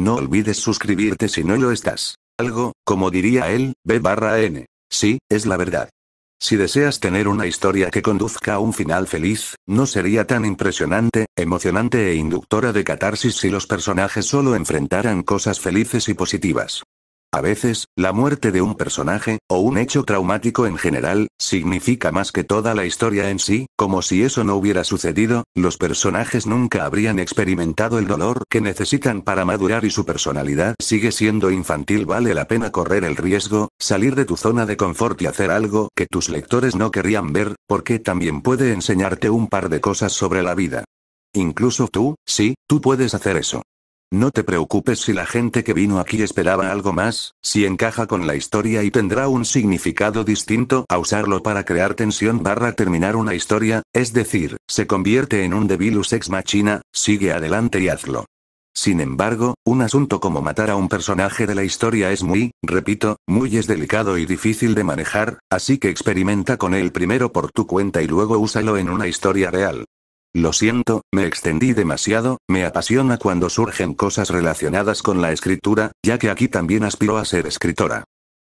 No olvides suscribirte si no lo estás. Algo, como diría él, B barra N. Sí, es la verdad. Si deseas tener una historia que conduzca a un final feliz, no sería tan impresionante, emocionante e inductora de catarsis si los personajes solo enfrentaran cosas felices y positivas. A veces, la muerte de un personaje, o un hecho traumático en general, significa más que toda la historia en sí, como si eso no hubiera sucedido, los personajes nunca habrían experimentado el dolor que necesitan para madurar y su personalidad sigue siendo infantil. Vale la pena correr el riesgo, salir de tu zona de confort y hacer algo que tus lectores no querrían ver, porque también puede enseñarte un par de cosas sobre la vida. Incluso tú, sí, tú puedes hacer eso. No te preocupes si la gente que vino aquí esperaba algo más, si encaja con la historia y tendrá un significado distinto a usarlo para crear tensión barra terminar una historia, es decir, se convierte en un debilus ex machina, sigue adelante y hazlo. Sin embargo, un asunto como matar a un personaje de la historia es muy, repito, muy es delicado y difícil de manejar, así que experimenta con él primero por tu cuenta y luego úsalo en una historia real. Lo siento, me extendí demasiado, me apasiona cuando surgen cosas relacionadas con la escritura, ya que aquí también aspiro a ser escritora.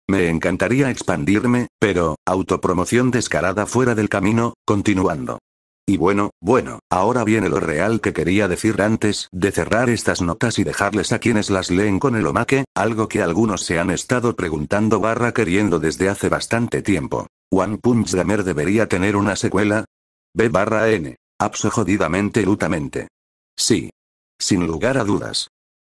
Me encantaría expandirme, pero, autopromoción descarada fuera del camino, continuando. Y bueno, bueno, ahora viene lo real que quería decir antes de cerrar estas notas y dejarles a quienes las leen con el omaque, algo que algunos se han estado preguntando barra queriendo desde hace bastante tiempo. One Punch Gamer debería tener una secuela. B barra N jodidamente lutamente. Sí. Sin lugar a dudas.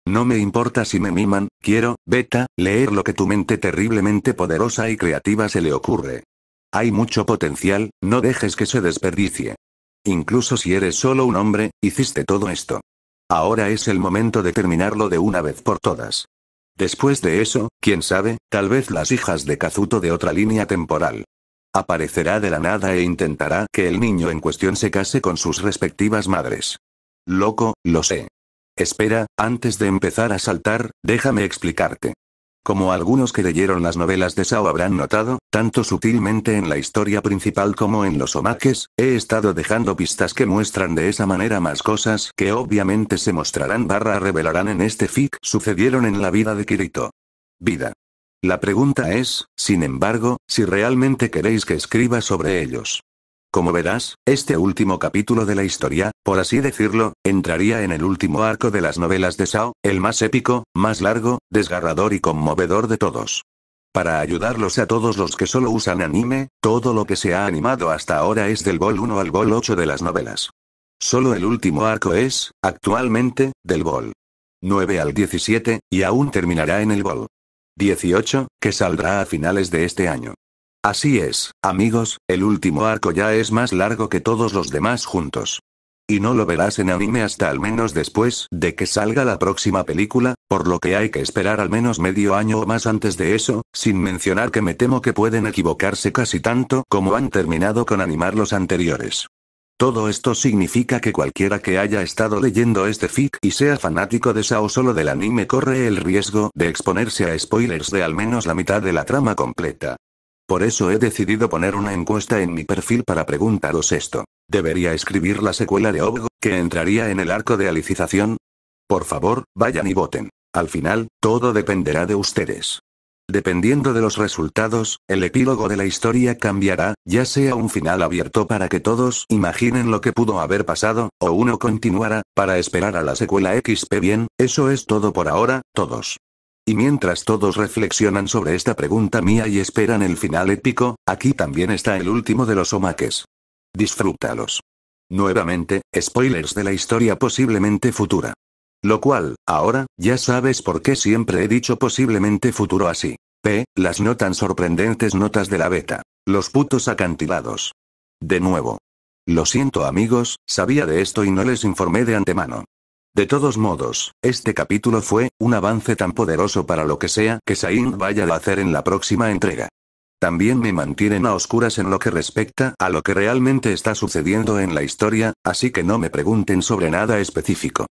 No me importa si me miman, quiero, beta, leer lo que tu mente terriblemente poderosa y creativa se le ocurre. Hay mucho potencial, no dejes que se desperdicie. Incluso si eres solo un hombre, hiciste todo esto. Ahora es el momento de terminarlo de una vez por todas. Después de eso, quién sabe, tal vez las hijas de Kazuto de otra línea temporal. Aparecerá de la nada e intentará que el niño en cuestión se case con sus respectivas madres. Loco, lo sé. Espera, antes de empezar a saltar, déjame explicarte. Como algunos que leyeron las novelas de Sao habrán notado, tanto sutilmente en la historia principal como en los omaques, he estado dejando pistas que muestran de esa manera más cosas que obviamente se mostrarán barra revelarán en este fic sucedieron en la vida de Kirito. Vida. La pregunta es, sin embargo, si realmente queréis que escriba sobre ellos. Como verás, este último capítulo de la historia, por así decirlo, entraría en el último arco de las novelas de Sao, el más épico, más largo, desgarrador y conmovedor de todos. Para ayudarlos a todos los que solo usan anime, todo lo que se ha animado hasta ahora es del Vol 1 al Vol 8 de las novelas. Solo el último arco es, actualmente, del Vol 9 al 17, y aún terminará en el Vol 18, que saldrá a finales de este año. Así es, amigos, el último arco ya es más largo que todos los demás juntos. Y no lo verás en anime hasta al menos después de que salga la próxima película, por lo que hay que esperar al menos medio año o más antes de eso, sin mencionar que me temo que pueden equivocarse casi tanto como han terminado con animar los anteriores. Todo esto significa que cualquiera que haya estado leyendo este fic y sea fanático de Sao solo del anime corre el riesgo de exponerse a spoilers de al menos la mitad de la trama completa. Por eso he decidido poner una encuesta en mi perfil para preguntaros esto. ¿Debería escribir la secuela de Obgo, que entraría en el arco de alicización? Por favor, vayan y voten. Al final, todo dependerá de ustedes. Dependiendo de los resultados, el epílogo de la historia cambiará, ya sea un final abierto para que todos imaginen lo que pudo haber pasado, o uno continuará, para esperar a la secuela XP. Bien, eso es todo por ahora, todos. Y mientras todos reflexionan sobre esta pregunta mía y esperan el final épico, aquí también está el último de los omaques. Disfrútalos. Nuevamente, spoilers de la historia posiblemente futura. Lo cual, ahora, ya sabes por qué siempre he dicho posiblemente futuro así. P. Las no tan sorprendentes notas de la beta. Los putos acantilados. De nuevo. Lo siento amigos, sabía de esto y no les informé de antemano. De todos modos, este capítulo fue, un avance tan poderoso para lo que sea que Sain vaya a hacer en la próxima entrega. También me mantienen a oscuras en lo que respecta a lo que realmente está sucediendo en la historia, así que no me pregunten sobre nada específico.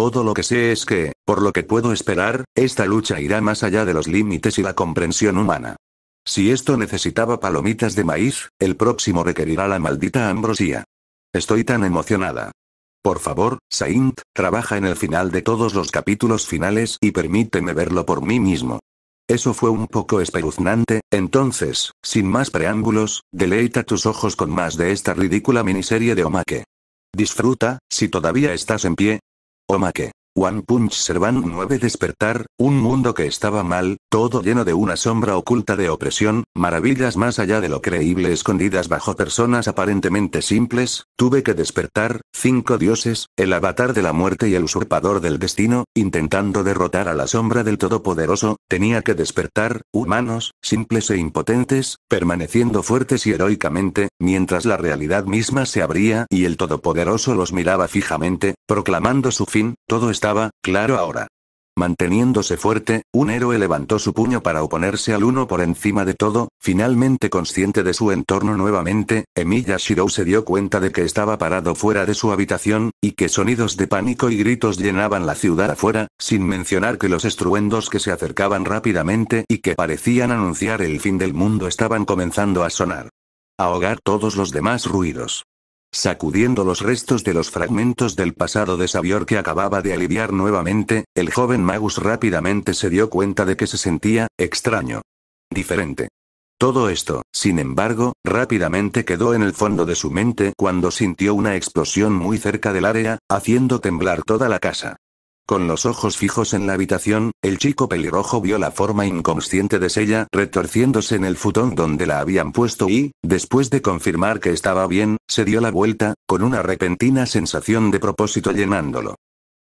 Todo lo que sé es que, por lo que puedo esperar, esta lucha irá más allá de los límites y la comprensión humana. Si esto necesitaba palomitas de maíz, el próximo requerirá la maldita ambrosía. Estoy tan emocionada. Por favor, Saint, trabaja en el final de todos los capítulos finales y permíteme verlo por mí mismo. Eso fue un poco espeluznante, entonces, sin más preámbulos, deleita tus ojos con más de esta ridícula miniserie de Omake. Disfruta, si todavía estás en pie, Omake. One Punch Servant 9 Despertar, un mundo que estaba mal, todo lleno de una sombra oculta de opresión, maravillas más allá de lo creíble escondidas bajo personas aparentemente simples, tuve que despertar, cinco dioses, el avatar de la muerte y el usurpador del destino, intentando derrotar a la sombra del Todopoderoso, tenía que despertar, humanos, simples e impotentes, permaneciendo fuertes y heroicamente, mientras la realidad misma se abría y el Todopoderoso los miraba fijamente, proclamando su fin, todo estaba claro ahora. Manteniéndose fuerte, un héroe levantó su puño para oponerse al uno por encima de todo, finalmente consciente de su entorno nuevamente, Emilia Shirou se dio cuenta de que estaba parado fuera de su habitación, y que sonidos de pánico y gritos llenaban la ciudad afuera, sin mencionar que los estruendos que se acercaban rápidamente y que parecían anunciar el fin del mundo estaban comenzando a sonar. Ahogar todos los demás ruidos. Sacudiendo los restos de los fragmentos del pasado de Savior que acababa de aliviar nuevamente, el joven Magus rápidamente se dio cuenta de que se sentía extraño. Diferente. Todo esto, sin embargo, rápidamente quedó en el fondo de su mente cuando sintió una explosión muy cerca del área, haciendo temblar toda la casa. Con los ojos fijos en la habitación, el chico pelirrojo vio la forma inconsciente de Sella retorciéndose en el futón donde la habían puesto y, después de confirmar que estaba bien, se dio la vuelta, con una repentina sensación de propósito llenándolo.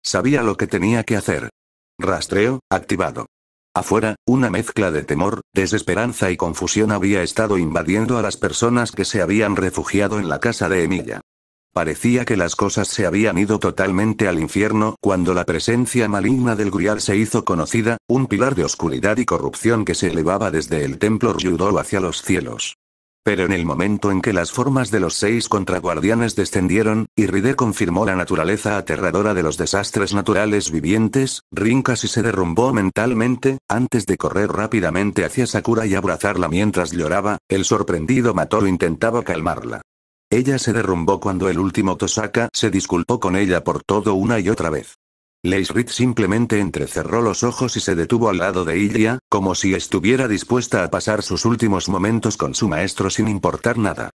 Sabía lo que tenía que hacer. Rastreo, activado. Afuera, una mezcla de temor, desesperanza y confusión había estado invadiendo a las personas que se habían refugiado en la casa de Emilia. Parecía que las cosas se habían ido totalmente al infierno cuando la presencia maligna del Grial se hizo conocida, un pilar de oscuridad y corrupción que se elevaba desde el templo Ryudo hacia los cielos. Pero en el momento en que las formas de los seis contraguardianes descendieron, y Ride confirmó la naturaleza aterradora de los desastres naturales vivientes, Rin casi se derrumbó mentalmente, antes de correr rápidamente hacia Sakura y abrazarla mientras lloraba, el sorprendido Matoro intentaba calmarla. Ella se derrumbó cuando el último Tosaka se disculpó con ella por todo una y otra vez. Leisrit simplemente entrecerró los ojos y se detuvo al lado de Ilya, como si estuviera dispuesta a pasar sus últimos momentos con su maestro sin importar nada.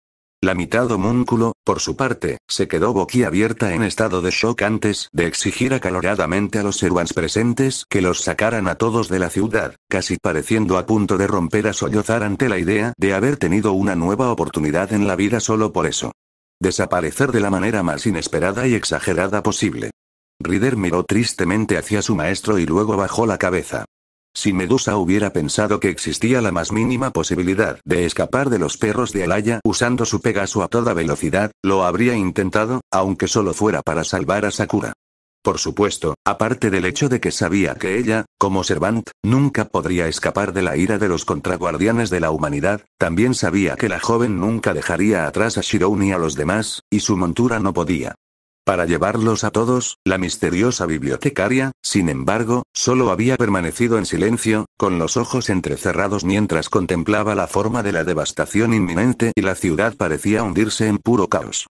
La mitad homúnculo, por su parte, se quedó boquiabierta en estado de shock antes de exigir acaloradamente a los seruans presentes que los sacaran a todos de la ciudad, casi pareciendo a punto de romper a sollozar ante la idea de haber tenido una nueva oportunidad en la vida solo por eso. Desaparecer de la manera más inesperada y exagerada posible. Rider miró tristemente hacia su maestro y luego bajó la cabeza. Si Medusa hubiera pensado que existía la más mínima posibilidad de escapar de los perros de Alaya usando su Pegaso a toda velocidad, lo habría intentado, aunque solo fuera para salvar a Sakura. Por supuesto, aparte del hecho de que sabía que ella, como Servant, nunca podría escapar de la ira de los contraguardianes de la humanidad, también sabía que la joven nunca dejaría atrás a Shirou ni a los demás, y su montura no podía para llevarlos a todos, la misteriosa bibliotecaria, sin embargo, solo había permanecido en silencio, con los ojos entrecerrados mientras contemplaba la forma de la devastación inminente y la ciudad parecía hundirse en puro caos.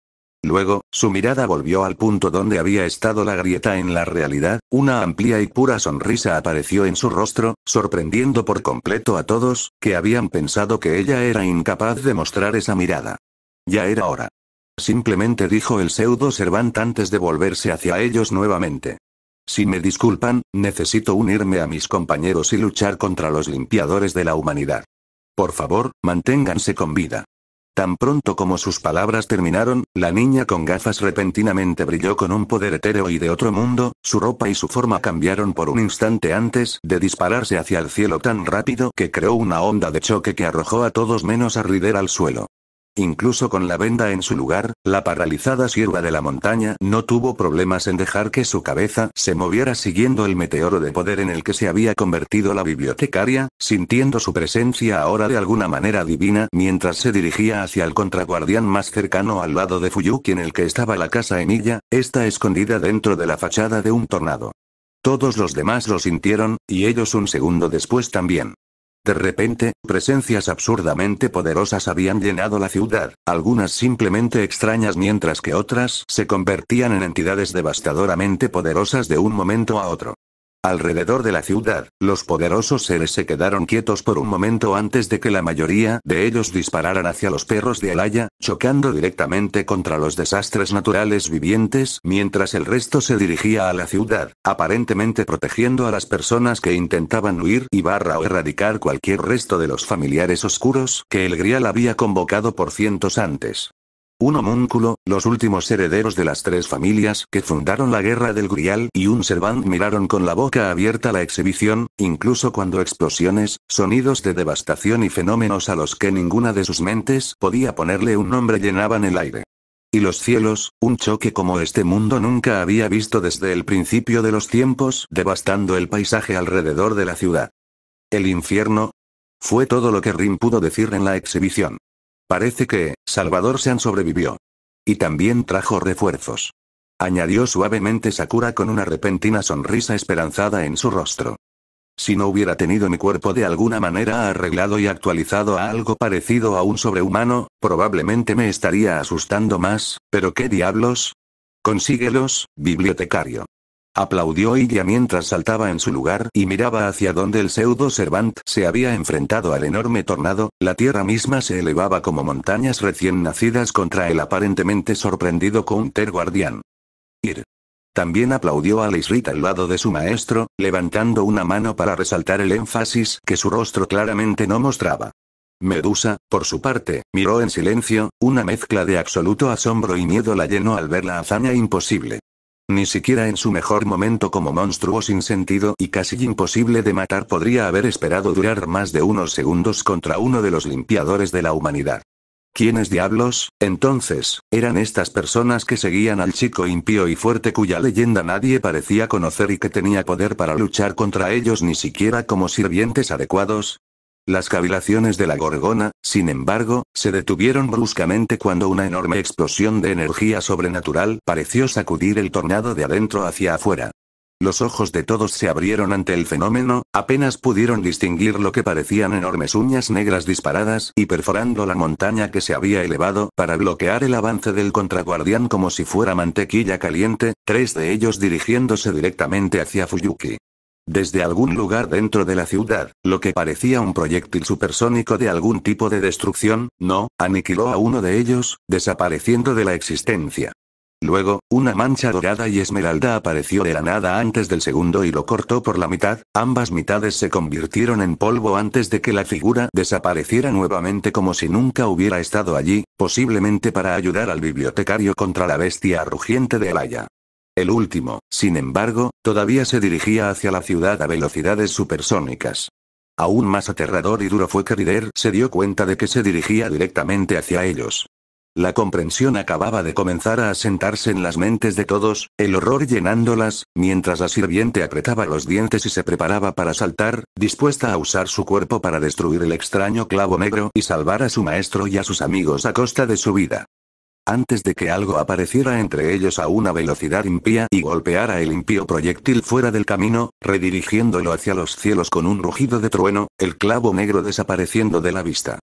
Luego, su mirada volvió al punto donde había estado la grieta en la realidad, una amplia y pura sonrisa apareció en su rostro, sorprendiendo por completo a todos, que habían pensado que ella era incapaz de mostrar esa mirada. Ya era hora simplemente dijo el pseudo Servant antes de volverse hacia ellos nuevamente. Si me disculpan, necesito unirme a mis compañeros y luchar contra los limpiadores de la humanidad. Por favor, manténganse con vida. Tan pronto como sus palabras terminaron, la niña con gafas repentinamente brilló con un poder etéreo y de otro mundo, su ropa y su forma cambiaron por un instante antes de dispararse hacia el cielo tan rápido que creó una onda de choque que arrojó a todos menos a Rider al suelo. Incluso con la venda en su lugar, la paralizada sierva de la montaña no tuvo problemas en dejar que su cabeza se moviera siguiendo el meteoro de poder en el que se había convertido la bibliotecaria, sintiendo su presencia ahora de alguna manera divina mientras se dirigía hacia el contraguardián más cercano al lado de Fuyuki en el que estaba la casa Emilla esta escondida dentro de la fachada de un tornado. Todos los demás lo sintieron, y ellos un segundo después también. De repente, presencias absurdamente poderosas habían llenado la ciudad, algunas simplemente extrañas mientras que otras se convertían en entidades devastadoramente poderosas de un momento a otro. Alrededor de la ciudad, los poderosos seres se quedaron quietos por un momento antes de que la mayoría de ellos dispararan hacia los perros de Alaya, chocando directamente contra los desastres naturales vivientes, mientras el resto se dirigía a la ciudad, aparentemente protegiendo a las personas que intentaban huir y barra o erradicar cualquier resto de los familiares oscuros que el Grial había convocado por cientos antes un homúnculo, los últimos herederos de las tres familias que fundaron la Guerra del Grial y un Servant miraron con la boca abierta la exhibición, incluso cuando explosiones, sonidos de devastación y fenómenos a los que ninguna de sus mentes podía ponerle un nombre llenaban el aire. Y los cielos, un choque como este mundo nunca había visto desde el principio de los tiempos, devastando el paisaje alrededor de la ciudad. El infierno. Fue todo lo que Rin pudo decir en la exhibición. Parece que, Salvador Sean sobrevivió. Y también trajo refuerzos. Añadió suavemente Sakura con una repentina sonrisa esperanzada en su rostro. Si no hubiera tenido mi cuerpo de alguna manera arreglado y actualizado a algo parecido a un sobrehumano, probablemente me estaría asustando más, pero ¿qué diablos? Consíguelos, bibliotecario. Aplaudió ella mientras saltaba en su lugar y miraba hacia donde el pseudo Servant se había enfrentado al enorme tornado, la tierra misma se elevaba como montañas recién nacidas contra el aparentemente sorprendido Counter Guardián. Ir. También aplaudió a Lisrit al lado de su maestro, levantando una mano para resaltar el énfasis que su rostro claramente no mostraba. Medusa, por su parte, miró en silencio, una mezcla de absoluto asombro y miedo la llenó al ver la hazaña imposible. Ni siquiera en su mejor momento como monstruo sin sentido y casi imposible de matar podría haber esperado durar más de unos segundos contra uno de los limpiadores de la humanidad. ¿Quiénes diablos, entonces, eran estas personas que seguían al chico impío y fuerte cuya leyenda nadie parecía conocer y que tenía poder para luchar contra ellos ni siquiera como sirvientes adecuados? Las cavilaciones de la gorgona, sin embargo, se detuvieron bruscamente cuando una enorme explosión de energía sobrenatural pareció sacudir el tornado de adentro hacia afuera. Los ojos de todos se abrieron ante el fenómeno, apenas pudieron distinguir lo que parecían enormes uñas negras disparadas y perforando la montaña que se había elevado para bloquear el avance del contraguardián como si fuera mantequilla caliente, tres de ellos dirigiéndose directamente hacia Fuyuki. Desde algún lugar dentro de la ciudad, lo que parecía un proyectil supersónico de algún tipo de destrucción, no, aniquiló a uno de ellos, desapareciendo de la existencia. Luego, una mancha dorada y esmeralda apareció de la nada antes del segundo y lo cortó por la mitad, ambas mitades se convirtieron en polvo antes de que la figura desapareciera nuevamente como si nunca hubiera estado allí, posiblemente para ayudar al bibliotecario contra la bestia rugiente de Alaya. El último, sin embargo, todavía se dirigía hacia la ciudad a velocidades supersónicas. Aún más aterrador y duro fue que Rider se dio cuenta de que se dirigía directamente hacia ellos. La comprensión acababa de comenzar a asentarse en las mentes de todos, el horror llenándolas, mientras la sirviente apretaba los dientes y se preparaba para saltar, dispuesta a usar su cuerpo para destruir el extraño clavo negro y salvar a su maestro y a sus amigos a costa de su vida antes de que algo apareciera entre ellos a una velocidad impía y golpeara el impío proyectil fuera del camino, redirigiéndolo hacia los cielos con un rugido de trueno, el clavo negro desapareciendo de la vista.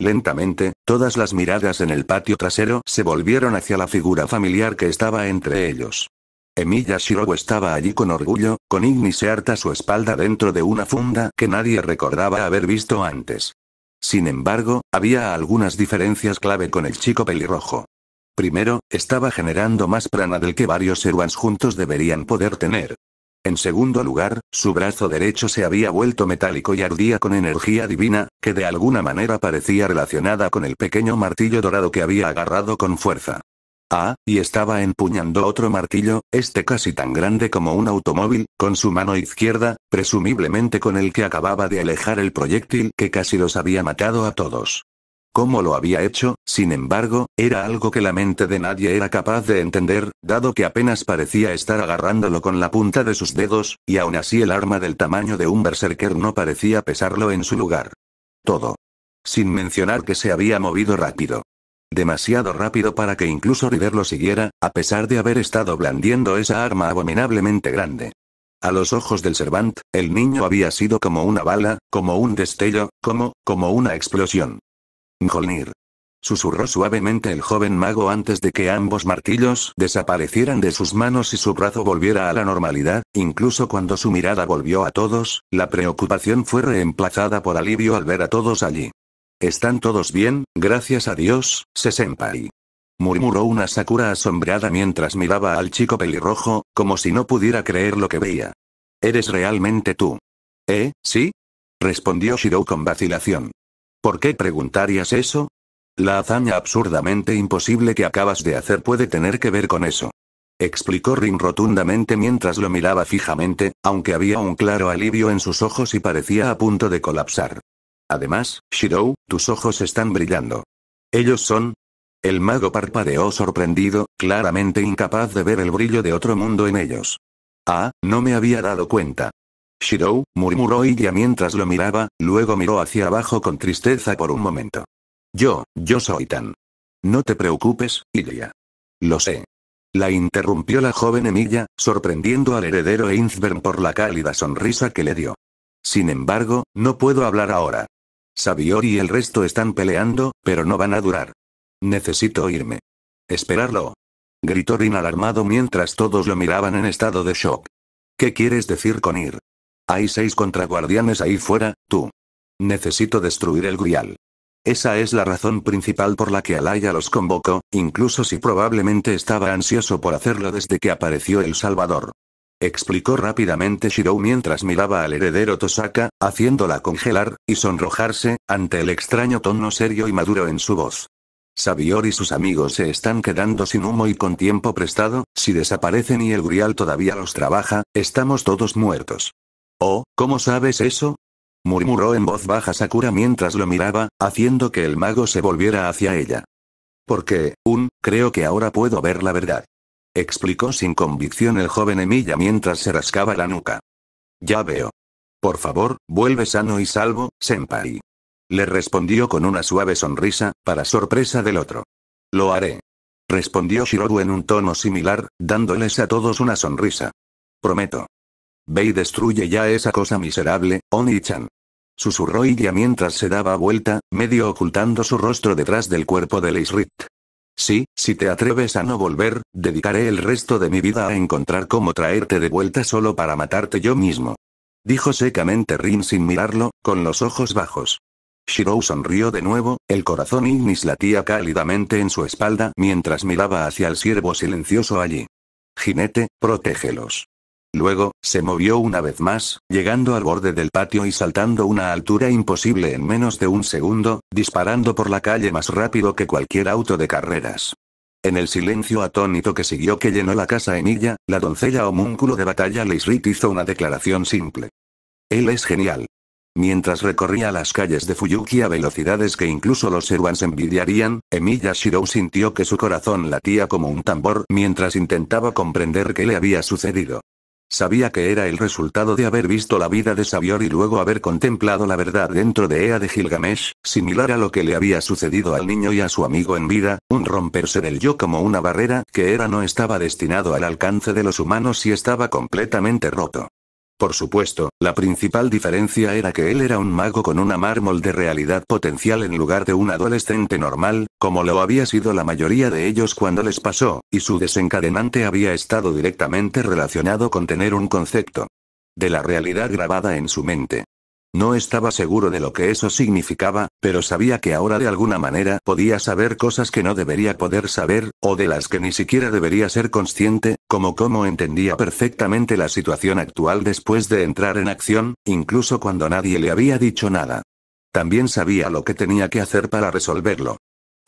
Lentamente, todas las miradas en el patio trasero se volvieron hacia la figura familiar que estaba entre ellos. Emilia Shirou estaba allí con orgullo, con Ignis harta su espalda dentro de una funda que nadie recordaba haber visto antes. Sin embargo, había algunas diferencias clave con el chico pelirrojo. Primero, estaba generando más prana del que varios Serwans juntos deberían poder tener. En segundo lugar, su brazo derecho se había vuelto metálico y ardía con energía divina, que de alguna manera parecía relacionada con el pequeño martillo dorado que había agarrado con fuerza. Ah, y estaba empuñando otro martillo, este casi tan grande como un automóvil, con su mano izquierda, presumiblemente con el que acababa de alejar el proyectil que casi los había matado a todos. Cómo lo había hecho, sin embargo, era algo que la mente de nadie era capaz de entender, dado que apenas parecía estar agarrándolo con la punta de sus dedos, y aún así el arma del tamaño de un berserker no parecía pesarlo en su lugar. Todo. Sin mencionar que se había movido rápido. Demasiado rápido para que incluso River lo siguiera, a pesar de haber estado blandiendo esa arma abominablemente grande. A los ojos del Servant, el niño había sido como una bala, como un destello, como, como una explosión. Mjolnir. Susurró suavemente el joven mago antes de que ambos martillos desaparecieran de sus manos y su brazo volviera a la normalidad, incluso cuando su mirada volvió a todos, la preocupación fue reemplazada por alivio al ver a todos allí. Están todos bien, gracias a Dios, Sesenpai. Murmuró una Sakura asombrada mientras miraba al chico pelirrojo, como si no pudiera creer lo que veía. ¿Eres realmente tú? ¿Eh, sí? Respondió Shirou con vacilación. ¿Por qué preguntarías eso? La hazaña absurdamente imposible que acabas de hacer puede tener que ver con eso. Explicó Rin rotundamente mientras lo miraba fijamente, aunque había un claro alivio en sus ojos y parecía a punto de colapsar. Además, Shirou, tus ojos están brillando. Ellos son, el mago parpadeó sorprendido, claramente incapaz de ver el brillo de otro mundo en ellos. Ah, no me había dado cuenta. Shirou, murmuró ella mientras lo miraba, luego miró hacia abajo con tristeza por un momento. Yo, yo soy tan. No te preocupes, Ilya. Lo sé. La interrumpió la joven Emilia, sorprendiendo al heredero Einzbern por la cálida sonrisa que le dio. Sin embargo, no puedo hablar ahora. Savior y el resto están peleando, pero no van a durar. Necesito irme. Esperarlo. Gritó Rin alarmado mientras todos lo miraban en estado de shock. ¿Qué quieres decir con ir? Hay seis contraguardianes ahí fuera, tú. Necesito destruir el grial. Esa es la razón principal por la que Alaya los convocó, incluso si probablemente estaba ansioso por hacerlo desde que apareció el Salvador. Explicó rápidamente Shirou mientras miraba al heredero Tosaka, haciéndola congelar, y sonrojarse, ante el extraño tono serio y maduro en su voz. Sabior y sus amigos se están quedando sin humo y con tiempo prestado, si desaparecen y el grial todavía los trabaja, estamos todos muertos. Oh, ¿cómo sabes eso? murmuró en voz baja Sakura mientras lo miraba, haciendo que el mago se volviera hacia ella. Porque, un, creo que ahora puedo ver la verdad. Explicó sin convicción el joven Emilia mientras se rascaba la nuca. Ya veo. Por favor, vuelve sano y salvo, senpai. Le respondió con una suave sonrisa, para sorpresa del otro. Lo haré. Respondió Shirou en un tono similar, dándoles a todos una sonrisa. Prometo. Ve y destruye ya esa cosa miserable, Oni-chan. Susurró ella mientras se daba vuelta, medio ocultando su rostro detrás del cuerpo de Leisrit. Sí, si te atreves a no volver, dedicaré el resto de mi vida a encontrar cómo traerte de vuelta solo para matarte yo mismo. Dijo secamente Rin sin mirarlo, con los ojos bajos. Shiro sonrió de nuevo, el corazón Ignis latía cálidamente en su espalda mientras miraba hacia el siervo silencioso allí. Jinete, protégelos. Luego, se movió una vez más, llegando al borde del patio y saltando una altura imposible en menos de un segundo, disparando por la calle más rápido que cualquier auto de carreras. En el silencio atónito que siguió que llenó la casa Emilia, la doncella homúnculo de batalla Lisrit hizo una declaración simple. Él es genial. Mientras recorría las calles de Fuyuki a velocidades que incluso los Erwans envidiarían, Emilia Shirou sintió que su corazón latía como un tambor mientras intentaba comprender qué le había sucedido. Sabía que era el resultado de haber visto la vida de Sabior y luego haber contemplado la verdad dentro de Ea de Gilgamesh, similar a lo que le había sucedido al niño y a su amigo en vida, un romperse del yo como una barrera que era no estaba destinado al alcance de los humanos y estaba completamente roto. Por supuesto, la principal diferencia era que él era un mago con una mármol de realidad potencial en lugar de un adolescente normal, como lo había sido la mayoría de ellos cuando les pasó, y su desencadenante había estado directamente relacionado con tener un concepto de la realidad grabada en su mente. No estaba seguro de lo que eso significaba, pero sabía que ahora de alguna manera podía saber cosas que no debería poder saber, o de las que ni siquiera debería ser consciente, como cómo entendía perfectamente la situación actual después de entrar en acción, incluso cuando nadie le había dicho nada. También sabía lo que tenía que hacer para resolverlo.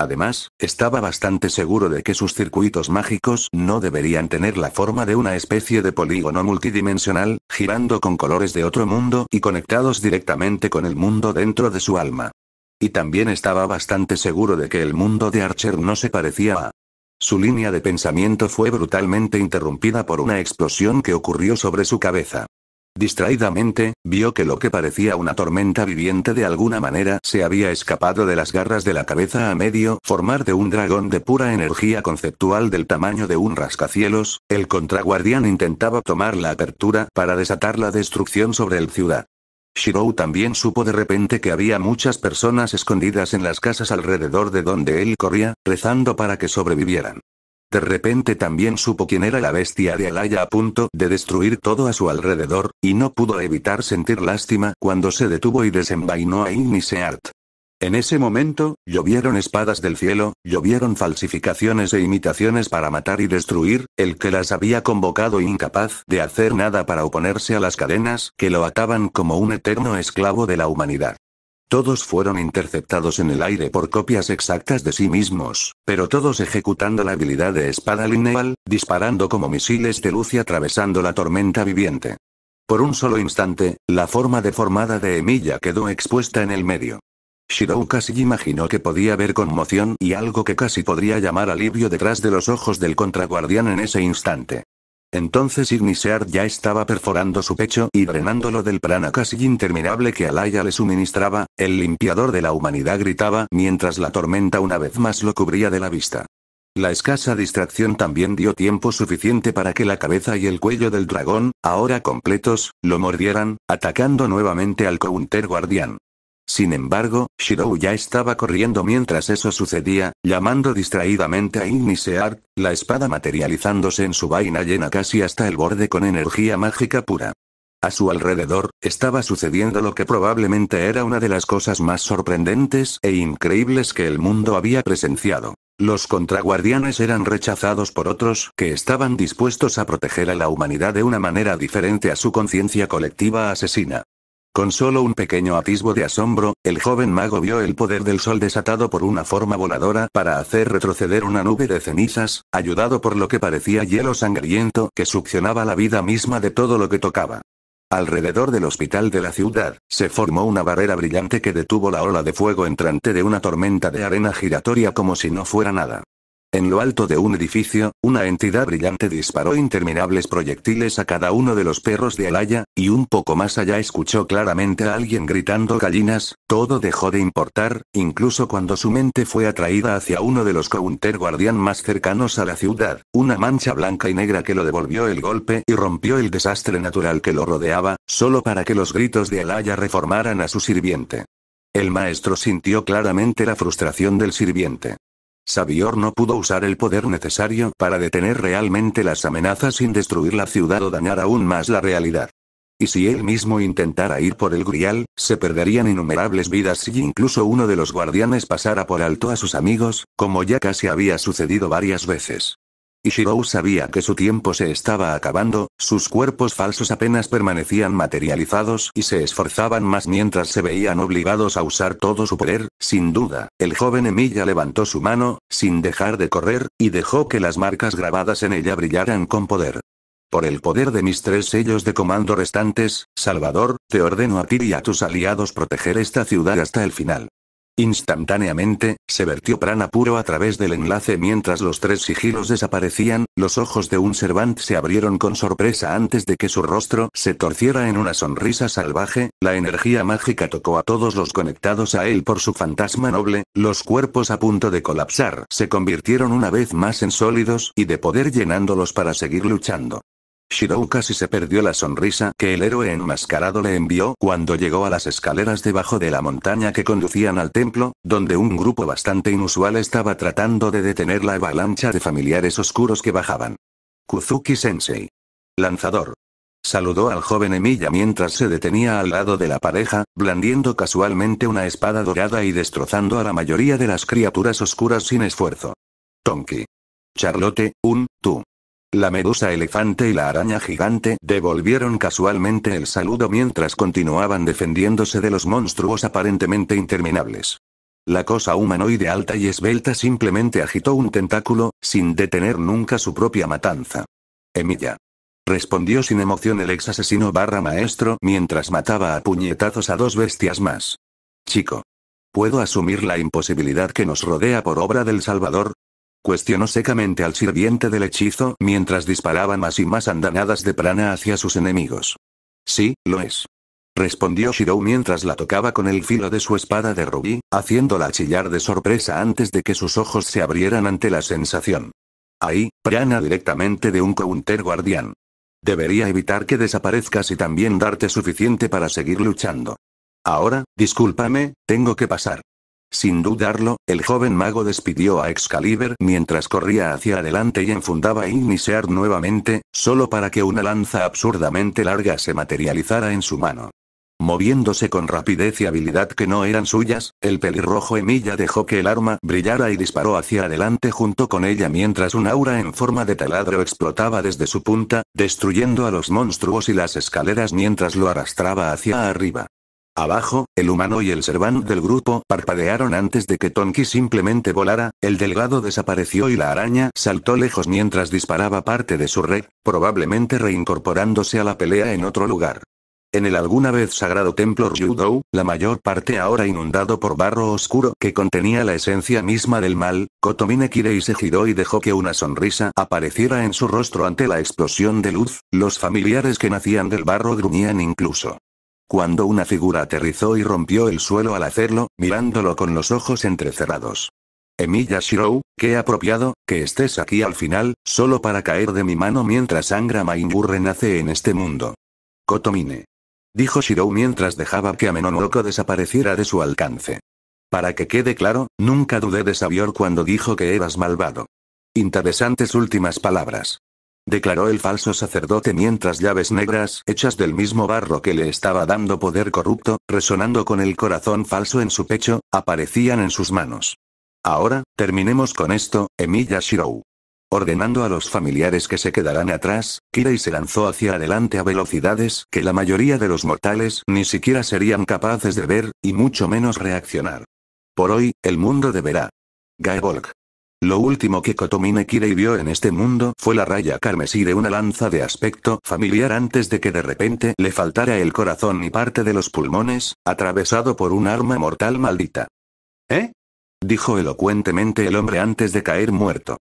Además, estaba bastante seguro de que sus circuitos mágicos no deberían tener la forma de una especie de polígono multidimensional, girando con colores de otro mundo y conectados directamente con el mundo dentro de su alma. Y también estaba bastante seguro de que el mundo de Archer no se parecía a... Su línea de pensamiento fue brutalmente interrumpida por una explosión que ocurrió sobre su cabeza. Distraídamente, vio que lo que parecía una tormenta viviente de alguna manera se había escapado de las garras de la cabeza a medio formar de un dragón de pura energía conceptual del tamaño de un rascacielos, el contraguardián intentaba tomar la apertura para desatar la destrucción sobre el ciudad. Shirou también supo de repente que había muchas personas escondidas en las casas alrededor de donde él corría, rezando para que sobrevivieran. De repente también supo quién era la bestia de Alaya a punto de destruir todo a su alrededor, y no pudo evitar sentir lástima cuando se detuvo y desenvainó a Iniseart. En ese momento, llovieron espadas del cielo, llovieron falsificaciones e imitaciones para matar y destruir, el que las había convocado incapaz de hacer nada para oponerse a las cadenas que lo ataban como un eterno esclavo de la humanidad. Todos fueron interceptados en el aire por copias exactas de sí mismos, pero todos ejecutando la habilidad de espada lineal, disparando como misiles de luz y atravesando la tormenta viviente. Por un solo instante, la forma deformada de Emilia quedó expuesta en el medio. Shirou casi imaginó que podía ver conmoción y algo que casi podría llamar alivio detrás de los ojos del contraguardián en ese instante. Entonces Igniseard ya estaba perforando su pecho y drenándolo del prana casi interminable que Alaya le suministraba, el limpiador de la humanidad gritaba mientras la tormenta una vez más lo cubría de la vista. La escasa distracción también dio tiempo suficiente para que la cabeza y el cuello del dragón, ahora completos, lo mordieran, atacando nuevamente al counter guardián. Sin embargo, Shirou ya estaba corriendo mientras eso sucedía, llamando distraídamente a Ignisear, la espada materializándose en su vaina llena casi hasta el borde con energía mágica pura. A su alrededor, estaba sucediendo lo que probablemente era una de las cosas más sorprendentes e increíbles que el mundo había presenciado. Los contraguardianes eran rechazados por otros que estaban dispuestos a proteger a la humanidad de una manera diferente a su conciencia colectiva asesina. Con solo un pequeño atisbo de asombro, el joven mago vio el poder del sol desatado por una forma voladora para hacer retroceder una nube de cenizas, ayudado por lo que parecía hielo sangriento que succionaba la vida misma de todo lo que tocaba. Alrededor del hospital de la ciudad, se formó una barrera brillante que detuvo la ola de fuego entrante de una tormenta de arena giratoria como si no fuera nada. En lo alto de un edificio, una entidad brillante disparó interminables proyectiles a cada uno de los perros de Alaya, y un poco más allá escuchó claramente a alguien gritando gallinas, todo dejó de importar, incluso cuando su mente fue atraída hacia uno de los counter guardián más cercanos a la ciudad, una mancha blanca y negra que lo devolvió el golpe y rompió el desastre natural que lo rodeaba, solo para que los gritos de Alaya reformaran a su sirviente. El maestro sintió claramente la frustración del sirviente. Savior no pudo usar el poder necesario para detener realmente las amenazas sin destruir la ciudad o dañar aún más la realidad. Y si él mismo intentara ir por el grial, se perderían innumerables vidas y incluso uno de los guardianes pasara por alto a sus amigos, como ya casi había sucedido varias veces. Y sabía que su tiempo se estaba acabando, sus cuerpos falsos apenas permanecían materializados y se esforzaban más mientras se veían obligados a usar todo su poder, sin duda, el joven Emilia levantó su mano, sin dejar de correr, y dejó que las marcas grabadas en ella brillaran con poder. Por el poder de mis tres sellos de comando restantes, Salvador, te ordeno a ti y a tus aliados proteger esta ciudad hasta el final. Instantáneamente, se vertió prana puro a través del enlace mientras los tres sigilos desaparecían, los ojos de un servant se abrieron con sorpresa antes de que su rostro se torciera en una sonrisa salvaje, la energía mágica tocó a todos los conectados a él por su fantasma noble, los cuerpos a punto de colapsar se convirtieron una vez más en sólidos y de poder llenándolos para seguir luchando. Shirou casi se perdió la sonrisa que el héroe enmascarado le envió cuando llegó a las escaleras debajo de la montaña que conducían al templo, donde un grupo bastante inusual estaba tratando de detener la avalancha de familiares oscuros que bajaban. Kuzuki Sensei. Lanzador. Saludó al joven Emilla mientras se detenía al lado de la pareja, blandiendo casualmente una espada dorada y destrozando a la mayoría de las criaturas oscuras sin esfuerzo. Tonki. Charlotte, un, tú. La medusa elefante y la araña gigante devolvieron casualmente el saludo mientras continuaban defendiéndose de los monstruos aparentemente interminables. La cosa humanoide alta y esbelta simplemente agitó un tentáculo, sin detener nunca su propia matanza. Emilia. Respondió sin emoción el ex asesino barra maestro mientras mataba a puñetazos a dos bestias más. Chico. Puedo asumir la imposibilidad que nos rodea por obra del Salvador, Cuestionó secamente al sirviente del hechizo mientras disparaba más y más andanadas de prana hacia sus enemigos. Sí, lo es. Respondió Shirou mientras la tocaba con el filo de su espada de rubí, haciéndola chillar de sorpresa antes de que sus ojos se abrieran ante la sensación. Ahí, prana directamente de un counter guardián. Debería evitar que desaparezcas y también darte suficiente para seguir luchando. Ahora, discúlpame, tengo que pasar. Sin dudarlo, el joven mago despidió a Excalibur mientras corría hacia adelante y enfundaba Ignisear nuevamente, solo para que una lanza absurdamente larga se materializara en su mano. Moviéndose con rapidez y habilidad que no eran suyas, el pelirrojo Emilla dejó que el arma brillara y disparó hacia adelante junto con ella mientras un aura en forma de taladro explotaba desde su punta, destruyendo a los monstruos y las escaleras mientras lo arrastraba hacia arriba. Abajo, el humano y el serván del grupo parpadearon antes de que Tonki simplemente volara, el delgado desapareció y la araña saltó lejos mientras disparaba parte de su red, probablemente reincorporándose a la pelea en otro lugar. En el alguna vez sagrado templo Ryudou, la mayor parte ahora inundado por barro oscuro que contenía la esencia misma del mal, Kotomine Kirei se giró y dejó que una sonrisa apareciera en su rostro ante la explosión de luz, los familiares que nacían del barro gruñían incluso cuando una figura aterrizó y rompió el suelo al hacerlo, mirándolo con los ojos entrecerrados. Emilia Shirou, qué apropiado, que estés aquí al final, solo para caer de mi mano mientras Sangra Maingurre renace en este mundo. Kotomine. Dijo Shirou mientras dejaba que Amenonoko desapareciera de su alcance. Para que quede claro, nunca dudé de Savior cuando dijo que eras malvado. Interesantes últimas palabras declaró el falso sacerdote mientras llaves negras, hechas del mismo barro que le estaba dando poder corrupto, resonando con el corazón falso en su pecho, aparecían en sus manos. Ahora, terminemos con esto, Emilia Shirou. Ordenando a los familiares que se quedaran atrás, Kirei se lanzó hacia adelante a velocidades que la mayoría de los mortales ni siquiera serían capaces de ver, y mucho menos reaccionar. Por hoy, el mundo deberá. Gaebolg. Lo último que Kotomine Kirei vio en este mundo fue la raya carmesí de una lanza de aspecto familiar antes de que de repente le faltara el corazón y parte de los pulmones, atravesado por un arma mortal maldita. ¿Eh? dijo elocuentemente el hombre antes de caer muerto.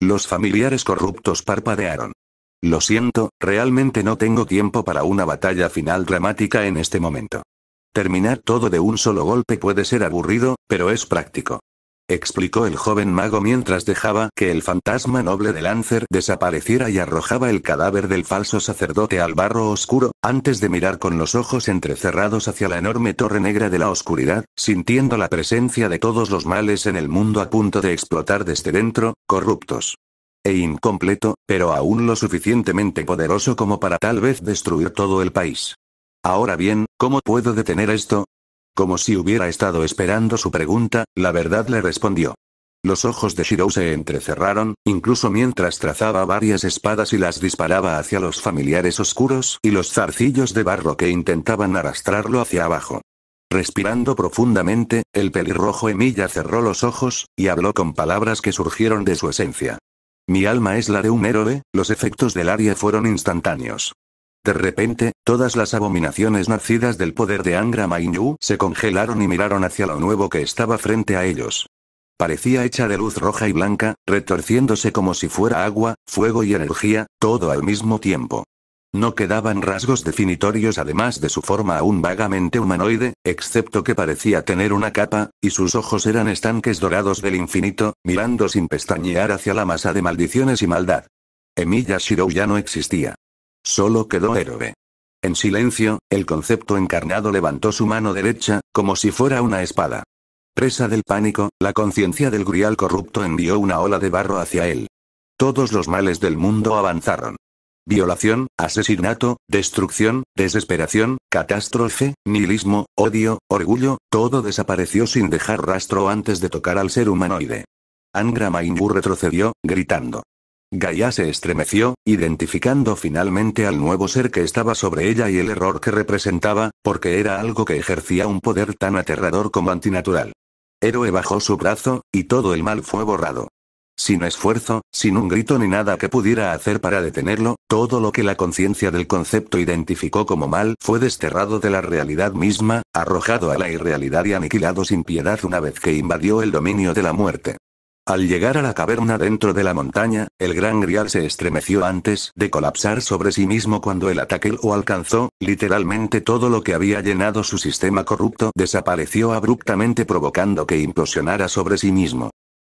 Los familiares corruptos parpadearon. Lo siento, realmente no tengo tiempo para una batalla final dramática en este momento. Terminar todo de un solo golpe puede ser aburrido, pero es práctico explicó el joven mago mientras dejaba que el fantasma noble de Lancer desapareciera y arrojaba el cadáver del falso sacerdote al barro oscuro, antes de mirar con los ojos entrecerrados hacia la enorme torre negra de la oscuridad, sintiendo la presencia de todos los males en el mundo a punto de explotar desde dentro, corruptos e incompleto, pero aún lo suficientemente poderoso como para tal vez destruir todo el país. Ahora bien, ¿cómo puedo detener esto? Como si hubiera estado esperando su pregunta, la verdad le respondió. Los ojos de Shirou se entrecerraron, incluso mientras trazaba varias espadas y las disparaba hacia los familiares oscuros y los zarcillos de barro que intentaban arrastrarlo hacia abajo. Respirando profundamente, el pelirrojo Emilla cerró los ojos, y habló con palabras que surgieron de su esencia. Mi alma es la de un héroe, los efectos del área fueron instantáneos. De repente, todas las abominaciones nacidas del poder de Angra Mainyu se congelaron y miraron hacia lo nuevo que estaba frente a ellos. Parecía hecha de luz roja y blanca, retorciéndose como si fuera agua, fuego y energía, todo al mismo tiempo. No quedaban rasgos definitorios además de su forma aún vagamente humanoide, excepto que parecía tener una capa, y sus ojos eran estanques dorados del infinito, mirando sin pestañear hacia la masa de maldiciones y maldad. Emilia Shirou ya no existía. Solo quedó Héroe. En silencio, el concepto encarnado levantó su mano derecha, como si fuera una espada. Presa del pánico, la conciencia del grial corrupto envió una ola de barro hacia él. Todos los males del mundo avanzaron. Violación, asesinato, destrucción, desesperación, catástrofe, nihilismo, odio, orgullo, todo desapareció sin dejar rastro antes de tocar al ser humanoide. Angra Mainbu retrocedió, gritando. Gaia se estremeció, identificando finalmente al nuevo ser que estaba sobre ella y el error que representaba, porque era algo que ejercía un poder tan aterrador como antinatural. Héroe bajó su brazo, y todo el mal fue borrado. Sin esfuerzo, sin un grito ni nada que pudiera hacer para detenerlo, todo lo que la conciencia del concepto identificó como mal fue desterrado de la realidad misma, arrojado a la irrealidad y aniquilado sin piedad una vez que invadió el dominio de la muerte. Al llegar a la caverna dentro de la montaña, el gran grial se estremeció antes de colapsar sobre sí mismo cuando el ataque lo alcanzó, literalmente todo lo que había llenado su sistema corrupto desapareció abruptamente provocando que implosionara sobre sí mismo.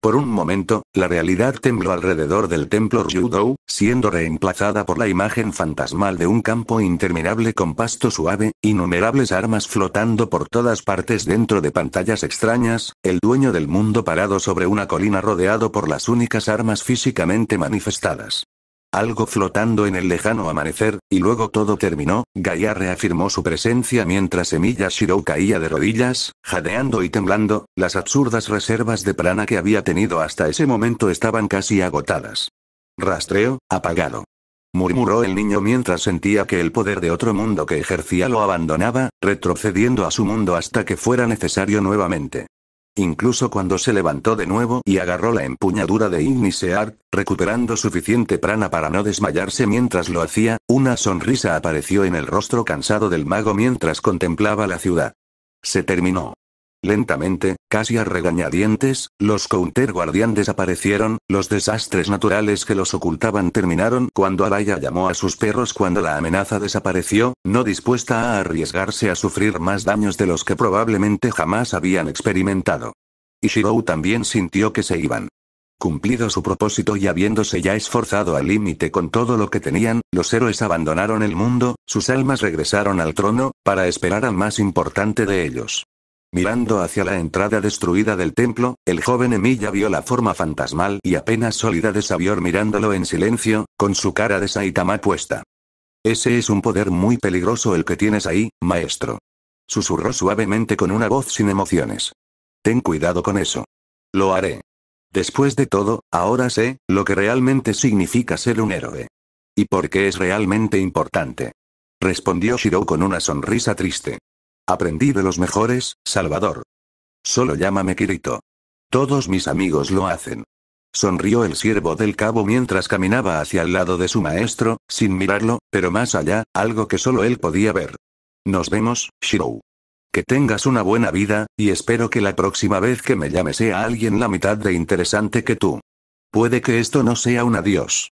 Por un momento, la realidad tembló alrededor del templo Ryudou, siendo reemplazada por la imagen fantasmal de un campo interminable con pasto suave, innumerables armas flotando por todas partes dentro de pantallas extrañas, el dueño del mundo parado sobre una colina rodeado por las únicas armas físicamente manifestadas algo flotando en el lejano amanecer, y luego todo terminó, Gaia reafirmó su presencia mientras Semilla Shirou caía de rodillas, jadeando y temblando, las absurdas reservas de prana que había tenido hasta ese momento estaban casi agotadas. Rastreo, apagado. Murmuró el niño mientras sentía que el poder de otro mundo que ejercía lo abandonaba, retrocediendo a su mundo hasta que fuera necesario nuevamente. Incluso cuando se levantó de nuevo y agarró la empuñadura de Ignisear, recuperando suficiente prana para no desmayarse mientras lo hacía, una sonrisa apareció en el rostro cansado del mago mientras contemplaba la ciudad. Se terminó. Lentamente, casi a regañadientes, los Counter guardián desaparecieron, los desastres naturales que los ocultaban terminaron cuando Aya llamó a sus perros cuando la amenaza desapareció, no dispuesta a arriesgarse a sufrir más daños de los que probablemente jamás habían experimentado. Ishirou también sintió que se iban. Cumplido su propósito y habiéndose ya esforzado al límite con todo lo que tenían, los héroes abandonaron el mundo, sus almas regresaron al trono, para esperar al más importante de ellos. Mirando hacia la entrada destruida del templo, el joven Emilla vio la forma fantasmal y apenas sólida de Sabior mirándolo en silencio, con su cara de Saitama puesta. Ese es un poder muy peligroso el que tienes ahí, maestro. Susurró suavemente con una voz sin emociones. Ten cuidado con eso. Lo haré. Después de todo, ahora sé, lo que realmente significa ser un héroe. Y por qué es realmente importante. Respondió Shiro con una sonrisa triste. Aprendí de los mejores, Salvador. Solo llámame Kirito. Todos mis amigos lo hacen. Sonrió el siervo del cabo mientras caminaba hacia el lado de su maestro, sin mirarlo, pero más allá, algo que solo él podía ver. Nos vemos, Shirou. Que tengas una buena vida, y espero que la próxima vez que me llame sea alguien la mitad de interesante que tú. Puede que esto no sea un adiós.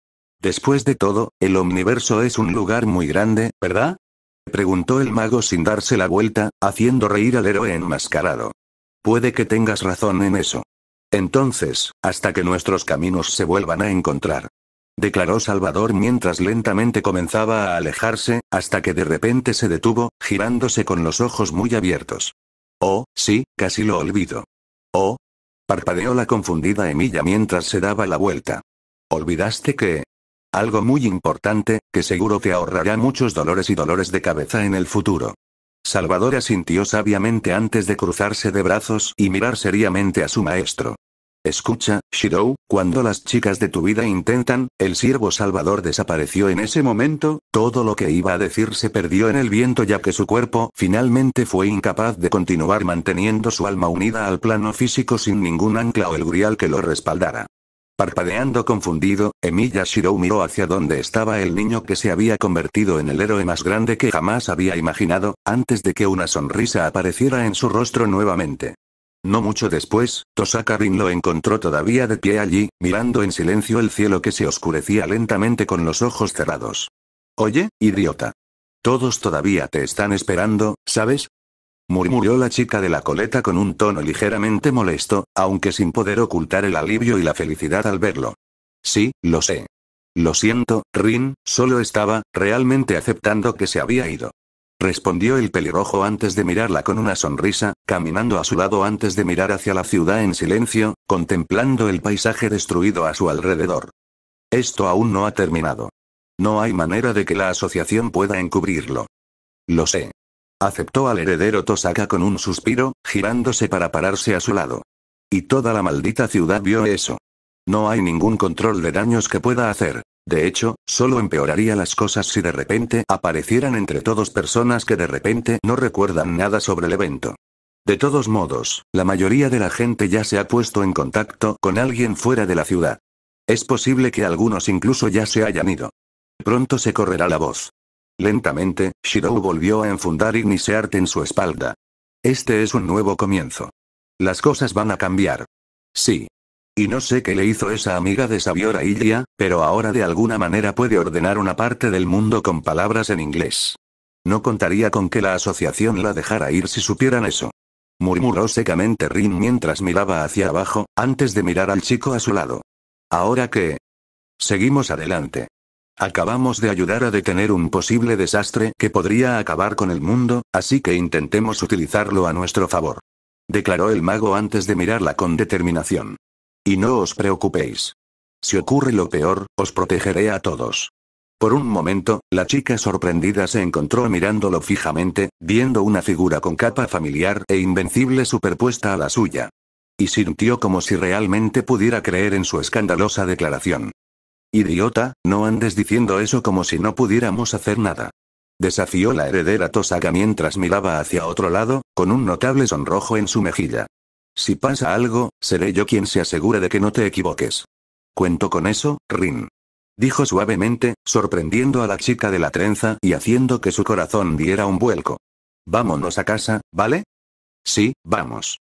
Después de todo, el omniverso es un lugar muy grande, ¿verdad? preguntó el mago sin darse la vuelta, haciendo reír al héroe enmascarado. Puede que tengas razón en eso. Entonces, hasta que nuestros caminos se vuelvan a encontrar. Declaró Salvador mientras lentamente comenzaba a alejarse, hasta que de repente se detuvo, girándose con los ojos muy abiertos. Oh, sí, casi lo olvido. Oh. Parpadeó la confundida Emilia mientras se daba la vuelta. ¿Olvidaste que, algo muy importante, que seguro te ahorrará muchos dolores y dolores de cabeza en el futuro. Salvador asintió sabiamente antes de cruzarse de brazos y mirar seriamente a su maestro. Escucha, Shirou, cuando las chicas de tu vida intentan, el siervo Salvador desapareció en ese momento, todo lo que iba a decir se perdió en el viento ya que su cuerpo finalmente fue incapaz de continuar manteniendo su alma unida al plano físico sin ningún ancla o el grial que lo respaldara. Parpadeando confundido, Emilia Shirou miró hacia donde estaba el niño que se había convertido en el héroe más grande que jamás había imaginado, antes de que una sonrisa apareciera en su rostro nuevamente. No mucho después, Tosaka Rin lo encontró todavía de pie allí, mirando en silencio el cielo que se oscurecía lentamente con los ojos cerrados. Oye, idiota. Todos todavía te están esperando, ¿sabes? murmuró la chica de la coleta con un tono ligeramente molesto, aunque sin poder ocultar el alivio y la felicidad al verlo. Sí, lo sé. Lo siento, Rin, solo estaba, realmente aceptando que se había ido. Respondió el pelirrojo antes de mirarla con una sonrisa, caminando a su lado antes de mirar hacia la ciudad en silencio, contemplando el paisaje destruido a su alrededor. Esto aún no ha terminado. No hay manera de que la asociación pueda encubrirlo. Lo sé. Aceptó al heredero Tosaka con un suspiro, girándose para pararse a su lado. Y toda la maldita ciudad vio eso. No hay ningún control de daños que pueda hacer. De hecho, solo empeoraría las cosas si de repente aparecieran entre todos personas que de repente no recuerdan nada sobre el evento. De todos modos, la mayoría de la gente ya se ha puesto en contacto con alguien fuera de la ciudad. Es posible que algunos incluso ya se hayan ido. Pronto se correrá la voz. Lentamente, Shirou volvió a enfundar Ignis Art en su espalda. Este es un nuevo comienzo. Las cosas van a cambiar. Sí. Y no sé qué le hizo esa amiga de Sabiora Ilya, pero ahora de alguna manera puede ordenar una parte del mundo con palabras en inglés. No contaría con que la asociación la dejara ir si supieran eso. Murmuró secamente Rin mientras miraba hacia abajo, antes de mirar al chico a su lado. Ahora que... Seguimos adelante. Acabamos de ayudar a detener un posible desastre que podría acabar con el mundo, así que intentemos utilizarlo a nuestro favor. Declaró el mago antes de mirarla con determinación. Y no os preocupéis. Si ocurre lo peor, os protegeré a todos. Por un momento, la chica sorprendida se encontró mirándolo fijamente, viendo una figura con capa familiar e invencible superpuesta a la suya. Y sintió como si realmente pudiera creer en su escandalosa declaración. Idiota, no andes diciendo eso como si no pudiéramos hacer nada. Desafió la heredera Tosaka mientras miraba hacia otro lado, con un notable sonrojo en su mejilla. Si pasa algo, seré yo quien se asegure de que no te equivoques. Cuento con eso, Rin. Dijo suavemente, sorprendiendo a la chica de la trenza y haciendo que su corazón diera un vuelco. Vámonos a casa, ¿vale? Sí, vamos.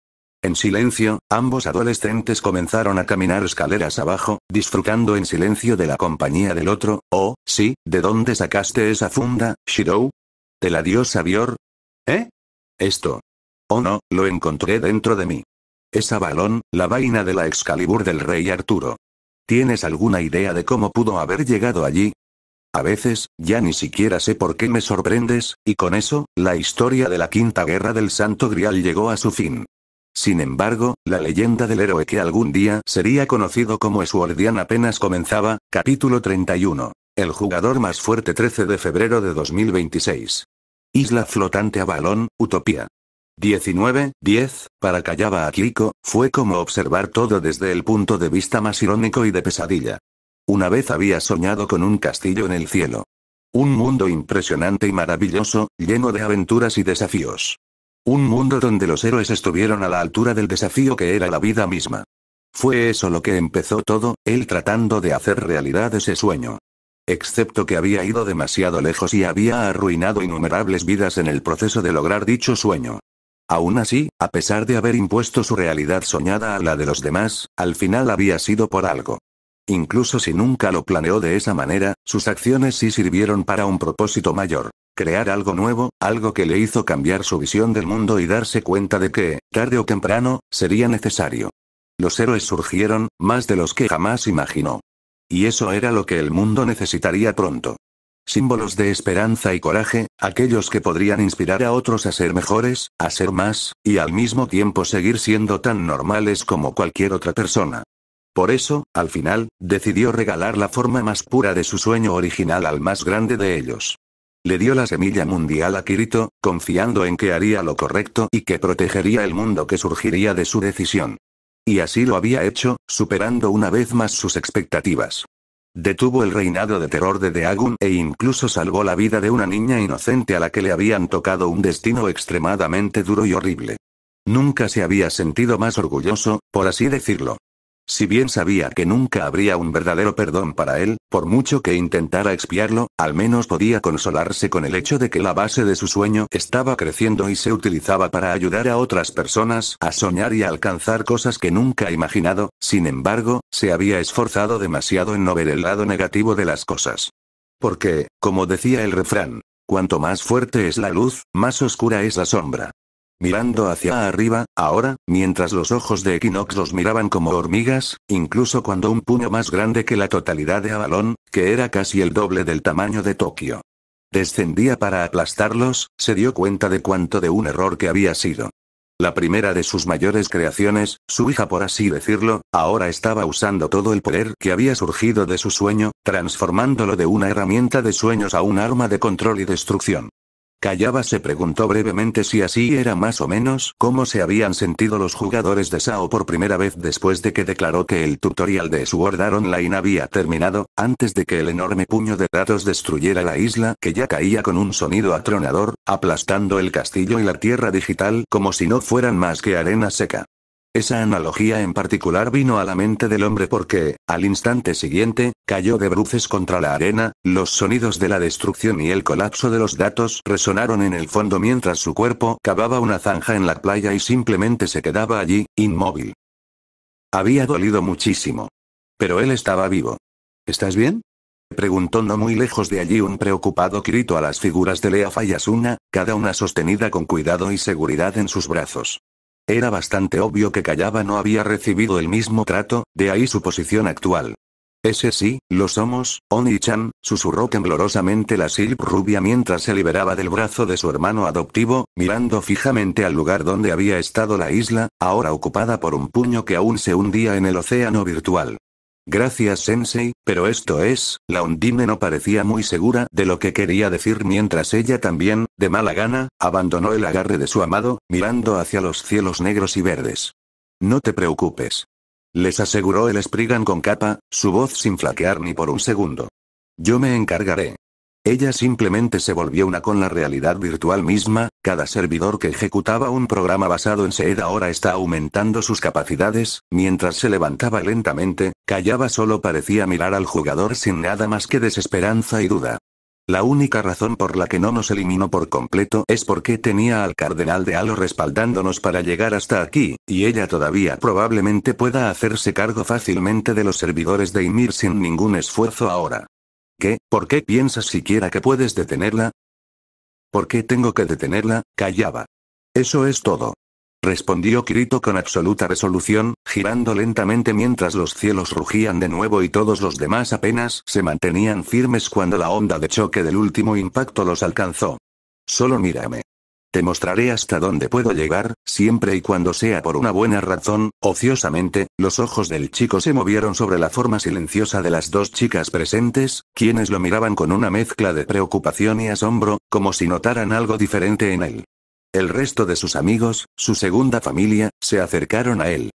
En silencio, ambos adolescentes comenzaron a caminar escaleras abajo, disfrutando en silencio de la compañía del otro. Oh, sí, ¿de dónde sacaste esa funda, Shirou? ¿De la diosa Savior? ¿Eh? Esto. Oh no, lo encontré dentro de mí. Esa balón, la vaina de la Excalibur del rey Arturo. ¿Tienes alguna idea de cómo pudo haber llegado allí? A veces, ya ni siquiera sé por qué me sorprendes, y con eso, la historia de la Quinta Guerra del Santo Grial llegó a su fin. Sin embargo, la leyenda del héroe que algún día sería conocido como Eswardian apenas comenzaba, capítulo 31. El jugador más fuerte 13 de febrero de 2026. Isla flotante a balón, Utopía. 19, 10, para Callaba a Kiko, fue como observar todo desde el punto de vista más irónico y de pesadilla. Una vez había soñado con un castillo en el cielo. Un mundo impresionante y maravilloso, lleno de aventuras y desafíos. Un mundo donde los héroes estuvieron a la altura del desafío que era la vida misma. Fue eso lo que empezó todo, él tratando de hacer realidad ese sueño. Excepto que había ido demasiado lejos y había arruinado innumerables vidas en el proceso de lograr dicho sueño. Aún así, a pesar de haber impuesto su realidad soñada a la de los demás, al final había sido por algo. Incluso si nunca lo planeó de esa manera, sus acciones sí sirvieron para un propósito mayor crear algo nuevo, algo que le hizo cambiar su visión del mundo y darse cuenta de que, tarde o temprano, sería necesario. Los héroes surgieron, más de los que jamás imaginó. Y eso era lo que el mundo necesitaría pronto. Símbolos de esperanza y coraje, aquellos que podrían inspirar a otros a ser mejores, a ser más, y al mismo tiempo seguir siendo tan normales como cualquier otra persona. Por eso, al final, decidió regalar la forma más pura de su sueño original al más grande de ellos le dio la semilla mundial a Kirito, confiando en que haría lo correcto y que protegería el mundo que surgiría de su decisión. Y así lo había hecho, superando una vez más sus expectativas. Detuvo el reinado de terror de Deagun e incluso salvó la vida de una niña inocente a la que le habían tocado un destino extremadamente duro y horrible. Nunca se había sentido más orgulloso, por así decirlo. Si bien sabía que nunca habría un verdadero perdón para él, por mucho que intentara expiarlo, al menos podía consolarse con el hecho de que la base de su sueño estaba creciendo y se utilizaba para ayudar a otras personas a soñar y alcanzar cosas que nunca ha imaginado, sin embargo, se había esforzado demasiado en no ver el lado negativo de las cosas. Porque, como decía el refrán, cuanto más fuerte es la luz, más oscura es la sombra mirando hacia arriba, ahora, mientras los ojos de Equinox los miraban como hormigas, incluso cuando un puño más grande que la totalidad de Avalon, que era casi el doble del tamaño de Tokio. Descendía para aplastarlos, se dio cuenta de cuánto de un error que había sido. La primera de sus mayores creaciones, su hija por así decirlo, ahora estaba usando todo el poder que había surgido de su sueño, transformándolo de una herramienta de sueños a un arma de control y destrucción. Callaba se preguntó brevemente si así era más o menos cómo se habían sentido los jugadores de SAO por primera vez después de que declaró que el tutorial de Sword Art Online había terminado, antes de que el enorme puño de datos destruyera la isla que ya caía con un sonido atronador, aplastando el castillo y la tierra digital como si no fueran más que arena seca. Esa analogía en particular vino a la mente del hombre porque, al instante siguiente, cayó de bruces contra la arena, los sonidos de la destrucción y el colapso de los datos resonaron en el fondo mientras su cuerpo cavaba una zanja en la playa y simplemente se quedaba allí, inmóvil. Había dolido muchísimo. Pero él estaba vivo. ¿Estás bien? preguntó no muy lejos de allí un preocupado grito a las figuras de Lea y cada una sostenida con cuidado y seguridad en sus brazos. Era bastante obvio que Callaba no había recibido el mismo trato, de ahí su posición actual. Ese sí, lo somos, Oni-chan, susurró temblorosamente la Silp Rubia mientras se liberaba del brazo de su hermano adoptivo, mirando fijamente al lugar donde había estado la isla, ahora ocupada por un puño que aún se hundía en el océano virtual. Gracias Sensei, pero esto es, la Undine no parecía muy segura de lo que quería decir mientras ella también, de mala gana, abandonó el agarre de su amado, mirando hacia los cielos negros y verdes. No te preocupes. Les aseguró el Spriggan con capa, su voz sin flaquear ni por un segundo. Yo me encargaré. Ella simplemente se volvió una con la realidad virtual misma, cada servidor que ejecutaba un programa basado en sed ahora está aumentando sus capacidades, mientras se levantaba lentamente, Callaba solo parecía mirar al jugador sin nada más que desesperanza y duda. La única razón por la que no nos eliminó por completo es porque tenía al cardenal de Halo respaldándonos para llegar hasta aquí, y ella todavía probablemente pueda hacerse cargo fácilmente de los servidores de Ymir sin ningún esfuerzo ahora. ¿Qué? ¿Por qué piensas siquiera que puedes detenerla? ¿Por qué tengo que detenerla? Callaba. Eso es todo respondió Kirito con absoluta resolución, girando lentamente mientras los cielos rugían de nuevo y todos los demás apenas se mantenían firmes cuando la onda de choque del último impacto los alcanzó. Solo mírame. Te mostraré hasta dónde puedo llegar, siempre y cuando sea por una buena razón. Ociosamente, los ojos del chico se movieron sobre la forma silenciosa de las dos chicas presentes, quienes lo miraban con una mezcla de preocupación y asombro, como si notaran algo diferente en él. El resto de sus amigos, su segunda familia, se acercaron a él.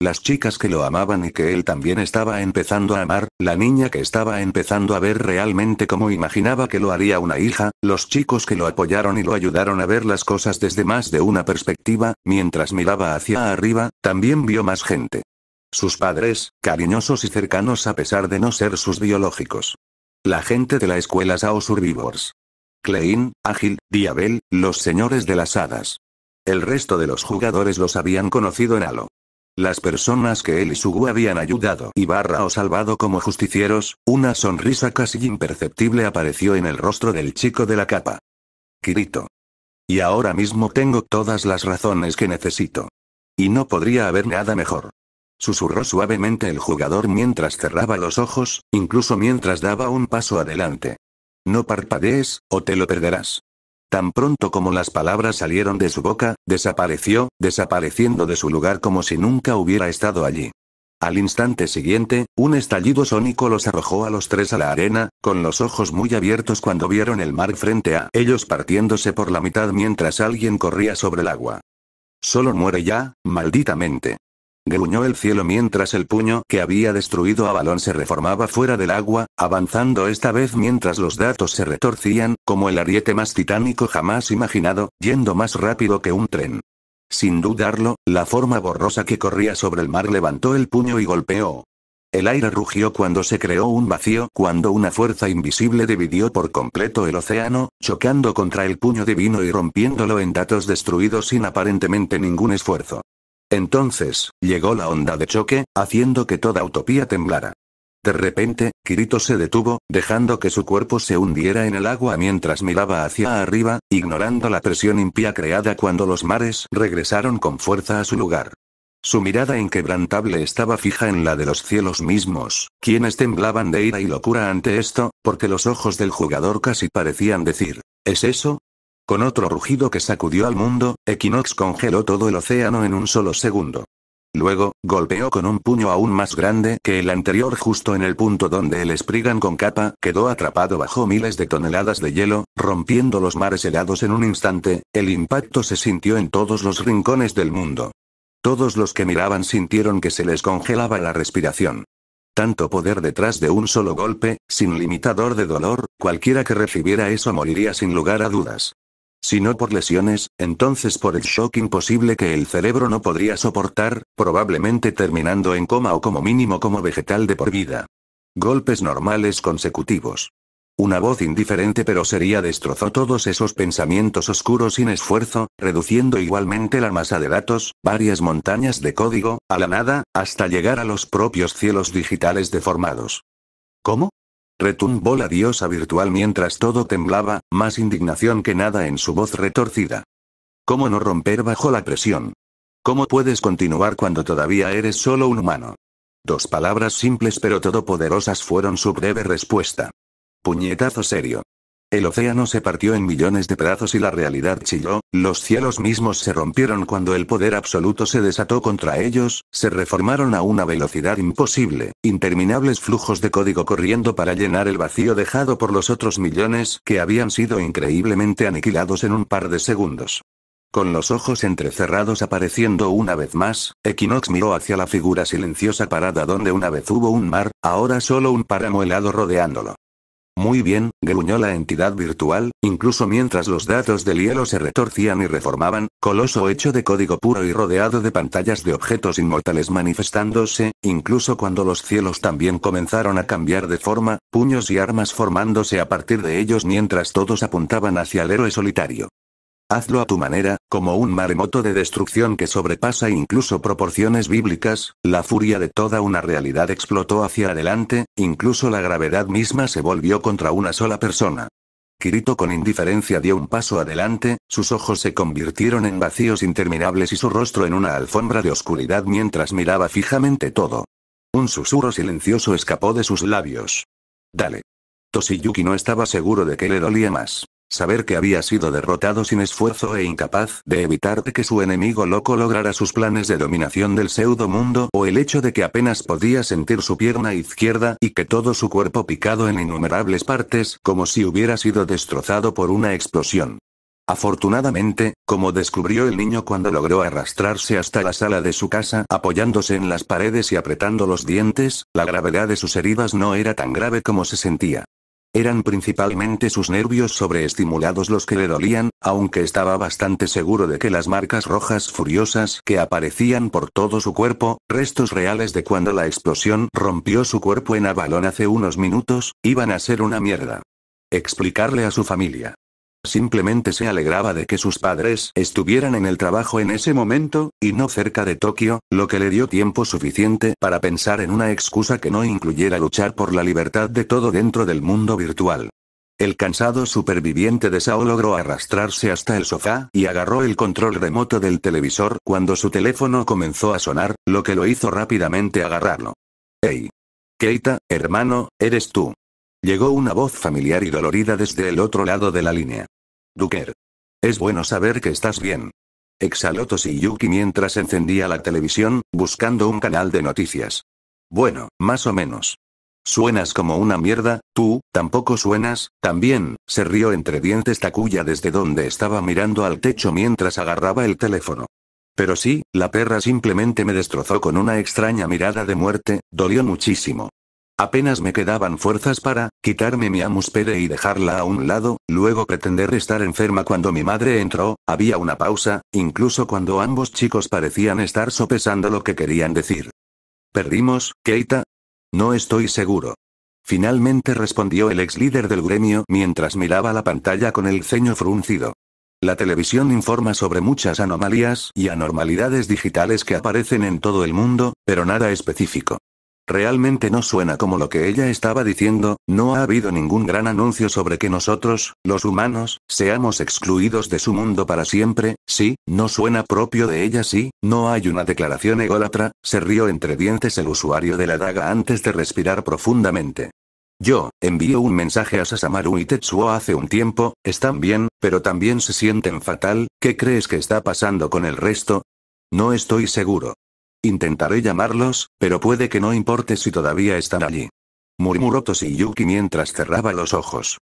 Las chicas que lo amaban y que él también estaba empezando a amar, la niña que estaba empezando a ver realmente como imaginaba que lo haría una hija, los chicos que lo apoyaron y lo ayudaron a ver las cosas desde más de una perspectiva, mientras miraba hacia arriba, también vio más gente. Sus padres, cariñosos y cercanos a pesar de no ser sus biológicos. La gente de la escuela Sao Survivors. Klein, Ágil, Diabel, los señores de las hadas. El resto de los jugadores los habían conocido en Halo. Las personas que él y Sugu habían ayudado y barra o salvado como justicieros, una sonrisa casi imperceptible apareció en el rostro del chico de la capa. Kirito. Y ahora mismo tengo todas las razones que necesito. Y no podría haber nada mejor. Susurró suavemente el jugador mientras cerraba los ojos, incluso mientras daba un paso adelante. No parpadees, o te lo perderás. Tan pronto como las palabras salieron de su boca, desapareció, desapareciendo de su lugar como si nunca hubiera estado allí. Al instante siguiente, un estallido sónico los arrojó a los tres a la arena, con los ojos muy abiertos cuando vieron el mar frente a ellos partiéndose por la mitad mientras alguien corría sobre el agua. Solo muere ya, malditamente. Gruñó el cielo mientras el puño que había destruido a Balón se reformaba fuera del agua, avanzando esta vez mientras los datos se retorcían, como el ariete más titánico jamás imaginado, yendo más rápido que un tren. Sin dudarlo, la forma borrosa que corría sobre el mar levantó el puño y golpeó. El aire rugió cuando se creó un vacío, cuando una fuerza invisible dividió por completo el océano, chocando contra el puño divino y rompiéndolo en datos destruidos sin aparentemente ningún esfuerzo. Entonces, llegó la onda de choque, haciendo que toda utopía temblara. De repente, Kirito se detuvo, dejando que su cuerpo se hundiera en el agua mientras miraba hacia arriba, ignorando la presión impía creada cuando los mares regresaron con fuerza a su lugar. Su mirada inquebrantable estaba fija en la de los cielos mismos, quienes temblaban de ira y locura ante esto, porque los ojos del jugador casi parecían decir, ¿es eso? Con otro rugido que sacudió al mundo, Equinox congeló todo el océano en un solo segundo. Luego, golpeó con un puño aún más grande que el anterior justo en el punto donde el Sprigan con capa quedó atrapado bajo miles de toneladas de hielo, rompiendo los mares helados en un instante, el impacto se sintió en todos los rincones del mundo. Todos los que miraban sintieron que se les congelaba la respiración. Tanto poder detrás de un solo golpe, sin limitador de dolor, cualquiera que recibiera eso moriría sin lugar a dudas. Si no por lesiones, entonces por el shock imposible que el cerebro no podría soportar, probablemente terminando en coma o como mínimo como vegetal de por vida. Golpes normales consecutivos. Una voz indiferente pero sería destrozó todos esos pensamientos oscuros sin esfuerzo, reduciendo igualmente la masa de datos, varias montañas de código, a la nada, hasta llegar a los propios cielos digitales deformados. ¿Cómo? Retumbó la diosa virtual mientras todo temblaba, más indignación que nada en su voz retorcida. ¿Cómo no romper bajo la presión? ¿Cómo puedes continuar cuando todavía eres solo un humano? Dos palabras simples pero todopoderosas fueron su breve respuesta. Puñetazo serio. El océano se partió en millones de pedazos y la realidad chilló, los cielos mismos se rompieron cuando el poder absoluto se desató contra ellos, se reformaron a una velocidad imposible, interminables flujos de código corriendo para llenar el vacío dejado por los otros millones que habían sido increíblemente aniquilados en un par de segundos. Con los ojos entrecerrados apareciendo una vez más, Equinox miró hacia la figura silenciosa parada donde una vez hubo un mar, ahora solo un páramo helado rodeándolo. Muy bien, gruñó la entidad virtual, incluso mientras los datos del hielo se retorcían y reformaban, coloso hecho de código puro y rodeado de pantallas de objetos inmortales manifestándose, incluso cuando los cielos también comenzaron a cambiar de forma, puños y armas formándose a partir de ellos mientras todos apuntaban hacia el héroe solitario hazlo a tu manera, como un maremoto de destrucción que sobrepasa incluso proporciones bíblicas, la furia de toda una realidad explotó hacia adelante, incluso la gravedad misma se volvió contra una sola persona. Kirito con indiferencia dio un paso adelante, sus ojos se convirtieron en vacíos interminables y su rostro en una alfombra de oscuridad mientras miraba fijamente todo. Un susurro silencioso escapó de sus labios. Dale. Toshiyuki no estaba seguro de que le dolía más. Saber que había sido derrotado sin esfuerzo e incapaz de evitar que su enemigo loco lograra sus planes de dominación del pseudo mundo o el hecho de que apenas podía sentir su pierna izquierda y que todo su cuerpo picado en innumerables partes como si hubiera sido destrozado por una explosión. Afortunadamente, como descubrió el niño cuando logró arrastrarse hasta la sala de su casa apoyándose en las paredes y apretando los dientes, la gravedad de sus heridas no era tan grave como se sentía. Eran principalmente sus nervios sobreestimulados los que le dolían, aunque estaba bastante seguro de que las marcas rojas furiosas que aparecían por todo su cuerpo, restos reales de cuando la explosión rompió su cuerpo en avalón hace unos minutos, iban a ser una mierda. Explicarle a su familia. Simplemente se alegraba de que sus padres estuvieran en el trabajo en ese momento, y no cerca de Tokio, lo que le dio tiempo suficiente para pensar en una excusa que no incluyera luchar por la libertad de todo dentro del mundo virtual. El cansado superviviente de Sao logró arrastrarse hasta el sofá y agarró el control remoto del televisor cuando su teléfono comenzó a sonar, lo que lo hizo rápidamente agarrarlo. ¡Hey! Keita, hermano, eres tú. Llegó una voz familiar y dolorida desde el otro lado de la línea. Duker. Es bueno saber que estás bien. Exhaló Toshiyuki mientras encendía la televisión, buscando un canal de noticias. Bueno, más o menos. Suenas como una mierda, tú, tampoco suenas, también, se rió entre dientes Takuya desde donde estaba mirando al techo mientras agarraba el teléfono. Pero sí, la perra simplemente me destrozó con una extraña mirada de muerte, dolió muchísimo. Apenas me quedaban fuerzas para, quitarme mi amuspere y dejarla a un lado, luego pretender estar enferma cuando mi madre entró, había una pausa, incluso cuando ambos chicos parecían estar sopesando lo que querían decir. ¿Perdimos, Keita? No estoy seguro. Finalmente respondió el ex líder del gremio mientras miraba la pantalla con el ceño fruncido. La televisión informa sobre muchas anomalías y anormalidades digitales que aparecen en todo el mundo, pero nada específico. Realmente no suena como lo que ella estaba diciendo, no ha habido ningún gran anuncio sobre que nosotros, los humanos, seamos excluidos de su mundo para siempre, sí, no suena propio de ella sí, no hay una declaración ególatra, se rió entre dientes el usuario de la daga antes de respirar profundamente. Yo, envío un mensaje a Sasamaru y Tetsuo hace un tiempo, están bien, pero también se sienten fatal, ¿qué crees que está pasando con el resto? No estoy seguro. Intentaré llamarlos, pero puede que no importe si todavía están allí. Murmuró Toshiyuki mientras cerraba los ojos.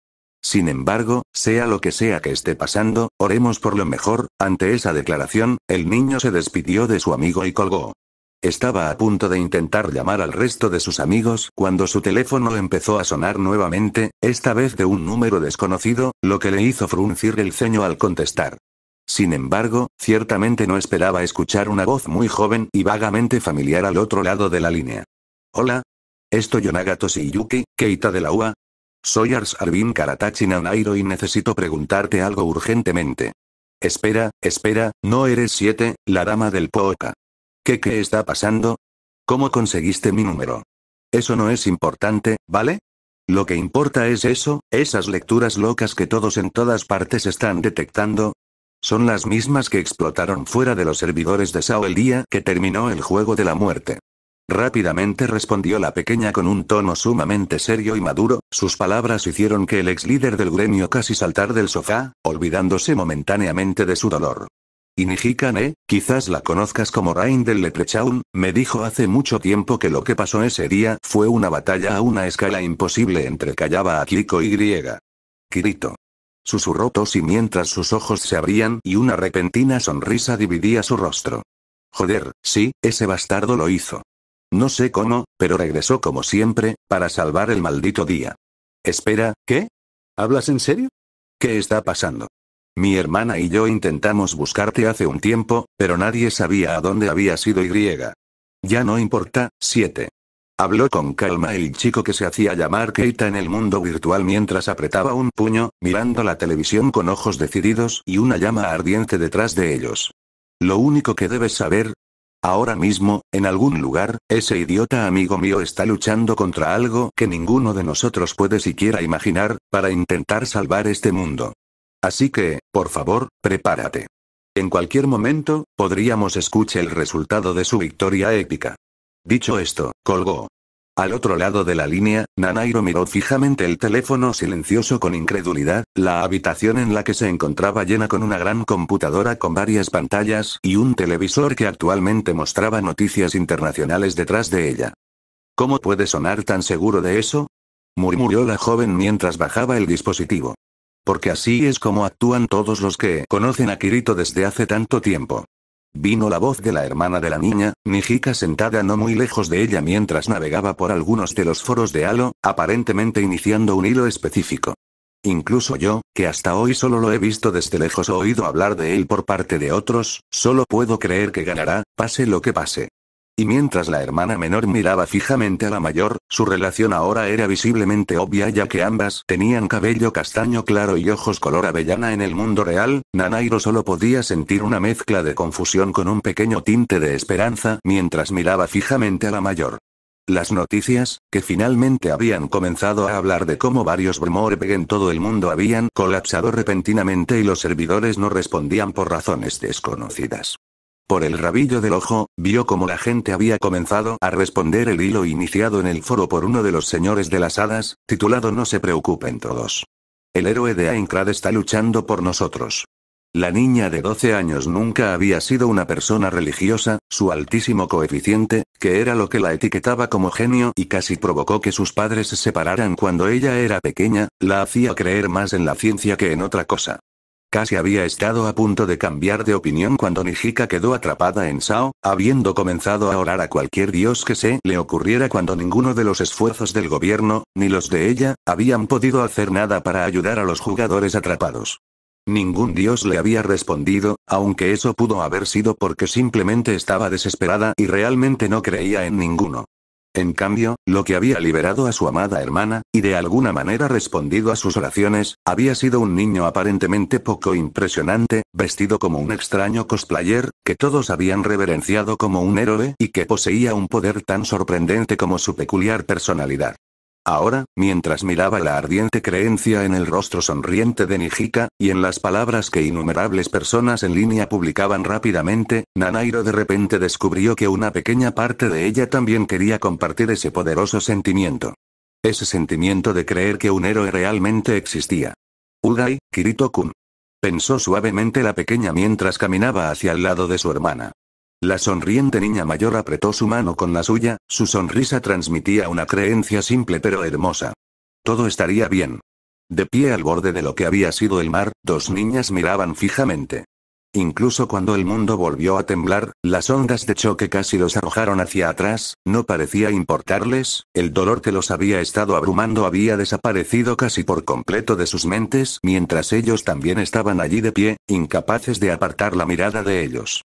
Sin embargo, sea lo que sea que esté pasando, oremos por lo mejor, ante esa declaración, el niño se despidió de su amigo y colgó. Estaba a punto de intentar llamar al resto de sus amigos cuando su teléfono empezó a sonar nuevamente, esta vez de un número desconocido, lo que le hizo fruncir el ceño al contestar. Sin embargo, ciertamente no esperaba escuchar una voz muy joven y vagamente familiar al otro lado de la línea. Hola. Esto Nagato Siyuki, Keita de la UA. Soy Ars Arvin Karatachi Nanairo y necesito preguntarte algo urgentemente. Espera, espera, no eres 7, la dama del Pooka. ¿Qué qué está pasando? ¿Cómo conseguiste mi número? Eso no es importante, ¿vale? Lo que importa es eso, esas lecturas locas que todos en todas partes están detectando, son las mismas que explotaron fuera de los servidores de Sao el día que terminó el juego de la muerte. Rápidamente respondió la pequeña con un tono sumamente serio y maduro, sus palabras hicieron que el ex líder del gremio casi saltar del sofá, olvidándose momentáneamente de su dolor. Iniji quizás la conozcas como Rain del Leprechaun, me dijo hace mucho tiempo que lo que pasó ese día fue una batalla a una escala imposible entre Callaba Akiko y Griega. Kirito. Susurró Tosi mientras sus ojos se abrían y una repentina sonrisa dividía su rostro. Joder, sí, ese bastardo lo hizo. No sé cómo, pero regresó como siempre, para salvar el maldito día. Espera, ¿qué? ¿Hablas en serio? ¿Qué está pasando? Mi hermana y yo intentamos buscarte hace un tiempo, pero nadie sabía a dónde había sido Y. Ya no importa, 7. Habló con calma el chico que se hacía llamar Keita en el mundo virtual mientras apretaba un puño, mirando la televisión con ojos decididos y una llama ardiente detrás de ellos. Lo único que debes saber, Ahora mismo, en algún lugar, ese idiota amigo mío está luchando contra algo que ninguno de nosotros puede siquiera imaginar, para intentar salvar este mundo. Así que, por favor, prepárate. En cualquier momento, podríamos escuchar el resultado de su victoria épica. Dicho esto, colgó. Al otro lado de la línea, Nanairo miró fijamente el teléfono silencioso con incredulidad, la habitación en la que se encontraba llena con una gran computadora con varias pantallas y un televisor que actualmente mostraba noticias internacionales detrás de ella. ¿Cómo puede sonar tan seguro de eso? murmuró la joven mientras bajaba el dispositivo. Porque así es como actúan todos los que conocen a Kirito desde hace tanto tiempo. Vino la voz de la hermana de la niña, Nijika sentada no muy lejos de ella mientras navegaba por algunos de los foros de Halo, aparentemente iniciando un hilo específico. Incluso yo, que hasta hoy solo lo he visto desde lejos o oído hablar de él por parte de otros, solo puedo creer que ganará, pase lo que pase. Y mientras la hermana menor miraba fijamente a la mayor, su relación ahora era visiblemente obvia ya que ambas tenían cabello castaño claro y ojos color avellana en el mundo real, Nanairo solo podía sentir una mezcla de confusión con un pequeño tinte de esperanza mientras miraba fijamente a la mayor. Las noticias, que finalmente habían comenzado a hablar de cómo varios Brmorbeg en todo el mundo habían colapsado repentinamente y los servidores no respondían por razones desconocidas. Por el rabillo del ojo, vio como la gente había comenzado a responder el hilo iniciado en el foro por uno de los señores de las hadas, titulado No se preocupen todos. El héroe de Aincrad está luchando por nosotros. La niña de 12 años nunca había sido una persona religiosa, su altísimo coeficiente, que era lo que la etiquetaba como genio y casi provocó que sus padres se separaran cuando ella era pequeña, la hacía creer más en la ciencia que en otra cosa. Casi había estado a punto de cambiar de opinión cuando Nijika quedó atrapada en Sao, habiendo comenzado a orar a cualquier dios que se le ocurriera cuando ninguno de los esfuerzos del gobierno, ni los de ella, habían podido hacer nada para ayudar a los jugadores atrapados. Ningún dios le había respondido, aunque eso pudo haber sido porque simplemente estaba desesperada y realmente no creía en ninguno. En cambio, lo que había liberado a su amada hermana, y de alguna manera respondido a sus oraciones, había sido un niño aparentemente poco impresionante, vestido como un extraño cosplayer, que todos habían reverenciado como un héroe y que poseía un poder tan sorprendente como su peculiar personalidad. Ahora, mientras miraba la ardiente creencia en el rostro sonriente de Nijika, y en las palabras que innumerables personas en línea publicaban rápidamente, Nanairo de repente descubrió que una pequeña parte de ella también quería compartir ese poderoso sentimiento. Ese sentimiento de creer que un héroe realmente existía. Ugai, Kirito-kun. Pensó suavemente la pequeña mientras caminaba hacia el lado de su hermana. La sonriente niña mayor apretó su mano con la suya, su sonrisa transmitía una creencia simple pero hermosa. Todo estaría bien. De pie al borde de lo que había sido el mar, dos niñas miraban fijamente. Incluso cuando el mundo volvió a temblar, las ondas de choque casi los arrojaron hacia atrás, no parecía importarles, el dolor que los había estado abrumando había desaparecido casi por completo de sus mentes, mientras ellos también estaban allí de pie, incapaces de apartar la mirada de ellos.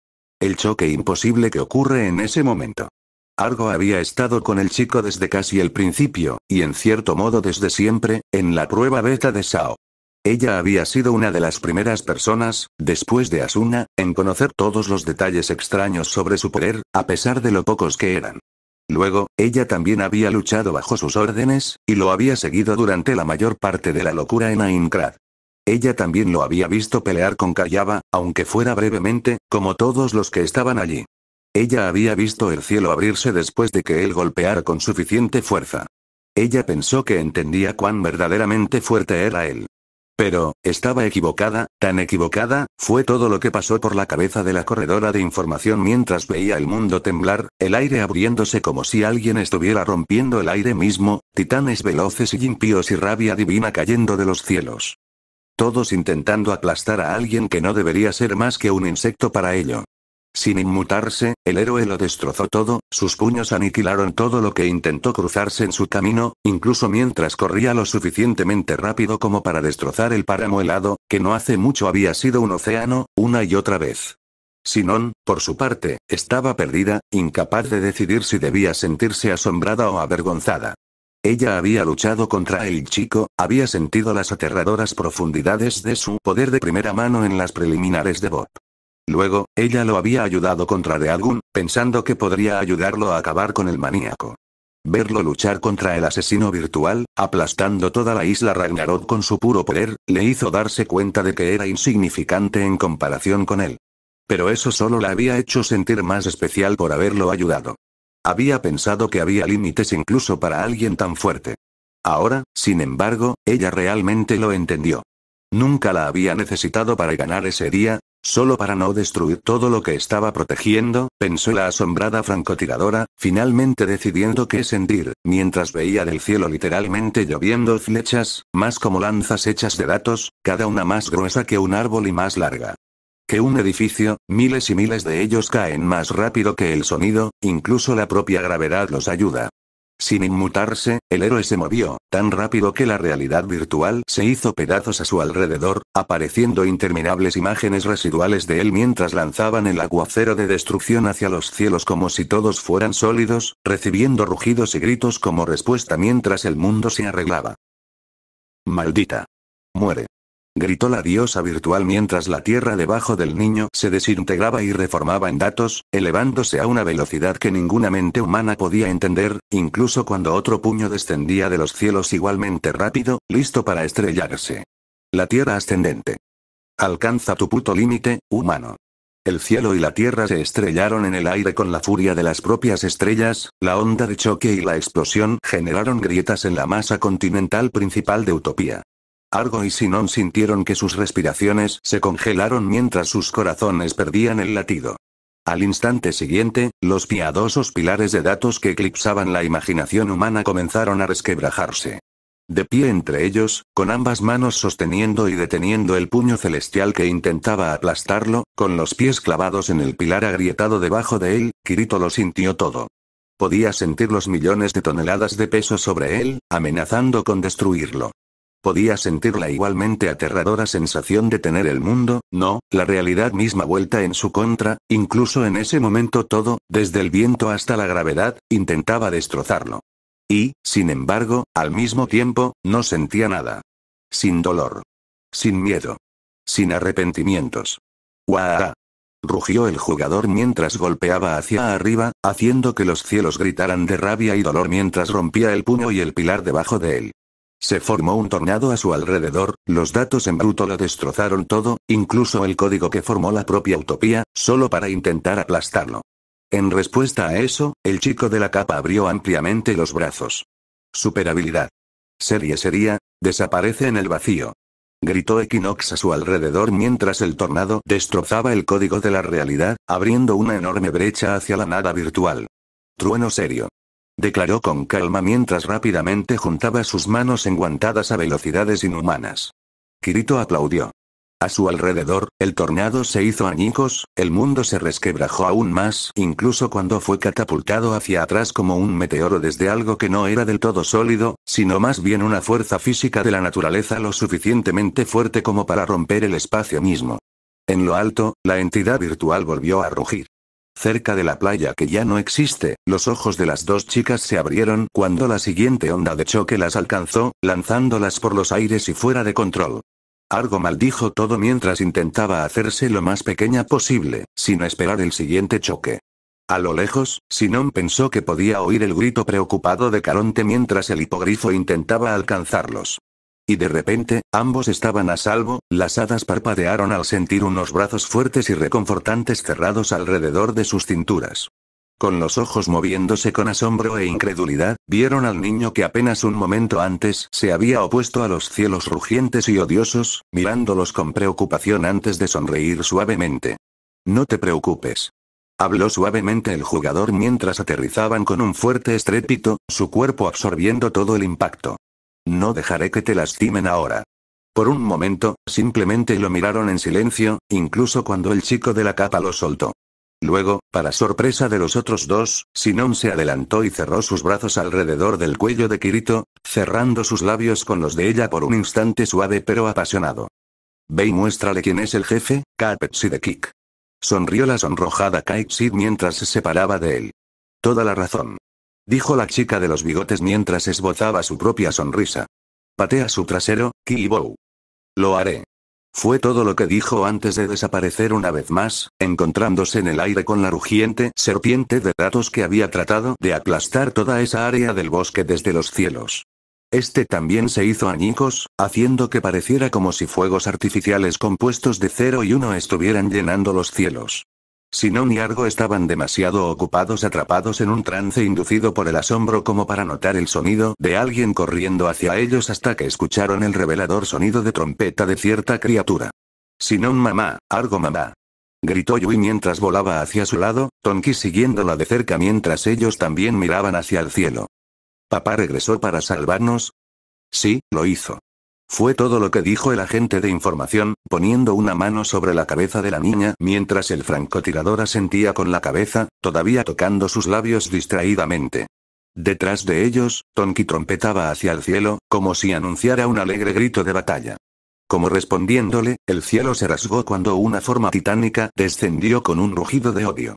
El choque imposible que ocurre en ese momento. Argo había estado con el chico desde casi el principio, y en cierto modo desde siempre, en la prueba beta de Sao. Ella había sido una de las primeras personas, después de Asuna, en conocer todos los detalles extraños sobre su poder, a pesar de lo pocos que eran. Luego, ella también había luchado bajo sus órdenes, y lo había seguido durante la mayor parte de la locura en Aincrad. Ella también lo había visto pelear con Callaba, aunque fuera brevemente, como todos los que estaban allí. Ella había visto el cielo abrirse después de que él golpeara con suficiente fuerza. Ella pensó que entendía cuán verdaderamente fuerte era él. Pero, estaba equivocada, tan equivocada, fue todo lo que pasó por la cabeza de la corredora de información mientras veía el mundo temblar, el aire abriéndose como si alguien estuviera rompiendo el aire mismo, titanes veloces y impíos y rabia divina cayendo de los cielos. Todos intentando aplastar a alguien que no debería ser más que un insecto para ello. Sin inmutarse, el héroe lo destrozó todo, sus puños aniquilaron todo lo que intentó cruzarse en su camino, incluso mientras corría lo suficientemente rápido como para destrozar el páramo helado, que no hace mucho había sido un océano, una y otra vez. Sinón, por su parte, estaba perdida, incapaz de decidir si debía sentirse asombrada o avergonzada. Ella había luchado contra el chico, había sentido las aterradoras profundidades de su poder de primera mano en las preliminares de Bob. Luego, ella lo había ayudado contra Deagun, pensando que podría ayudarlo a acabar con el maníaco. Verlo luchar contra el asesino virtual, aplastando toda la isla Ragnarok con su puro poder, le hizo darse cuenta de que era insignificante en comparación con él. Pero eso solo la había hecho sentir más especial por haberlo ayudado. Había pensado que había límites incluso para alguien tan fuerte. Ahora, sin embargo, ella realmente lo entendió. Nunca la había necesitado para ganar ese día, solo para no destruir todo lo que estaba protegiendo, pensó la asombrada francotiradora, finalmente decidiendo qué sentir, mientras veía del cielo literalmente lloviendo flechas, más como lanzas hechas de datos, cada una más gruesa que un árbol y más larga que un edificio, miles y miles de ellos caen más rápido que el sonido, incluso la propia gravedad los ayuda. Sin inmutarse, el héroe se movió, tan rápido que la realidad virtual se hizo pedazos a su alrededor, apareciendo interminables imágenes residuales de él mientras lanzaban el aguacero de destrucción hacia los cielos como si todos fueran sólidos, recibiendo rugidos y gritos como respuesta mientras el mundo se arreglaba. Maldita. Muere gritó la diosa virtual mientras la tierra debajo del niño se desintegraba y reformaba en datos, elevándose a una velocidad que ninguna mente humana podía entender, incluso cuando otro puño descendía de los cielos igualmente rápido, listo para estrellarse. La tierra ascendente. Alcanza tu puto límite, humano. El cielo y la tierra se estrellaron en el aire con la furia de las propias estrellas, la onda de choque y la explosión generaron grietas en la masa continental principal de Utopía. Argo y Sinón sintieron que sus respiraciones se congelaron mientras sus corazones perdían el latido. Al instante siguiente, los piadosos pilares de datos que eclipsaban la imaginación humana comenzaron a resquebrajarse. De pie entre ellos, con ambas manos sosteniendo y deteniendo el puño celestial que intentaba aplastarlo, con los pies clavados en el pilar agrietado debajo de él, Kirito lo sintió todo. Podía sentir los millones de toneladas de peso sobre él, amenazando con destruirlo. Podía sentir la igualmente aterradora sensación de tener el mundo, no, la realidad misma vuelta en su contra, incluso en ese momento todo, desde el viento hasta la gravedad, intentaba destrozarlo. Y, sin embargo, al mismo tiempo, no sentía nada. Sin dolor. Sin miedo. Sin arrepentimientos. ¡Guau! Rugió el jugador mientras golpeaba hacia arriba, haciendo que los cielos gritaran de rabia y dolor mientras rompía el puño y el pilar debajo de él. Se formó un tornado a su alrededor, los datos en bruto lo destrozaron todo, incluso el código que formó la propia utopía, solo para intentar aplastarlo. En respuesta a eso, el chico de la capa abrió ampliamente los brazos. Superabilidad. Serie sería, desaparece en el vacío. Gritó Equinox a su alrededor mientras el tornado destrozaba el código de la realidad, abriendo una enorme brecha hacia la nada virtual. Trueno serio declaró con calma mientras rápidamente juntaba sus manos enguantadas a velocidades inhumanas. Kirito aplaudió. A su alrededor, el tornado se hizo añicos, el mundo se resquebrajó aún más, incluso cuando fue catapultado hacia atrás como un meteoro desde algo que no era del todo sólido, sino más bien una fuerza física de la naturaleza lo suficientemente fuerte como para romper el espacio mismo. En lo alto, la entidad virtual volvió a rugir. Cerca de la playa que ya no existe, los ojos de las dos chicas se abrieron cuando la siguiente onda de choque las alcanzó, lanzándolas por los aires y fuera de control. Argo maldijo todo mientras intentaba hacerse lo más pequeña posible, sin esperar el siguiente choque. A lo lejos, Sinon pensó que podía oír el grito preocupado de Caronte mientras el hipogrifo intentaba alcanzarlos. Y de repente, ambos estaban a salvo, las hadas parpadearon al sentir unos brazos fuertes y reconfortantes cerrados alrededor de sus cinturas. Con los ojos moviéndose con asombro e incredulidad, vieron al niño que apenas un momento antes se había opuesto a los cielos rugientes y odiosos, mirándolos con preocupación antes de sonreír suavemente. No te preocupes. Habló suavemente el jugador mientras aterrizaban con un fuerte estrépito, su cuerpo absorbiendo todo el impacto. No dejaré que te lastimen ahora. Por un momento, simplemente lo miraron en silencio, incluso cuando el chico de la capa lo soltó. Luego, para sorpresa de los otros dos, Sinon se adelantó y cerró sus brazos alrededor del cuello de Kirito, cerrando sus labios con los de ella por un instante suave pero apasionado. Ve y muéstrale quién es el jefe, Kaipetsi de Kik. Sonrió la sonrojada Kaipsi mientras se separaba de él. Toda la razón dijo la chica de los bigotes mientras esbozaba su propia sonrisa. Patea su trasero, Kibou. Lo haré. Fue todo lo que dijo antes de desaparecer una vez más, encontrándose en el aire con la rugiente serpiente de datos que había tratado de aplastar toda esa área del bosque desde los cielos. Este también se hizo añicos, haciendo que pareciera como si fuegos artificiales compuestos de cero y uno estuvieran llenando los cielos. Sinón y Argo estaban demasiado ocupados atrapados en un trance inducido por el asombro como para notar el sonido de alguien corriendo hacia ellos hasta que escucharon el revelador sonido de trompeta de cierta criatura. Sinón mamá, Argo mamá. Gritó Yui mientras volaba hacia su lado, Tonki siguiéndola de cerca mientras ellos también miraban hacia el cielo. ¿Papá regresó para salvarnos? Sí, lo hizo. Fue todo lo que dijo el agente de información, poniendo una mano sobre la cabeza de la niña mientras el francotirador asentía con la cabeza, todavía tocando sus labios distraídamente. Detrás de ellos, Tonki trompetaba hacia el cielo, como si anunciara un alegre grito de batalla. Como respondiéndole, el cielo se rasgó cuando una forma titánica descendió con un rugido de odio.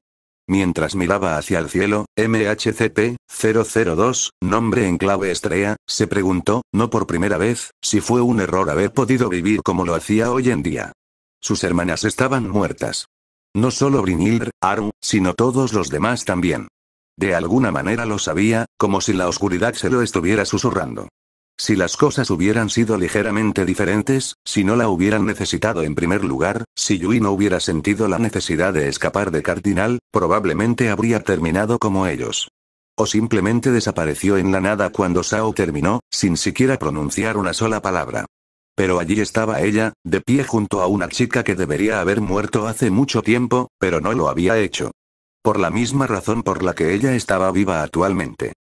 Mientras miraba hacia el cielo, MHCP-002, nombre en clave estrella, se preguntó, no por primera vez, si fue un error haber podido vivir como lo hacía hoy en día. Sus hermanas estaban muertas. No solo Brinhildr, Aru, sino todos los demás también. De alguna manera lo sabía, como si la oscuridad se lo estuviera susurrando. Si las cosas hubieran sido ligeramente diferentes, si no la hubieran necesitado en primer lugar, si Yui no hubiera sentido la necesidad de escapar de Cardinal, probablemente habría terminado como ellos. O simplemente desapareció en la nada cuando Sao terminó, sin siquiera pronunciar una sola palabra. Pero allí estaba ella, de pie junto a una chica que debería haber muerto hace mucho tiempo, pero no lo había hecho. Por la misma razón por la que ella estaba viva actualmente.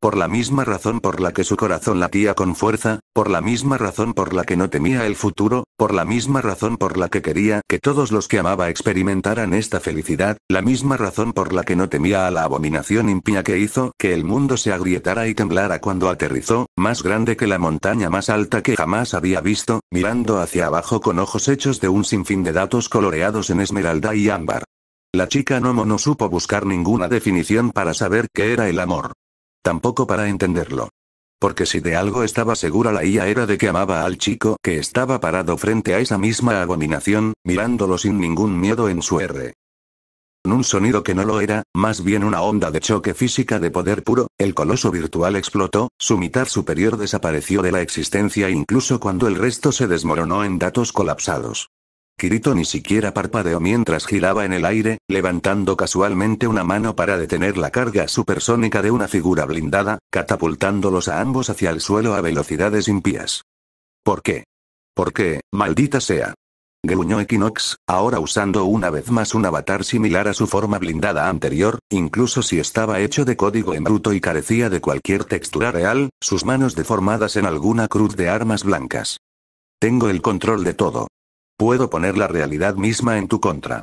Por la misma razón por la que su corazón latía con fuerza, por la misma razón por la que no temía el futuro, por la misma razón por la que quería que todos los que amaba experimentaran esta felicidad, la misma razón por la que no temía a la abominación impía que hizo que el mundo se agrietara y temblara cuando aterrizó, más grande que la montaña más alta que jamás había visto, mirando hacia abajo con ojos hechos de un sinfín de datos coloreados en esmeralda y ámbar. La chica Nomo no supo buscar ninguna definición para saber qué era el amor. Tampoco para entenderlo. Porque si de algo estaba segura la IA era de que amaba al chico que estaba parado frente a esa misma abominación, mirándolo sin ningún miedo en su R. Un sonido que no lo era, más bien una onda de choque física de poder puro, el coloso virtual explotó, su mitad superior desapareció de la existencia incluso cuando el resto se desmoronó en datos colapsados. Kirito ni siquiera parpadeó mientras giraba en el aire, levantando casualmente una mano para detener la carga supersónica de una figura blindada, catapultándolos a ambos hacia el suelo a velocidades impías. ¿Por qué? ¿Por qué, maldita sea? Gruñó Equinox, ahora usando una vez más un avatar similar a su forma blindada anterior, incluso si estaba hecho de código en bruto y carecía de cualquier textura real, sus manos deformadas en alguna cruz de armas blancas. Tengo el control de todo. Puedo poner la realidad misma en tu contra.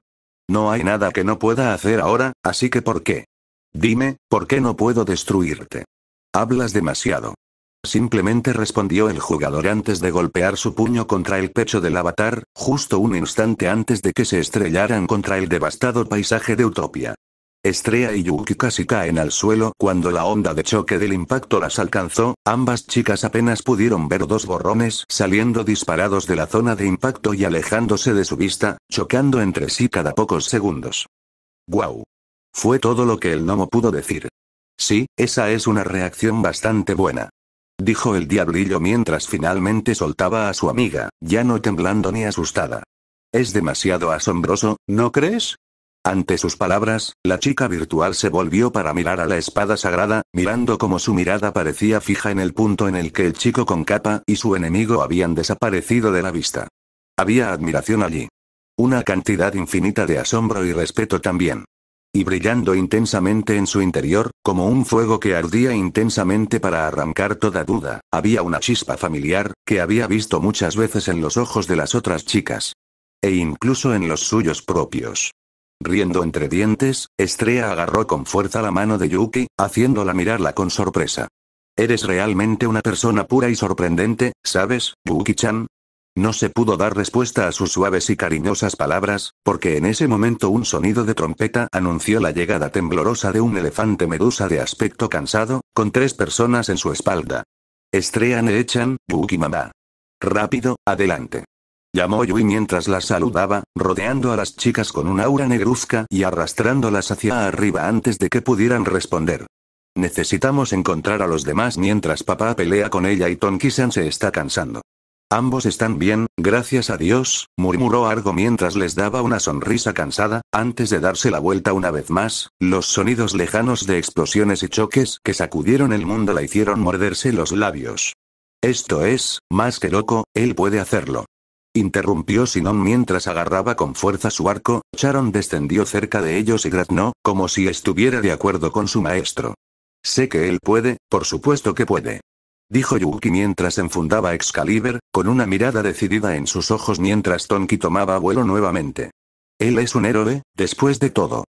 No hay nada que no pueda hacer ahora, así que ¿por qué? Dime, ¿por qué no puedo destruirte? Hablas demasiado. Simplemente respondió el jugador antes de golpear su puño contra el pecho del avatar, justo un instante antes de que se estrellaran contra el devastado paisaje de Utopia. Estrella y Yuki casi caen al suelo cuando la onda de choque del impacto las alcanzó, ambas chicas apenas pudieron ver dos borrones saliendo disparados de la zona de impacto y alejándose de su vista, chocando entre sí cada pocos segundos. ¡Guau! Fue todo lo que el gnomo pudo decir. Sí, esa es una reacción bastante buena. Dijo el diablillo mientras finalmente soltaba a su amiga, ya no temblando ni asustada. Es demasiado asombroso, ¿no crees? Ante sus palabras, la chica virtual se volvió para mirar a la espada sagrada, mirando como su mirada parecía fija en el punto en el que el chico con capa y su enemigo habían desaparecido de la vista. Había admiración allí. Una cantidad infinita de asombro y respeto también. Y brillando intensamente en su interior, como un fuego que ardía intensamente para arrancar toda duda, había una chispa familiar, que había visto muchas veces en los ojos de las otras chicas. E incluso en los suyos propios. Riendo entre dientes, Estrella agarró con fuerza la mano de Yuki, haciéndola mirarla con sorpresa. Eres realmente una persona pura y sorprendente, ¿sabes, Yuki-chan? No se pudo dar respuesta a sus suaves y cariñosas palabras, porque en ese momento un sonido de trompeta anunció la llegada temblorosa de un elefante medusa de aspecto cansado, con tres personas en su espalda. Estrella Nechan, yuki mamá. Rápido, adelante llamó Yui mientras la saludaba, rodeando a las chicas con un aura negruzca y arrastrándolas hacia arriba antes de que pudieran responder. Necesitamos encontrar a los demás mientras papá pelea con ella y Tonkisan se está cansando. Ambos están bien, gracias a Dios, murmuró Argo mientras les daba una sonrisa cansada, antes de darse la vuelta una vez más, los sonidos lejanos de explosiones y choques que sacudieron el mundo la hicieron morderse los labios. Esto es, más que loco, él puede hacerlo. Interrumpió Sinon mientras agarraba con fuerza su arco, Charon descendió cerca de ellos y graznó, como si estuviera de acuerdo con su maestro. Sé que él puede, por supuesto que puede. Dijo Yuki mientras enfundaba Excalibur, con una mirada decidida en sus ojos mientras Tonki tomaba vuelo nuevamente. Él es un héroe, después de todo.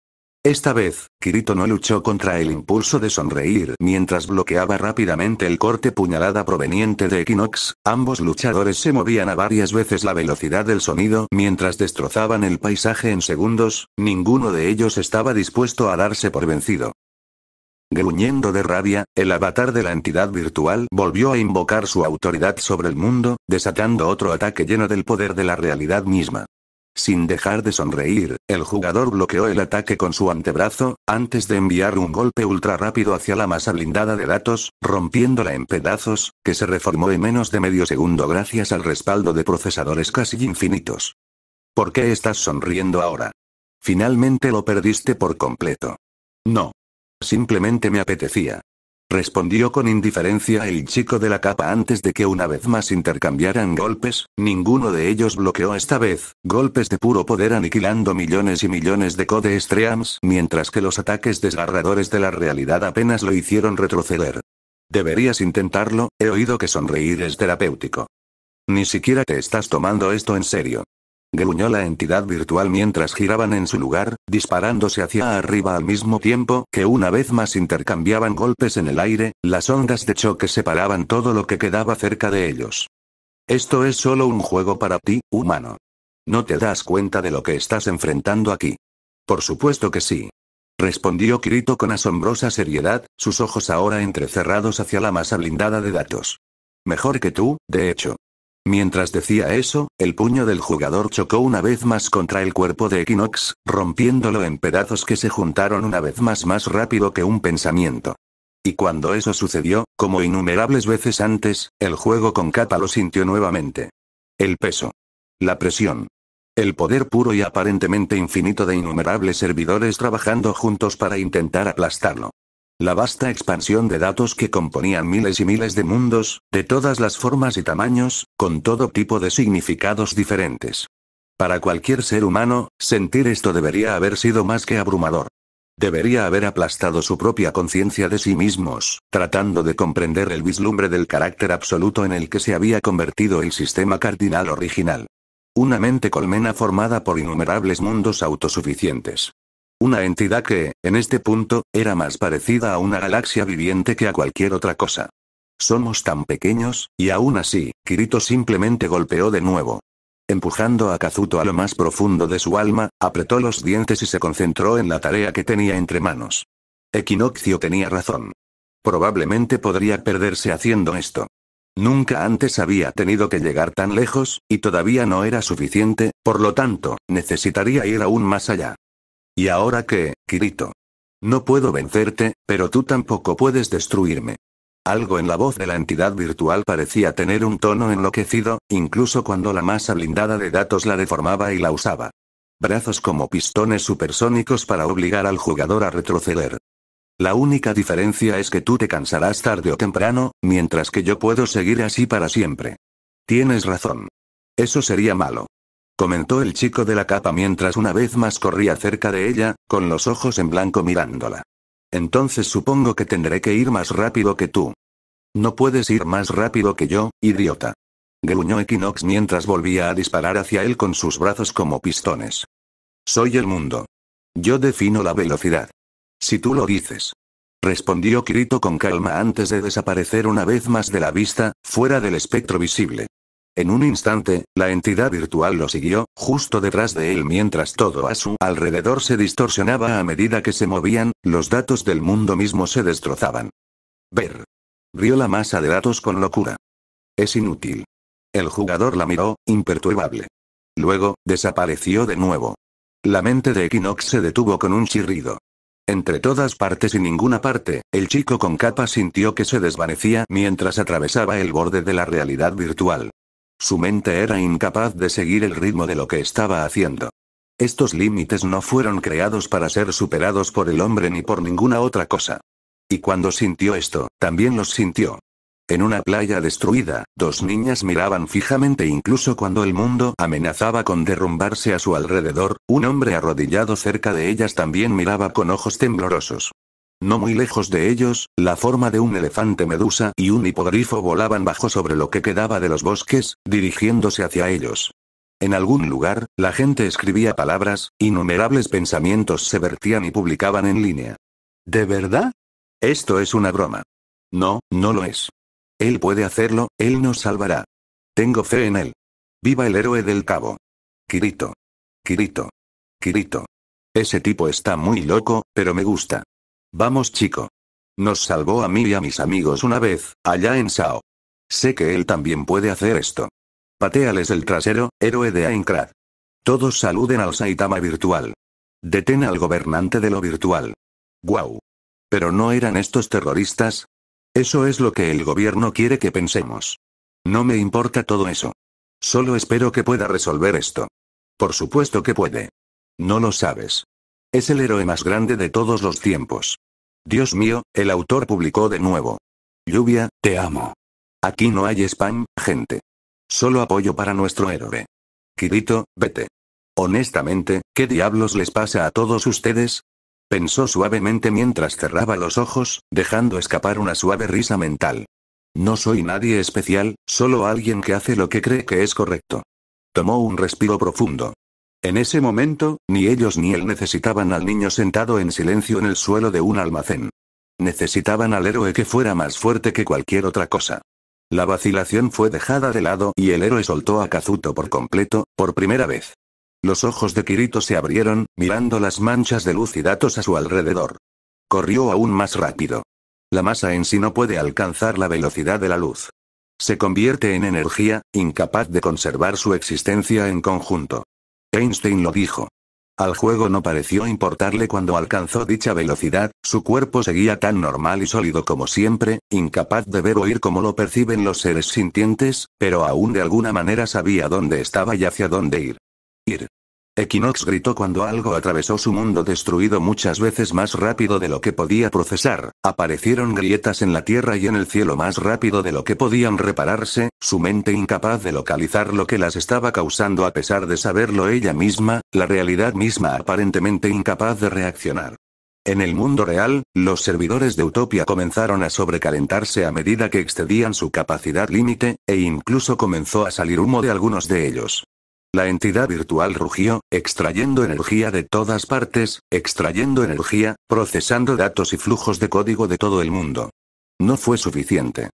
Esta vez, Kirito no luchó contra el impulso de sonreír mientras bloqueaba rápidamente el corte puñalada proveniente de Equinox, ambos luchadores se movían a varias veces la velocidad del sonido mientras destrozaban el paisaje en segundos, ninguno de ellos estaba dispuesto a darse por vencido. Gruñendo de rabia, el avatar de la entidad virtual volvió a invocar su autoridad sobre el mundo, desatando otro ataque lleno del poder de la realidad misma. Sin dejar de sonreír, el jugador bloqueó el ataque con su antebrazo, antes de enviar un golpe ultra rápido hacia la masa blindada de datos, rompiéndola en pedazos, que se reformó en menos de medio segundo gracias al respaldo de procesadores casi infinitos. ¿Por qué estás sonriendo ahora? Finalmente lo perdiste por completo. No. Simplemente me apetecía respondió con indiferencia el chico de la capa antes de que una vez más intercambiaran golpes, ninguno de ellos bloqueó esta vez, golpes de puro poder aniquilando millones y millones de Code Streams mientras que los ataques desgarradores de la realidad apenas lo hicieron retroceder. Deberías intentarlo, he oído que sonreír es terapéutico. Ni siquiera te estás tomando esto en serio gruñó la entidad virtual mientras giraban en su lugar, disparándose hacia arriba al mismo tiempo que una vez más intercambiaban golpes en el aire, las ondas de choque separaban todo lo que quedaba cerca de ellos. Esto es solo un juego para ti, humano. No te das cuenta de lo que estás enfrentando aquí. Por supuesto que sí. Respondió Kirito con asombrosa seriedad, sus ojos ahora entrecerrados hacia la masa blindada de datos. Mejor que tú, de hecho. Mientras decía eso, el puño del jugador chocó una vez más contra el cuerpo de Equinox, rompiéndolo en pedazos que se juntaron una vez más más rápido que un pensamiento. Y cuando eso sucedió, como innumerables veces antes, el juego con capa lo sintió nuevamente. El peso. La presión. El poder puro y aparentemente infinito de innumerables servidores trabajando juntos para intentar aplastarlo la vasta expansión de datos que componían miles y miles de mundos, de todas las formas y tamaños, con todo tipo de significados diferentes. Para cualquier ser humano, sentir esto debería haber sido más que abrumador. Debería haber aplastado su propia conciencia de sí mismos, tratando de comprender el vislumbre del carácter absoluto en el que se había convertido el sistema cardinal original. Una mente colmena formada por innumerables mundos autosuficientes, una entidad que, en este punto, era más parecida a una galaxia viviente que a cualquier otra cosa. Somos tan pequeños, y aún así, Kirito simplemente golpeó de nuevo. Empujando a Kazuto a lo más profundo de su alma, apretó los dientes y se concentró en la tarea que tenía entre manos. Equinoccio tenía razón. Probablemente podría perderse haciendo esto. Nunca antes había tenido que llegar tan lejos, y todavía no era suficiente, por lo tanto, necesitaría ir aún más allá. ¿Y ahora qué, Kirito? No puedo vencerte, pero tú tampoco puedes destruirme. Algo en la voz de la entidad virtual parecía tener un tono enloquecido, incluso cuando la masa blindada de datos la deformaba y la usaba. Brazos como pistones supersónicos para obligar al jugador a retroceder. La única diferencia es que tú te cansarás tarde o temprano, mientras que yo puedo seguir así para siempre. Tienes razón. Eso sería malo comentó el chico de la capa mientras una vez más corría cerca de ella, con los ojos en blanco mirándola. Entonces supongo que tendré que ir más rápido que tú. No puedes ir más rápido que yo, idiota. Gruñó Equinox mientras volvía a disparar hacia él con sus brazos como pistones. Soy el mundo. Yo defino la velocidad. Si tú lo dices. Respondió Kirito con calma antes de desaparecer una vez más de la vista, fuera del espectro visible. En un instante, la entidad virtual lo siguió, justo detrás de él mientras todo a su alrededor se distorsionaba a medida que se movían, los datos del mundo mismo se destrozaban. Ver. Rió la masa de datos con locura. Es inútil. El jugador la miró, imperturbable. Luego, desapareció de nuevo. La mente de Equinox se detuvo con un chirrido. Entre todas partes y ninguna parte, el chico con capa sintió que se desvanecía mientras atravesaba el borde de la realidad virtual. Su mente era incapaz de seguir el ritmo de lo que estaba haciendo. Estos límites no fueron creados para ser superados por el hombre ni por ninguna otra cosa. Y cuando sintió esto, también los sintió. En una playa destruida, dos niñas miraban fijamente incluso cuando el mundo amenazaba con derrumbarse a su alrededor, un hombre arrodillado cerca de ellas también miraba con ojos temblorosos. No muy lejos de ellos, la forma de un elefante medusa y un hipogrifo volaban bajo sobre lo que quedaba de los bosques, dirigiéndose hacia ellos. En algún lugar, la gente escribía palabras, innumerables pensamientos se vertían y publicaban en línea. ¿De verdad? Esto es una broma. No, no lo es. Él puede hacerlo, él nos salvará. Tengo fe en él. Viva el héroe del cabo. Quirito. Quirito. Kirito. Ese tipo está muy loco, pero me gusta. Vamos chico. Nos salvó a mí y a mis amigos una vez, allá en Sao. Sé que él también puede hacer esto. Pateales el trasero, héroe de Aincrad. Todos saluden al Saitama virtual. Detén al gobernante de lo virtual. Guau. Pero no eran estos terroristas. Eso es lo que el gobierno quiere que pensemos. No me importa todo eso. Solo espero que pueda resolver esto. Por supuesto que puede. No lo sabes. Es el héroe más grande de todos los tiempos. Dios mío, el autor publicó de nuevo. Lluvia, te amo. Aquí no hay spam, gente. Solo apoyo para nuestro héroe. Kirito, vete. Honestamente, ¿qué diablos les pasa a todos ustedes? Pensó suavemente mientras cerraba los ojos, dejando escapar una suave risa mental. No soy nadie especial, solo alguien que hace lo que cree que es correcto. Tomó un respiro profundo. En ese momento, ni ellos ni él necesitaban al niño sentado en silencio en el suelo de un almacén. Necesitaban al héroe que fuera más fuerte que cualquier otra cosa. La vacilación fue dejada de lado y el héroe soltó a Kazuto por completo, por primera vez. Los ojos de Kirito se abrieron, mirando las manchas de luz y datos a su alrededor. Corrió aún más rápido. La masa en sí no puede alcanzar la velocidad de la luz. Se convierte en energía, incapaz de conservar su existencia en conjunto. Einstein lo dijo. Al juego no pareció importarle cuando alcanzó dicha velocidad, su cuerpo seguía tan normal y sólido como siempre, incapaz de ver o oír como lo perciben los seres sintientes, pero aún de alguna manera sabía dónde estaba y hacia dónde ir. Ir. Equinox gritó cuando algo atravesó su mundo destruido muchas veces más rápido de lo que podía procesar, aparecieron grietas en la tierra y en el cielo más rápido de lo que podían repararse, su mente incapaz de localizar lo que las estaba causando a pesar de saberlo ella misma, la realidad misma aparentemente incapaz de reaccionar. En el mundo real, los servidores de Utopia comenzaron a sobrecalentarse a medida que excedían su capacidad límite, e incluso comenzó a salir humo de algunos de ellos. La entidad virtual rugió, extrayendo energía de todas partes, extrayendo energía, procesando datos y flujos de código de todo el mundo. No fue suficiente.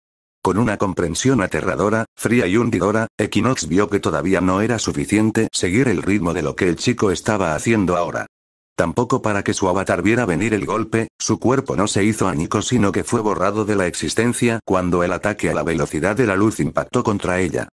Con una comprensión aterradora, fría y hundidora, Equinox vio que todavía no era suficiente seguir el ritmo de lo que el chico estaba haciendo ahora. Tampoco para que su avatar viera venir el golpe, su cuerpo no se hizo anico sino que fue borrado de la existencia cuando el ataque a la velocidad de la luz impactó contra ella.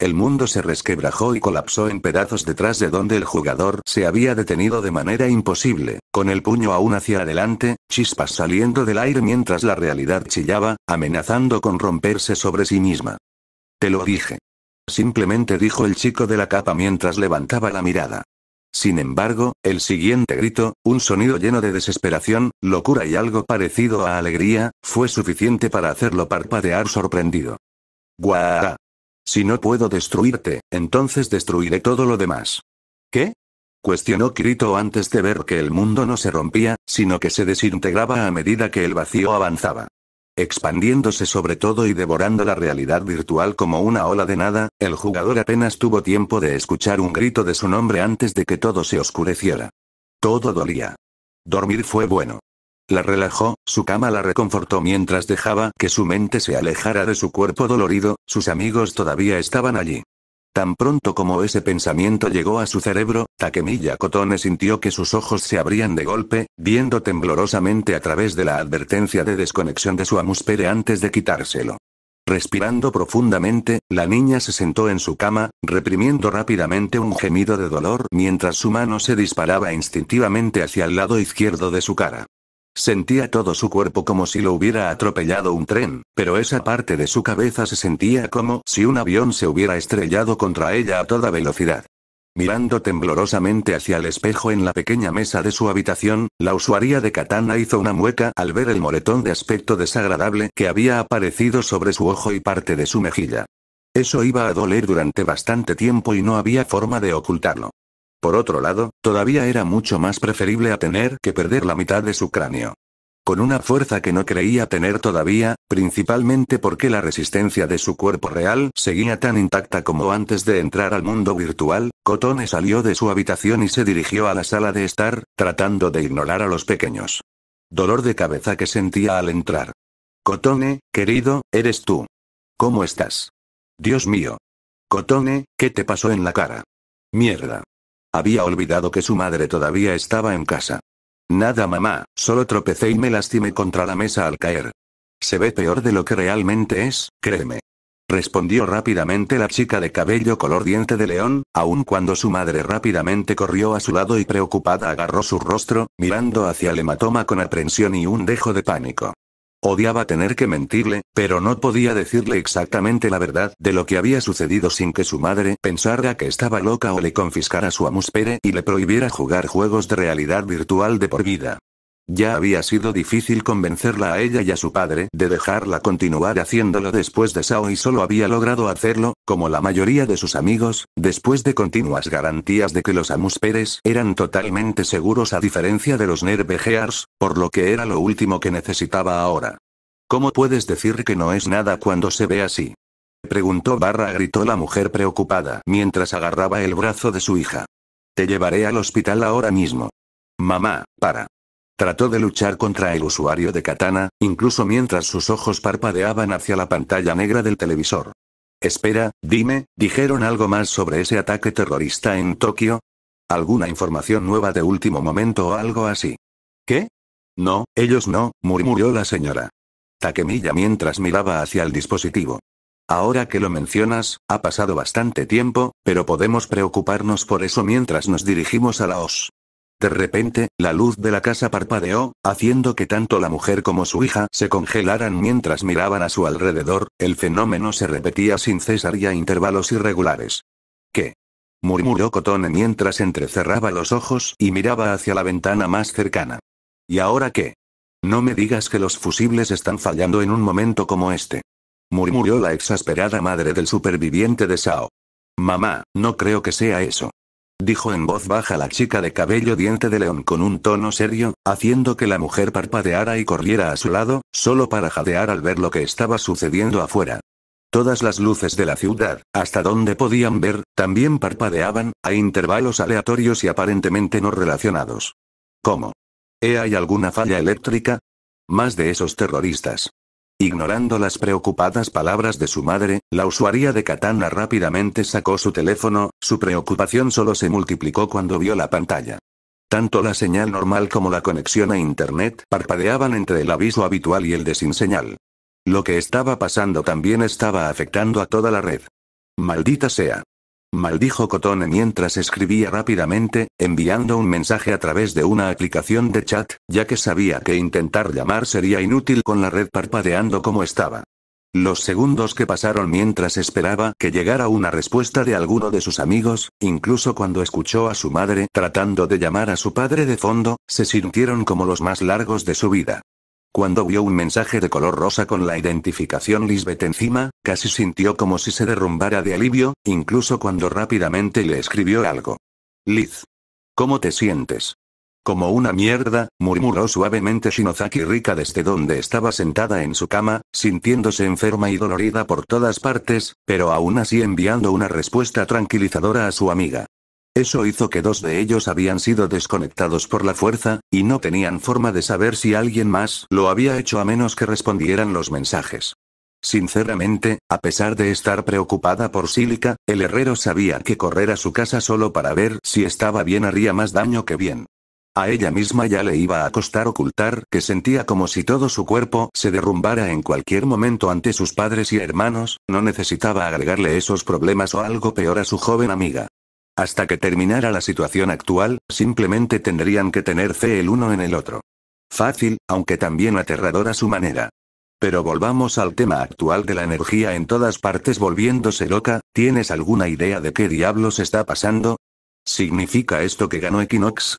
El mundo se resquebrajó y colapsó en pedazos detrás de donde el jugador se había detenido de manera imposible, con el puño aún hacia adelante, chispas saliendo del aire mientras la realidad chillaba, amenazando con romperse sobre sí misma. Te lo dije. Simplemente dijo el chico de la capa mientras levantaba la mirada. Sin embargo, el siguiente grito, un sonido lleno de desesperación, locura y algo parecido a alegría, fue suficiente para hacerlo parpadear sorprendido. ¡Guau! Si no puedo destruirte, entonces destruiré todo lo demás. ¿Qué? Cuestionó Krito antes de ver que el mundo no se rompía, sino que se desintegraba a medida que el vacío avanzaba. Expandiéndose sobre todo y devorando la realidad virtual como una ola de nada, el jugador apenas tuvo tiempo de escuchar un grito de su nombre antes de que todo se oscureciera. Todo dolía. Dormir fue bueno. La relajó, su cama la reconfortó mientras dejaba que su mente se alejara de su cuerpo dolorido, sus amigos todavía estaban allí. Tan pronto como ese pensamiento llegó a su cerebro, Takemilla Kotone sintió que sus ojos se abrían de golpe, viendo temblorosamente a través de la advertencia de desconexión de su amuspere antes de quitárselo. Respirando profundamente, la niña se sentó en su cama, reprimiendo rápidamente un gemido de dolor mientras su mano se disparaba instintivamente hacia el lado izquierdo de su cara. Sentía todo su cuerpo como si lo hubiera atropellado un tren, pero esa parte de su cabeza se sentía como si un avión se hubiera estrellado contra ella a toda velocidad. Mirando temblorosamente hacia el espejo en la pequeña mesa de su habitación, la usuaria de Katana hizo una mueca al ver el moretón de aspecto desagradable que había aparecido sobre su ojo y parte de su mejilla. Eso iba a doler durante bastante tiempo y no había forma de ocultarlo. Por otro lado, todavía era mucho más preferible a tener que perder la mitad de su cráneo. Con una fuerza que no creía tener todavía, principalmente porque la resistencia de su cuerpo real seguía tan intacta como antes de entrar al mundo virtual, Cotone salió de su habitación y se dirigió a la sala de estar, tratando de ignorar a los pequeños. Dolor de cabeza que sentía al entrar. Cotone, querido, eres tú. ¿Cómo estás? Dios mío. Cotone, ¿qué te pasó en la cara? Mierda. Había olvidado que su madre todavía estaba en casa. Nada mamá, solo tropecé y me lastimé contra la mesa al caer. Se ve peor de lo que realmente es, créeme. Respondió rápidamente la chica de cabello color diente de león, aun cuando su madre rápidamente corrió a su lado y preocupada agarró su rostro, mirando hacia el hematoma con aprensión y un dejo de pánico. Odiaba tener que mentirle, pero no podía decirle exactamente la verdad de lo que había sucedido sin que su madre pensara que estaba loca o le confiscara su amuspere y le prohibiera jugar juegos de realidad virtual de por vida. Ya había sido difícil convencerla a ella y a su padre de dejarla continuar haciéndolo después de Sao y solo había logrado hacerlo, como la mayoría de sus amigos, después de continuas garantías de que los Amusperes eran totalmente seguros a diferencia de los Nervegears, por lo que era lo último que necesitaba ahora. ¿Cómo puedes decir que no es nada cuando se ve así? Preguntó barra gritó la mujer preocupada mientras agarraba el brazo de su hija. Te llevaré al hospital ahora mismo. Mamá, para. Trató de luchar contra el usuario de katana, incluso mientras sus ojos parpadeaban hacia la pantalla negra del televisor. Espera, dime, ¿dijeron algo más sobre ese ataque terrorista en Tokio? ¿Alguna información nueva de último momento o algo así? ¿Qué? No, ellos no, murmuró la señora. Takemilla mientras miraba hacia el dispositivo. Ahora que lo mencionas, ha pasado bastante tiempo, pero podemos preocuparnos por eso mientras nos dirigimos a la OS. De repente, la luz de la casa parpadeó, haciendo que tanto la mujer como su hija se congelaran mientras miraban a su alrededor, el fenómeno se repetía sin cesar y a intervalos irregulares. ¿Qué? murmuró Cotone mientras entrecerraba los ojos y miraba hacia la ventana más cercana. ¿Y ahora qué? No me digas que los fusibles están fallando en un momento como este. Murmuró la exasperada madre del superviviente de Sao. Mamá, no creo que sea eso dijo en voz baja la chica de cabello diente de león con un tono serio, haciendo que la mujer parpadeara y corriera a su lado, solo para jadear al ver lo que estaba sucediendo afuera. Todas las luces de la ciudad, hasta donde podían ver, también parpadeaban, a intervalos aleatorios y aparentemente no relacionados. ¿Cómo? ¿E ¿Hay alguna falla eléctrica? Más de esos terroristas. Ignorando las preocupadas palabras de su madre, la usuaria de Katana rápidamente sacó su teléfono, su preocupación solo se multiplicó cuando vio la pantalla. Tanto la señal normal como la conexión a Internet parpadeaban entre el aviso habitual y el de sin señal. Lo que estaba pasando también estaba afectando a toda la red. Maldita sea maldijo Cotone mientras escribía rápidamente, enviando un mensaje a través de una aplicación de chat, ya que sabía que intentar llamar sería inútil con la red parpadeando como estaba. Los segundos que pasaron mientras esperaba que llegara una respuesta de alguno de sus amigos, incluso cuando escuchó a su madre tratando de llamar a su padre de fondo, se sintieron como los más largos de su vida. Cuando vio un mensaje de color rosa con la identificación Lisbeth encima, casi sintió como si se derrumbara de alivio, incluso cuando rápidamente le escribió algo. Liz. ¿Cómo te sientes? Como una mierda, murmuró suavemente Shinozaki Rika desde donde estaba sentada en su cama, sintiéndose enferma y dolorida por todas partes, pero aún así enviando una respuesta tranquilizadora a su amiga. Eso hizo que dos de ellos habían sido desconectados por la fuerza, y no tenían forma de saber si alguien más lo había hecho a menos que respondieran los mensajes. Sinceramente, a pesar de estar preocupada por Sílica, el herrero sabía que correr a su casa solo para ver si estaba bien haría más daño que bien. A ella misma ya le iba a costar ocultar que sentía como si todo su cuerpo se derrumbara en cualquier momento ante sus padres y hermanos, no necesitaba agregarle esos problemas o algo peor a su joven amiga. Hasta que terminara la situación actual, simplemente tendrían que tener fe el uno en el otro. Fácil, aunque también aterradora su manera. Pero volvamos al tema actual de la energía en todas partes volviéndose loca, ¿tienes alguna idea de qué diablos está pasando? ¿Significa esto que ganó Equinox?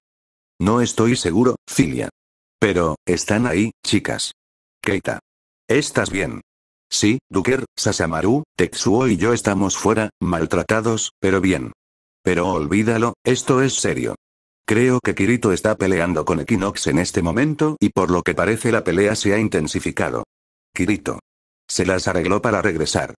No estoy seguro, Cilia. Pero, están ahí, chicas. Keita. ¿Estás bien? Sí, Duker, Sasamaru, Tetsuo y yo estamos fuera, maltratados, pero bien. Pero olvídalo, esto es serio. Creo que Kirito está peleando con Equinox en este momento y por lo que parece la pelea se ha intensificado. Kirito. Se las arregló para regresar.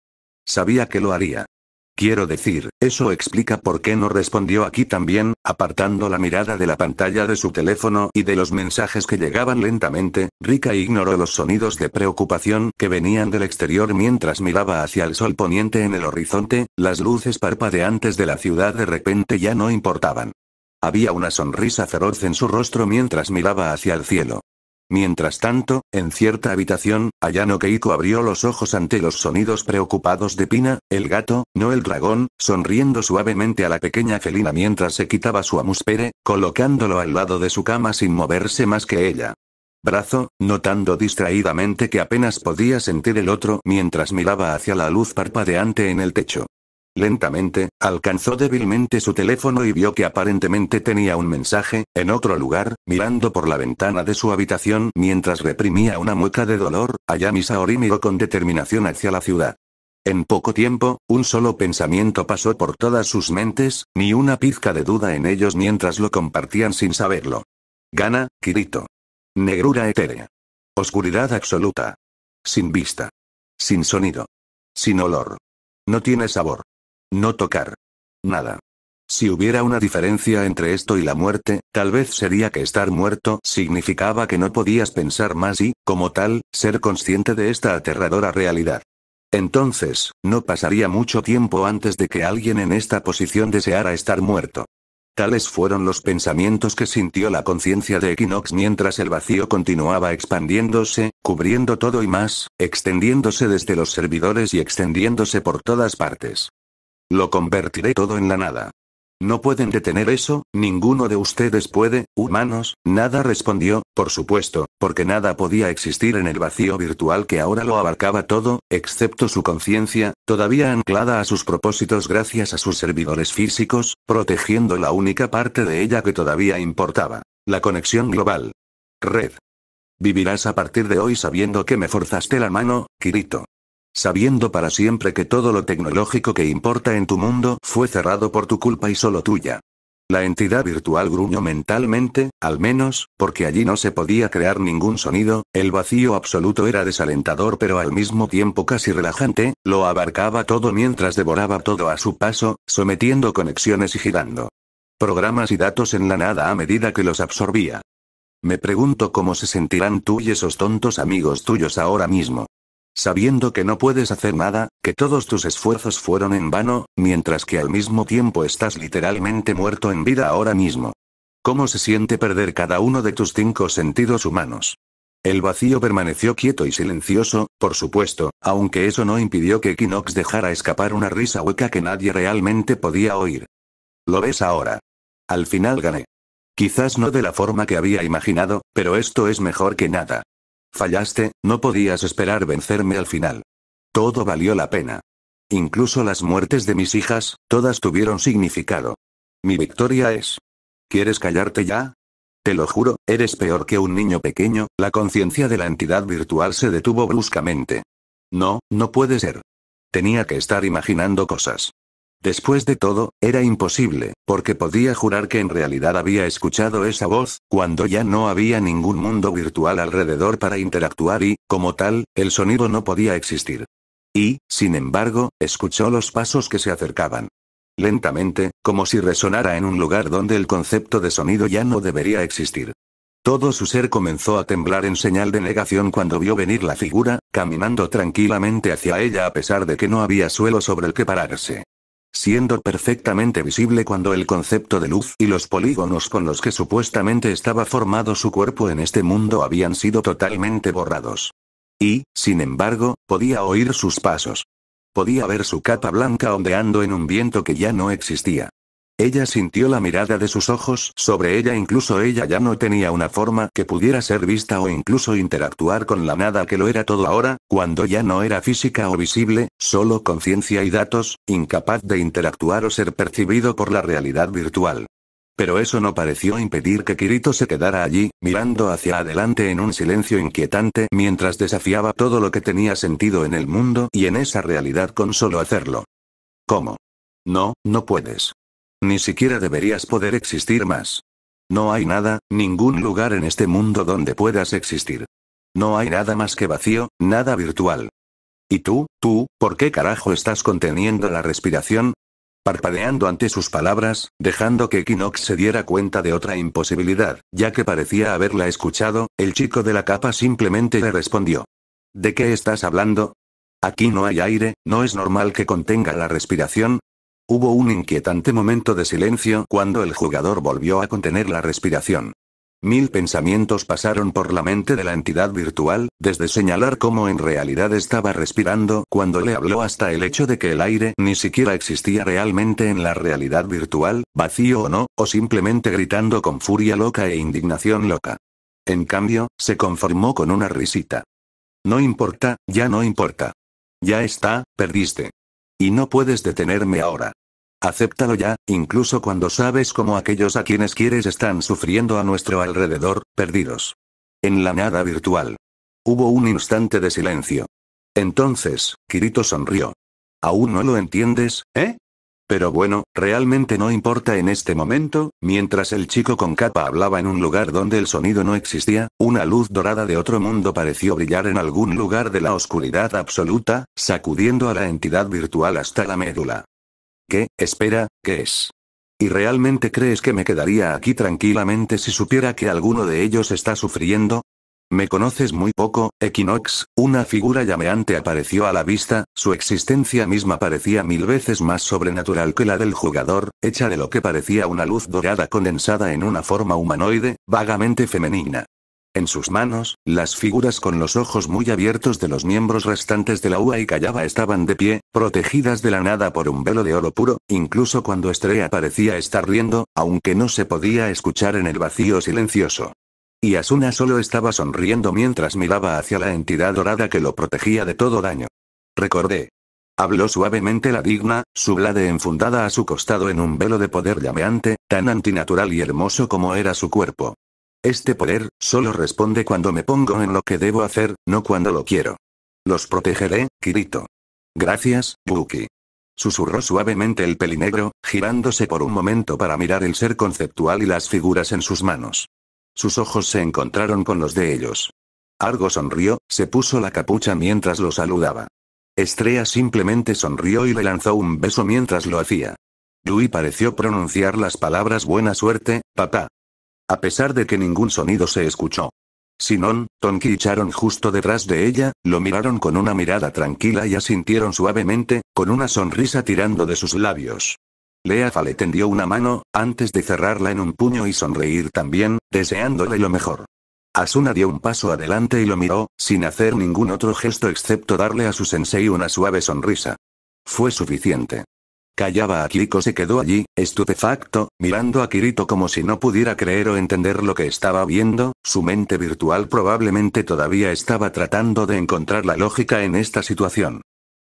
Sabía que lo haría. Quiero decir, eso explica por qué no respondió aquí también, apartando la mirada de la pantalla de su teléfono y de los mensajes que llegaban lentamente, Rika ignoró los sonidos de preocupación que venían del exterior mientras miraba hacia el sol poniente en el horizonte, las luces parpadeantes de la ciudad de repente ya no importaban. Había una sonrisa feroz en su rostro mientras miraba hacia el cielo. Mientras tanto, en cierta habitación, Ayano Keiko abrió los ojos ante los sonidos preocupados de Pina, el gato, no el dragón, sonriendo suavemente a la pequeña felina mientras se quitaba su amuspere, colocándolo al lado de su cama sin moverse más que ella. Brazo, notando distraídamente que apenas podía sentir el otro mientras miraba hacia la luz parpadeante en el techo. Lentamente, alcanzó débilmente su teléfono y vio que aparentemente tenía un mensaje, en otro lugar, mirando por la ventana de su habitación mientras reprimía una mueca de dolor, Ayami Saori miró con determinación hacia la ciudad. En poco tiempo, un solo pensamiento pasó por todas sus mentes, ni una pizca de duda en ellos mientras lo compartían sin saberlo. Gana, Kirito. Negrura etérea. Oscuridad absoluta. Sin vista. Sin sonido. Sin olor. No tiene sabor. No tocar. Nada. Si hubiera una diferencia entre esto y la muerte, tal vez sería que estar muerto significaba que no podías pensar más y, como tal, ser consciente de esta aterradora realidad. Entonces, no pasaría mucho tiempo antes de que alguien en esta posición deseara estar muerto. Tales fueron los pensamientos que sintió la conciencia de Equinox mientras el vacío continuaba expandiéndose, cubriendo todo y más, extendiéndose desde los servidores y extendiéndose por todas partes. Lo convertiré todo en la nada. No pueden detener eso, ninguno de ustedes puede, humanos, nada respondió, por supuesto, porque nada podía existir en el vacío virtual que ahora lo abarcaba todo, excepto su conciencia, todavía anclada a sus propósitos gracias a sus servidores físicos, protegiendo la única parte de ella que todavía importaba, la conexión global. Red. Vivirás a partir de hoy sabiendo que me forzaste la mano, Kirito sabiendo para siempre que todo lo tecnológico que importa en tu mundo fue cerrado por tu culpa y solo tuya. La entidad virtual gruñó mentalmente, al menos, porque allí no se podía crear ningún sonido, el vacío absoluto era desalentador pero al mismo tiempo casi relajante, lo abarcaba todo mientras devoraba todo a su paso, sometiendo conexiones y girando. Programas y datos en la nada a medida que los absorbía. Me pregunto cómo se sentirán tú y esos tontos amigos tuyos ahora mismo. Sabiendo que no puedes hacer nada, que todos tus esfuerzos fueron en vano, mientras que al mismo tiempo estás literalmente muerto en vida ahora mismo. ¿Cómo se siente perder cada uno de tus cinco sentidos humanos? El vacío permaneció quieto y silencioso, por supuesto, aunque eso no impidió que Kinox dejara escapar una risa hueca que nadie realmente podía oír. Lo ves ahora. Al final gané. Quizás no de la forma que había imaginado, pero esto es mejor que nada. Fallaste, no podías esperar vencerme al final. Todo valió la pena. Incluso las muertes de mis hijas, todas tuvieron significado. Mi victoria es. ¿Quieres callarte ya? Te lo juro, eres peor que un niño pequeño, la conciencia de la entidad virtual se detuvo bruscamente. No, no puede ser. Tenía que estar imaginando cosas. Después de todo, era imposible, porque podía jurar que en realidad había escuchado esa voz, cuando ya no había ningún mundo virtual alrededor para interactuar y, como tal, el sonido no podía existir. Y, sin embargo, escuchó los pasos que se acercaban. Lentamente, como si resonara en un lugar donde el concepto de sonido ya no debería existir. Todo su ser comenzó a temblar en señal de negación cuando vio venir la figura, caminando tranquilamente hacia ella a pesar de que no había suelo sobre el que pararse siendo perfectamente visible cuando el concepto de luz y los polígonos con los que supuestamente estaba formado su cuerpo en este mundo habían sido totalmente borrados. Y, sin embargo, podía oír sus pasos. Podía ver su capa blanca ondeando en un viento que ya no existía. Ella sintió la mirada de sus ojos sobre ella, incluso ella ya no tenía una forma que pudiera ser vista o incluso interactuar con la nada que lo era todo ahora, cuando ya no era física o visible, solo conciencia y datos, incapaz de interactuar o ser percibido por la realidad virtual. Pero eso no pareció impedir que Kirito se quedara allí, mirando hacia adelante en un silencio inquietante mientras desafiaba todo lo que tenía sentido en el mundo y en esa realidad con solo hacerlo. ¿Cómo? No, no puedes. Ni siquiera deberías poder existir más. No hay nada, ningún lugar en este mundo donde puedas existir. No hay nada más que vacío, nada virtual. ¿Y tú, tú, por qué carajo estás conteniendo la respiración? Parpadeando ante sus palabras, dejando que Equinox se diera cuenta de otra imposibilidad, ya que parecía haberla escuchado, el chico de la capa simplemente le respondió. ¿De qué estás hablando? Aquí no hay aire, no es normal que contenga la respiración, Hubo un inquietante momento de silencio cuando el jugador volvió a contener la respiración. Mil pensamientos pasaron por la mente de la entidad virtual, desde señalar cómo en realidad estaba respirando cuando le habló hasta el hecho de que el aire ni siquiera existía realmente en la realidad virtual, vacío o no, o simplemente gritando con furia loca e indignación loca. En cambio, se conformó con una risita. No importa, ya no importa. Ya está, perdiste. Y no puedes detenerme ahora. Acéptalo ya, incluso cuando sabes cómo aquellos a quienes quieres están sufriendo a nuestro alrededor, perdidos. En la nada virtual. Hubo un instante de silencio. Entonces, Kirito sonrió. ¿Aún no lo entiendes, eh? Pero bueno, realmente no importa en este momento, mientras el chico con capa hablaba en un lugar donde el sonido no existía, una luz dorada de otro mundo pareció brillar en algún lugar de la oscuridad absoluta, sacudiendo a la entidad virtual hasta la médula. ¿Qué, espera, qué es? ¿Y realmente crees que me quedaría aquí tranquilamente si supiera que alguno de ellos está sufriendo? Me conoces muy poco, Equinox, una figura llameante apareció a la vista, su existencia misma parecía mil veces más sobrenatural que la del jugador, hecha de lo que parecía una luz dorada condensada en una forma humanoide, vagamente femenina. En sus manos, las figuras con los ojos muy abiertos de los miembros restantes de la Ua y Callaba estaban de pie, protegidas de la nada por un velo de oro puro, incluso cuando Estrella parecía estar riendo, aunque no se podía escuchar en el vacío silencioso. Y Asuna solo estaba sonriendo mientras miraba hacia la entidad dorada que lo protegía de todo daño. Recordé. Habló suavemente la digna, su blade enfundada a su costado en un velo de poder llameante, tan antinatural y hermoso como era su cuerpo. Este poder, solo responde cuando me pongo en lo que debo hacer, no cuando lo quiero. Los protegeré, Kirito. Gracias, Buki. Susurró suavemente el pelinegro, girándose por un momento para mirar el ser conceptual y las figuras en sus manos. Sus ojos se encontraron con los de ellos. Argo sonrió, se puso la capucha mientras lo saludaba. Estrella simplemente sonrió y le lanzó un beso mientras lo hacía. Lui pareció pronunciar las palabras buena suerte, papá. A pesar de que ningún sonido se escuchó. Sinon, Tonki y Charon justo detrás de ella, lo miraron con una mirada tranquila y asintieron suavemente, con una sonrisa tirando de sus labios. Leafa le tendió una mano, antes de cerrarla en un puño y sonreír también, deseándole lo mejor. Asuna dio un paso adelante y lo miró, sin hacer ningún otro gesto excepto darle a su sensei una suave sonrisa. Fue suficiente. Callaba Kiriko se quedó allí, estupefacto, mirando a Kirito como si no pudiera creer o entender lo que estaba viendo, su mente virtual probablemente todavía estaba tratando de encontrar la lógica en esta situación.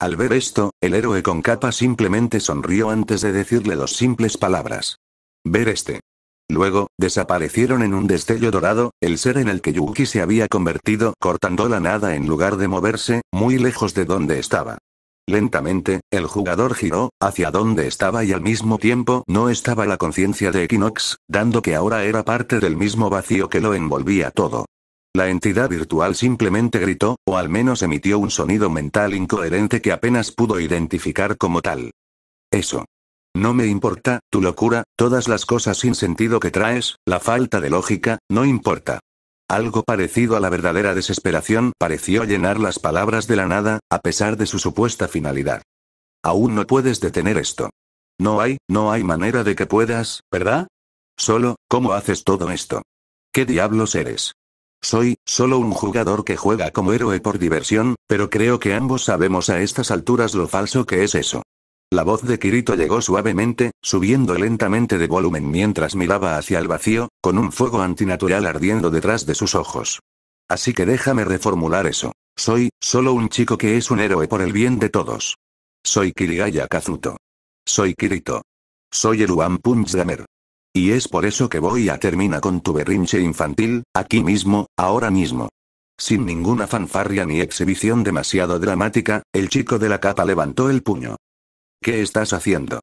Al ver esto, el héroe con capa simplemente sonrió antes de decirle dos simples palabras. Ver este. Luego, desaparecieron en un destello dorado, el ser en el que Yuki se había convertido cortando la nada en lugar de moverse, muy lejos de donde estaba. Lentamente, el jugador giró, hacia donde estaba y al mismo tiempo no estaba la conciencia de Equinox, dando que ahora era parte del mismo vacío que lo envolvía todo. La entidad virtual simplemente gritó, o al menos emitió un sonido mental incoherente que apenas pudo identificar como tal. Eso. No me importa, tu locura, todas las cosas sin sentido que traes, la falta de lógica, no importa. Algo parecido a la verdadera desesperación pareció llenar las palabras de la nada, a pesar de su supuesta finalidad. Aún no puedes detener esto. No hay, no hay manera de que puedas, ¿verdad? Solo, ¿cómo haces todo esto? ¿Qué diablos eres? Soy, solo un jugador que juega como héroe por diversión, pero creo que ambos sabemos a estas alturas lo falso que es eso. La voz de Kirito llegó suavemente, subiendo lentamente de volumen mientras miraba hacia el vacío, con un fuego antinatural ardiendo detrás de sus ojos. Así que déjame reformular eso. Soy, solo un chico que es un héroe por el bien de todos. Soy Kirigaya Kazuto. Soy Kirito. Soy el One Y es por eso que voy a terminar con tu berrinche infantil, aquí mismo, ahora mismo. Sin ninguna fanfarria ni exhibición demasiado dramática, el chico de la capa levantó el puño. ¿Qué estás haciendo?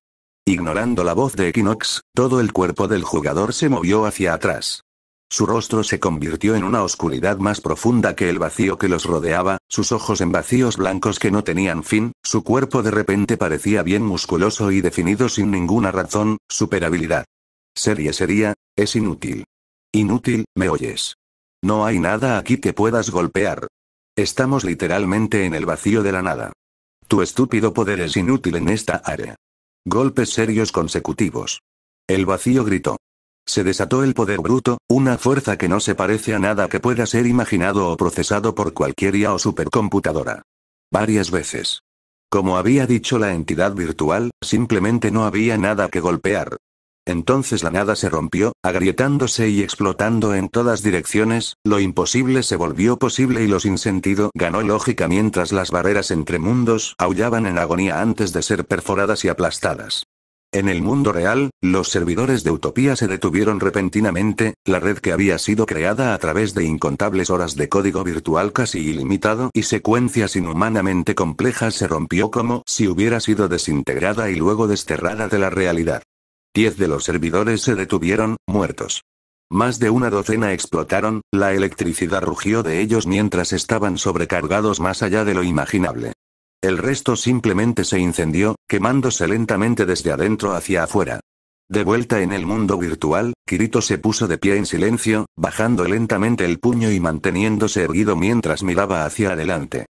Ignorando la voz de Equinox, todo el cuerpo del jugador se movió hacia atrás. Su rostro se convirtió en una oscuridad más profunda que el vacío que los rodeaba, sus ojos en vacíos blancos que no tenían fin, su cuerpo de repente parecía bien musculoso y definido sin ninguna razón, superabilidad. Serie sería, es inútil. Inútil, ¿me oyes? No hay nada aquí que puedas golpear. Estamos literalmente en el vacío de la nada. Tu estúpido poder es inútil en esta área. Golpes serios consecutivos. El vacío gritó. Se desató el poder bruto, una fuerza que no se parece a nada que pueda ser imaginado o procesado por cualquier IA o supercomputadora. Varias veces. Como había dicho la entidad virtual, simplemente no había nada que golpear, entonces la nada se rompió, agrietándose y explotando en todas direcciones, lo imposible se volvió posible y lo sin sentido ganó lógica mientras las barreras entre mundos aullaban en agonía antes de ser perforadas y aplastadas. En el mundo real, los servidores de Utopía se detuvieron repentinamente, la red que había sido creada a través de incontables horas de código virtual casi ilimitado y secuencias inhumanamente complejas se rompió como si hubiera sido desintegrada y luego desterrada de la realidad. Diez de los servidores se detuvieron, muertos. Más de una docena explotaron, la electricidad rugió de ellos mientras estaban sobrecargados más allá de lo imaginable. El resto simplemente se incendió, quemándose lentamente desde adentro hacia afuera. De vuelta en el mundo virtual, Kirito se puso de pie en silencio, bajando lentamente el puño y manteniéndose erguido mientras miraba hacia adelante.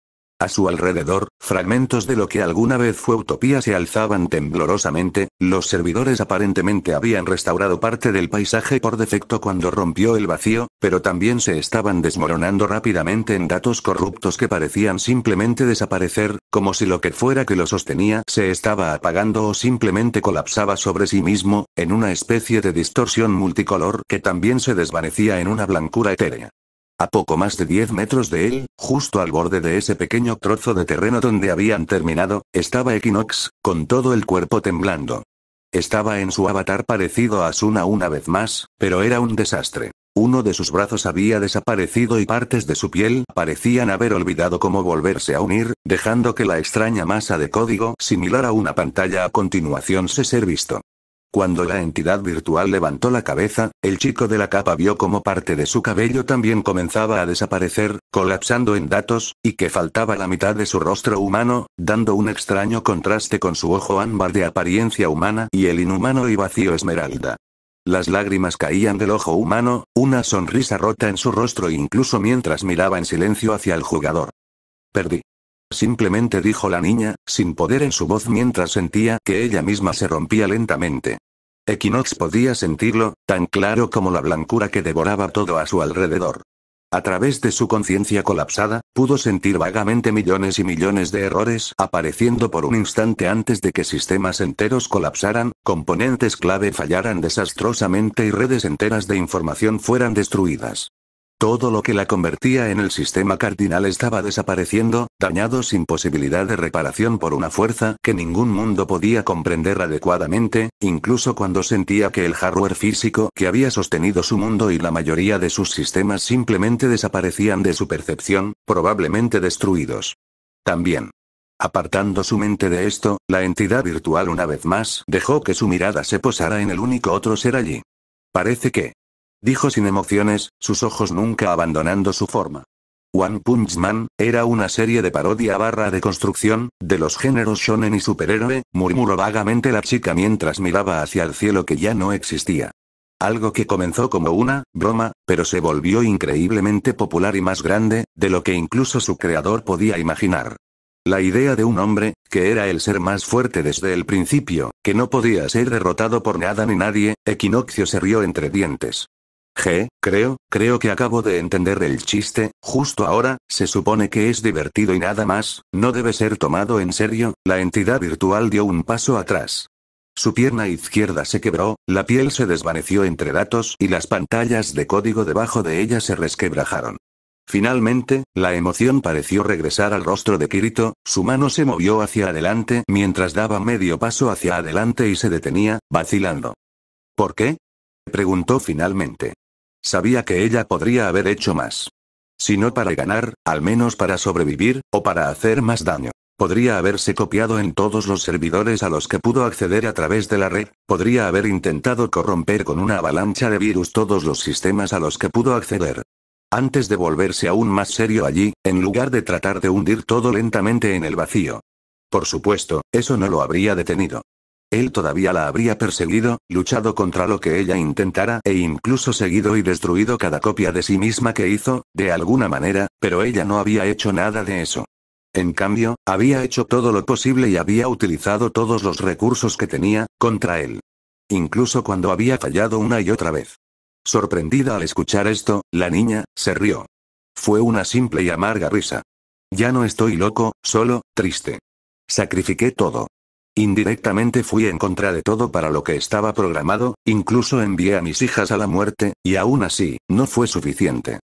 A su alrededor, fragmentos de lo que alguna vez fue utopía se alzaban temblorosamente, los servidores aparentemente habían restaurado parte del paisaje por defecto cuando rompió el vacío, pero también se estaban desmoronando rápidamente en datos corruptos que parecían simplemente desaparecer, como si lo que fuera que lo sostenía se estaba apagando o simplemente colapsaba sobre sí mismo, en una especie de distorsión multicolor que también se desvanecía en una blancura etérea. A poco más de 10 metros de él, justo al borde de ese pequeño trozo de terreno donde habían terminado, estaba Equinox, con todo el cuerpo temblando. Estaba en su avatar parecido a Suna una vez más, pero era un desastre. Uno de sus brazos había desaparecido y partes de su piel parecían haber olvidado cómo volverse a unir, dejando que la extraña masa de código similar a una pantalla a continuación se ser visto. Cuando la entidad virtual levantó la cabeza, el chico de la capa vio como parte de su cabello también comenzaba a desaparecer, colapsando en datos, y que faltaba la mitad de su rostro humano, dando un extraño contraste con su ojo ámbar de apariencia humana y el inhumano y vacío esmeralda. Las lágrimas caían del ojo humano, una sonrisa rota en su rostro incluso mientras miraba en silencio hacia el jugador. Perdí. Simplemente dijo la niña, sin poder en su voz mientras sentía que ella misma se rompía lentamente. Equinox podía sentirlo, tan claro como la blancura que devoraba todo a su alrededor. A través de su conciencia colapsada, pudo sentir vagamente millones y millones de errores apareciendo por un instante antes de que sistemas enteros colapsaran, componentes clave fallaran desastrosamente y redes enteras de información fueran destruidas. Todo lo que la convertía en el sistema cardinal estaba desapareciendo, dañado sin posibilidad de reparación por una fuerza que ningún mundo podía comprender adecuadamente, incluso cuando sentía que el hardware físico que había sostenido su mundo y la mayoría de sus sistemas simplemente desaparecían de su percepción, probablemente destruidos. También. Apartando su mente de esto, la entidad virtual una vez más dejó que su mirada se posara en el único otro ser allí. Parece que, dijo sin emociones, sus ojos nunca abandonando su forma. One Punch Man, era una serie de parodia barra de construcción, de los géneros shonen y superhéroe, murmuró vagamente la chica mientras miraba hacia el cielo que ya no existía. Algo que comenzó como una broma, pero se volvió increíblemente popular y más grande, de lo que incluso su creador podía imaginar. La idea de un hombre, que era el ser más fuerte desde el principio, que no podía ser derrotado por nada ni nadie, Equinoccio se rió entre dientes. G, creo, creo que acabo de entender el chiste, justo ahora, se supone que es divertido y nada más, no debe ser tomado en serio, la entidad virtual dio un paso atrás. Su pierna izquierda se quebró, la piel se desvaneció entre datos y las pantallas de código debajo de ella se resquebrajaron. Finalmente, la emoción pareció regresar al rostro de Kirito, su mano se movió hacia adelante mientras daba medio paso hacia adelante y se detenía, vacilando. ¿Por qué? preguntó finalmente. Sabía que ella podría haber hecho más. Si no para ganar, al menos para sobrevivir, o para hacer más daño. Podría haberse copiado en todos los servidores a los que pudo acceder a través de la red, podría haber intentado corromper con una avalancha de virus todos los sistemas a los que pudo acceder. Antes de volverse aún más serio allí, en lugar de tratar de hundir todo lentamente en el vacío. Por supuesto, eso no lo habría detenido. Él todavía la habría perseguido, luchado contra lo que ella intentara e incluso seguido y destruido cada copia de sí misma que hizo, de alguna manera, pero ella no había hecho nada de eso. En cambio, había hecho todo lo posible y había utilizado todos los recursos que tenía, contra él. Incluso cuando había fallado una y otra vez. Sorprendida al escuchar esto, la niña, se rió. Fue una simple y amarga risa. Ya no estoy loco, solo, triste. Sacrifiqué todo. Indirectamente fui en contra de todo para lo que estaba programado, incluso envié a mis hijas a la muerte, y aún así, no fue suficiente.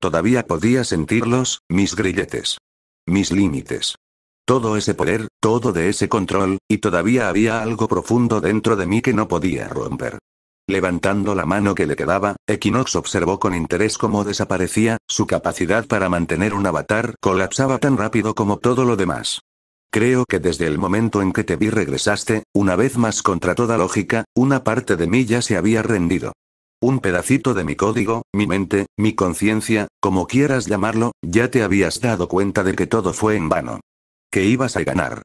Todavía podía sentirlos, mis grilletes. Mis límites. Todo ese poder, todo de ese control, y todavía había algo profundo dentro de mí que no podía romper. Levantando la mano que le quedaba, Equinox observó con interés cómo desaparecía, su capacidad para mantener un avatar colapsaba tan rápido como todo lo demás. Creo que desde el momento en que te vi regresaste, una vez más contra toda lógica, una parte de mí ya se había rendido. Un pedacito de mi código, mi mente, mi conciencia, como quieras llamarlo, ya te habías dado cuenta de que todo fue en vano. Que ibas a ganar.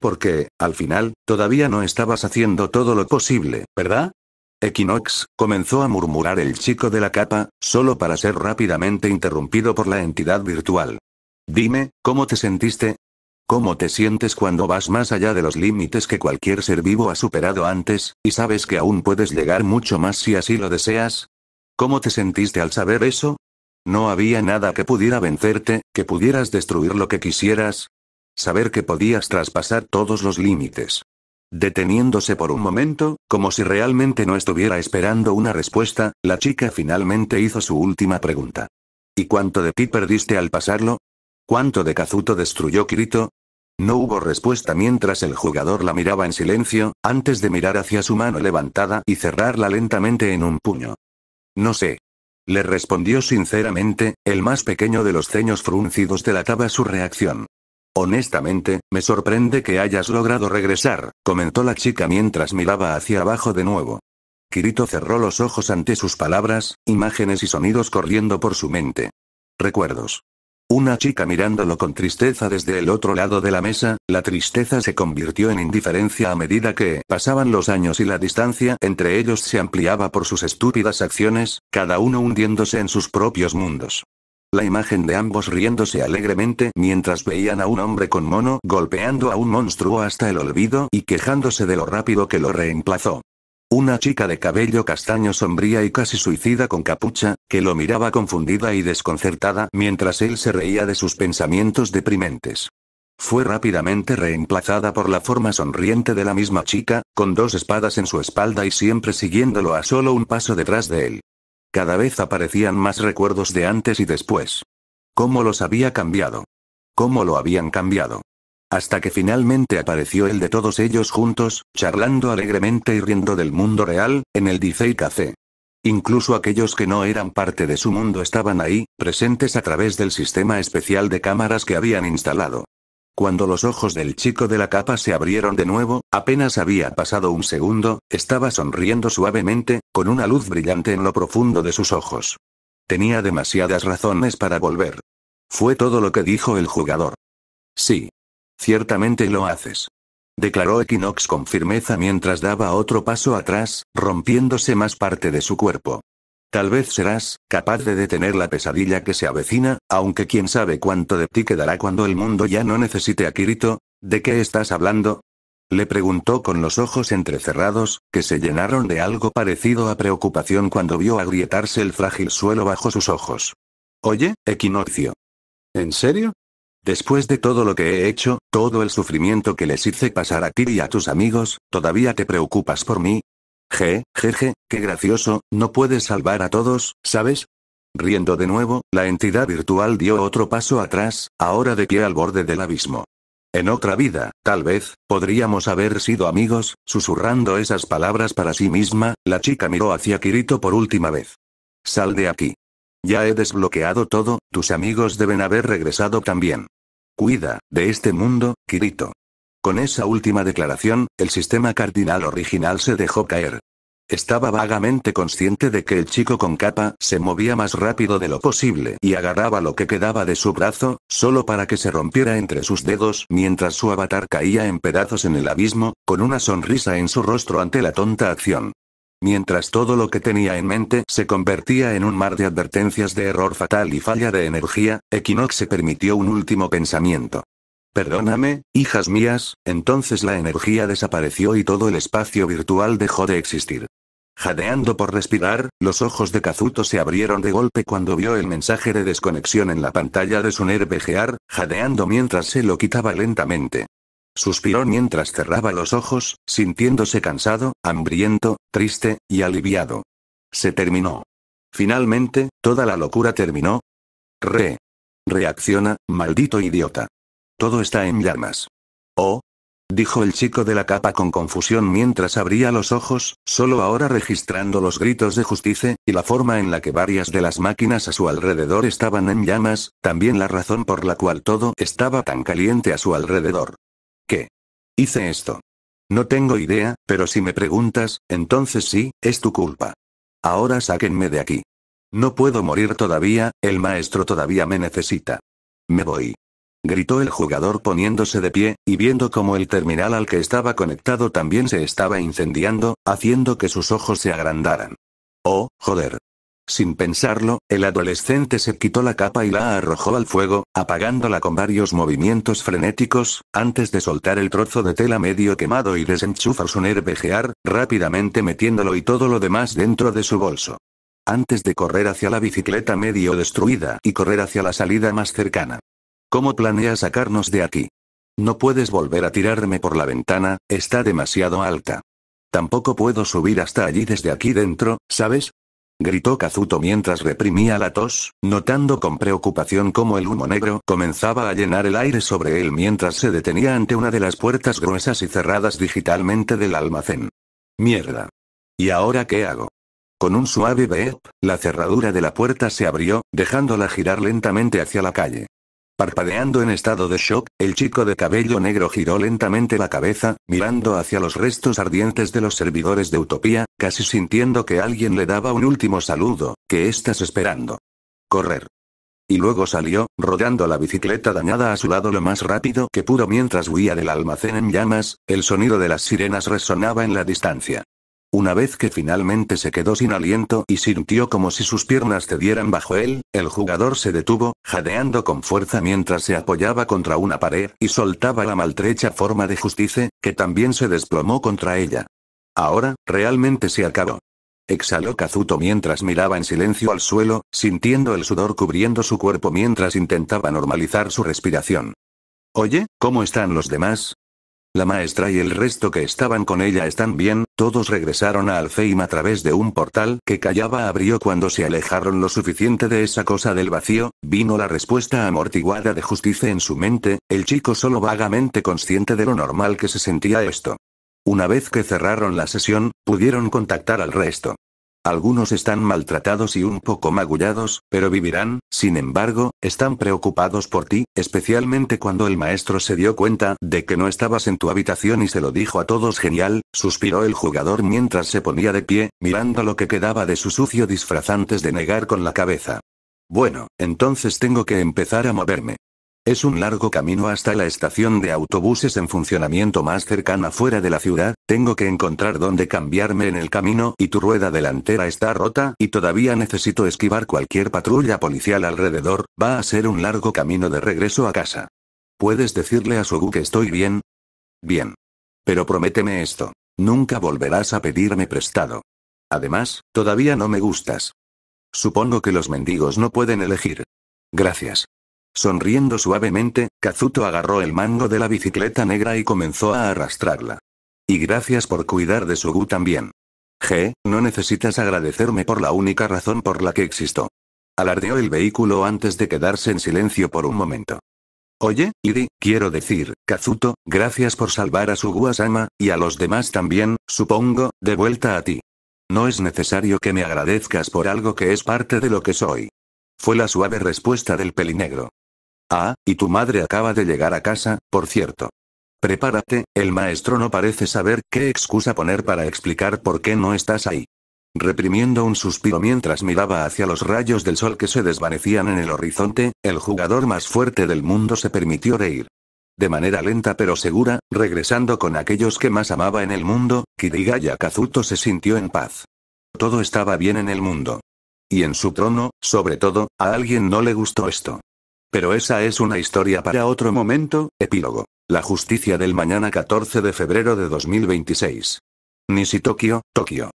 Porque, al final, todavía no estabas haciendo todo lo posible, ¿verdad? Equinox, comenzó a murmurar el chico de la capa, solo para ser rápidamente interrumpido por la entidad virtual. Dime, ¿cómo te sentiste? cómo te sientes cuando vas más allá de los límites que cualquier ser vivo ha superado antes, y sabes que aún puedes llegar mucho más si así lo deseas. ¿Cómo te sentiste al saber eso? No había nada que pudiera vencerte, que pudieras destruir lo que quisieras. Saber que podías traspasar todos los límites. Deteniéndose por un momento, como si realmente no estuviera esperando una respuesta, la chica finalmente hizo su última pregunta. ¿Y cuánto de ti perdiste al pasarlo? ¿Cuánto de Kazuto destruyó Kirito? No hubo respuesta mientras el jugador la miraba en silencio, antes de mirar hacia su mano levantada y cerrarla lentamente en un puño. No sé. Le respondió sinceramente, el más pequeño de los ceños fruncidos delataba su reacción. Honestamente, me sorprende que hayas logrado regresar, comentó la chica mientras miraba hacia abajo de nuevo. Kirito cerró los ojos ante sus palabras, imágenes y sonidos corriendo por su mente. Recuerdos. Una chica mirándolo con tristeza desde el otro lado de la mesa, la tristeza se convirtió en indiferencia a medida que pasaban los años y la distancia entre ellos se ampliaba por sus estúpidas acciones, cada uno hundiéndose en sus propios mundos. La imagen de ambos riéndose alegremente mientras veían a un hombre con mono golpeando a un monstruo hasta el olvido y quejándose de lo rápido que lo reemplazó. Una chica de cabello castaño sombría y casi suicida con capucha, que lo miraba confundida y desconcertada mientras él se reía de sus pensamientos deprimentes. Fue rápidamente reemplazada por la forma sonriente de la misma chica, con dos espadas en su espalda y siempre siguiéndolo a solo un paso detrás de él. Cada vez aparecían más recuerdos de antes y después. ¿Cómo los había cambiado? ¿Cómo lo habían cambiado? Hasta que finalmente apareció el de todos ellos juntos, charlando alegremente y riendo del mundo real, en el y Café. Incluso aquellos que no eran parte de su mundo estaban ahí, presentes a través del sistema especial de cámaras que habían instalado. Cuando los ojos del chico de la capa se abrieron de nuevo, apenas había pasado un segundo, estaba sonriendo suavemente, con una luz brillante en lo profundo de sus ojos. Tenía demasiadas razones para volver. Fue todo lo que dijo el jugador. Sí, Ciertamente lo haces. Declaró Equinox con firmeza mientras daba otro paso atrás, rompiéndose más parte de su cuerpo. Tal vez serás capaz de detener la pesadilla que se avecina, aunque quién sabe cuánto de ti quedará cuando el mundo ya no necesite a Kirito. ¿De qué estás hablando? Le preguntó con los ojos entrecerrados, que se llenaron de algo parecido a preocupación cuando vio agrietarse el frágil suelo bajo sus ojos. Oye, Equinoccio. ¿En serio? Después de todo lo que he hecho, todo el sufrimiento que les hice pasar a ti y a tus amigos, ¿todavía te preocupas por mí? Je, jeje, qué gracioso, no puedes salvar a todos, ¿sabes? Riendo de nuevo, la entidad virtual dio otro paso atrás, ahora de pie al borde del abismo. En otra vida, tal vez, podríamos haber sido amigos, susurrando esas palabras para sí misma, la chica miró hacia Kirito por última vez. Sal de aquí. Ya he desbloqueado todo, tus amigos deben haber regresado también. Cuida, de este mundo, Kirito. Con esa última declaración, el sistema cardinal original se dejó caer. Estaba vagamente consciente de que el chico con capa se movía más rápido de lo posible y agarraba lo que quedaba de su brazo, solo para que se rompiera entre sus dedos mientras su avatar caía en pedazos en el abismo, con una sonrisa en su rostro ante la tonta acción mientras todo lo que tenía en mente se convertía en un mar de advertencias de error fatal y falla de energía, Equinox se permitió un último pensamiento. Perdóname, hijas mías, entonces la energía desapareció y todo el espacio virtual dejó de existir. Jadeando por respirar, los ojos de Kazuto se abrieron de golpe cuando vio el mensaje de desconexión en la pantalla de su Nervegear, jadeando mientras se lo quitaba lentamente. Suspiró mientras cerraba los ojos, sintiéndose cansado, hambriento, triste, y aliviado. Se terminó. Finalmente, toda la locura terminó. Re. Reacciona, maldito idiota. Todo está en llamas. Oh. Dijo el chico de la capa con confusión mientras abría los ojos, solo ahora registrando los gritos de justicia, y la forma en la que varias de las máquinas a su alrededor estaban en llamas, también la razón por la cual todo estaba tan caliente a su alrededor. Hice esto. No tengo idea, pero si me preguntas, entonces sí, es tu culpa. Ahora sáquenme de aquí. No puedo morir todavía, el maestro todavía me necesita. Me voy. Gritó el jugador poniéndose de pie, y viendo cómo el terminal al que estaba conectado también se estaba incendiando, haciendo que sus ojos se agrandaran. Oh, joder. Sin pensarlo, el adolescente se quitó la capa y la arrojó al fuego, apagándola con varios movimientos frenéticos, antes de soltar el trozo de tela medio quemado y desenchufar su nervejear, rápidamente metiéndolo y todo lo demás dentro de su bolso. Antes de correr hacia la bicicleta medio destruida y correr hacia la salida más cercana. ¿Cómo planea sacarnos de aquí? No puedes volver a tirarme por la ventana, está demasiado alta. Tampoco puedo subir hasta allí desde aquí dentro, ¿sabes? gritó Kazuto mientras reprimía la tos, notando con preocupación cómo el humo negro comenzaba a llenar el aire sobre él mientras se detenía ante una de las puertas gruesas y cerradas digitalmente del almacén. Mierda. ¿Y ahora qué hago? Con un suave beep, la cerradura de la puerta se abrió, dejándola girar lentamente hacia la calle. Parpadeando en estado de shock, el chico de cabello negro giró lentamente la cabeza, mirando hacia los restos ardientes de los servidores de Utopía, casi sintiendo que alguien le daba un último saludo, que estás esperando? Correr. Y luego salió, rodando la bicicleta dañada a su lado lo más rápido que pudo mientras huía del almacén en llamas, el sonido de las sirenas resonaba en la distancia. Una vez que finalmente se quedó sin aliento y sintió como si sus piernas cedieran bajo él, el jugador se detuvo, jadeando con fuerza mientras se apoyaba contra una pared y soltaba la maltrecha forma de justicia, que también se desplomó contra ella. Ahora, realmente se acabó. Exhaló Kazuto mientras miraba en silencio al suelo, sintiendo el sudor cubriendo su cuerpo mientras intentaba normalizar su respiración. Oye, ¿cómo están los demás? La maestra y el resto que estaban con ella están bien, todos regresaron a Alfeim a través de un portal que Callaba abrió cuando se alejaron lo suficiente de esa cosa del vacío, vino la respuesta amortiguada de justicia en su mente, el chico solo vagamente consciente de lo normal que se sentía esto. Una vez que cerraron la sesión, pudieron contactar al resto. Algunos están maltratados y un poco magullados, pero vivirán, sin embargo, están preocupados por ti, especialmente cuando el maestro se dio cuenta de que no estabas en tu habitación y se lo dijo a todos. Genial, suspiró el jugador mientras se ponía de pie, mirando lo que quedaba de su sucio disfraz antes de negar con la cabeza. Bueno, entonces tengo que empezar a moverme. Es un largo camino hasta la estación de autobuses en funcionamiento más cercana fuera de la ciudad, tengo que encontrar dónde cambiarme en el camino y tu rueda delantera está rota y todavía necesito esquivar cualquier patrulla policial alrededor, va a ser un largo camino de regreso a casa. ¿Puedes decirle a Sugu que estoy bien? Bien. Pero prométeme esto. Nunca volverás a pedirme prestado. Además, todavía no me gustas. Supongo que los mendigos no pueden elegir. Gracias. Sonriendo suavemente, Kazuto agarró el mango de la bicicleta negra y comenzó a arrastrarla. Y gracias por cuidar de Sugu también. G, no necesitas agradecerme por la única razón por la que existo. Alardeó el vehículo antes de quedarse en silencio por un momento. Oye, Iri, quiero decir, Kazuto, gracias por salvar a sugu Asama, y a los demás también, supongo, de vuelta a ti. No es necesario que me agradezcas por algo que es parte de lo que soy. Fue la suave respuesta del pelinegro. Ah, y tu madre acaba de llegar a casa, por cierto. Prepárate, el maestro no parece saber qué excusa poner para explicar por qué no estás ahí. Reprimiendo un suspiro mientras miraba hacia los rayos del sol que se desvanecían en el horizonte, el jugador más fuerte del mundo se permitió reír. De manera lenta pero segura, regresando con aquellos que más amaba en el mundo, Kirigaya Kazuto se sintió en paz. Todo estaba bien en el mundo. Y en su trono, sobre todo, a alguien no le gustó esto. Pero esa es una historia para otro momento, epílogo. La justicia del mañana 14 de febrero de 2026. Nishi Tokio, Tokio.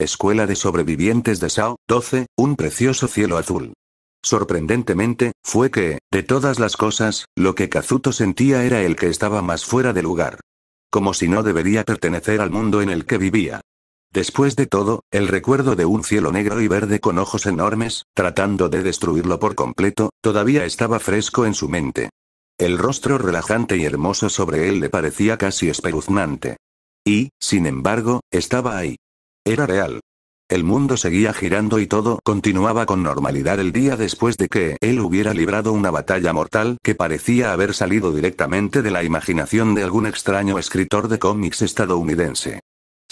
Escuela de Sobrevivientes de Sao, 12, un precioso cielo azul. Sorprendentemente, fue que, de todas las cosas, lo que Kazuto sentía era el que estaba más fuera de lugar. Como si no debería pertenecer al mundo en el que vivía. Después de todo, el recuerdo de un cielo negro y verde con ojos enormes, tratando de destruirlo por completo, todavía estaba fresco en su mente. El rostro relajante y hermoso sobre él le parecía casi espeluznante. Y, sin embargo, estaba ahí. Era real. El mundo seguía girando y todo continuaba con normalidad el día después de que él hubiera librado una batalla mortal que parecía haber salido directamente de la imaginación de algún extraño escritor de cómics estadounidense.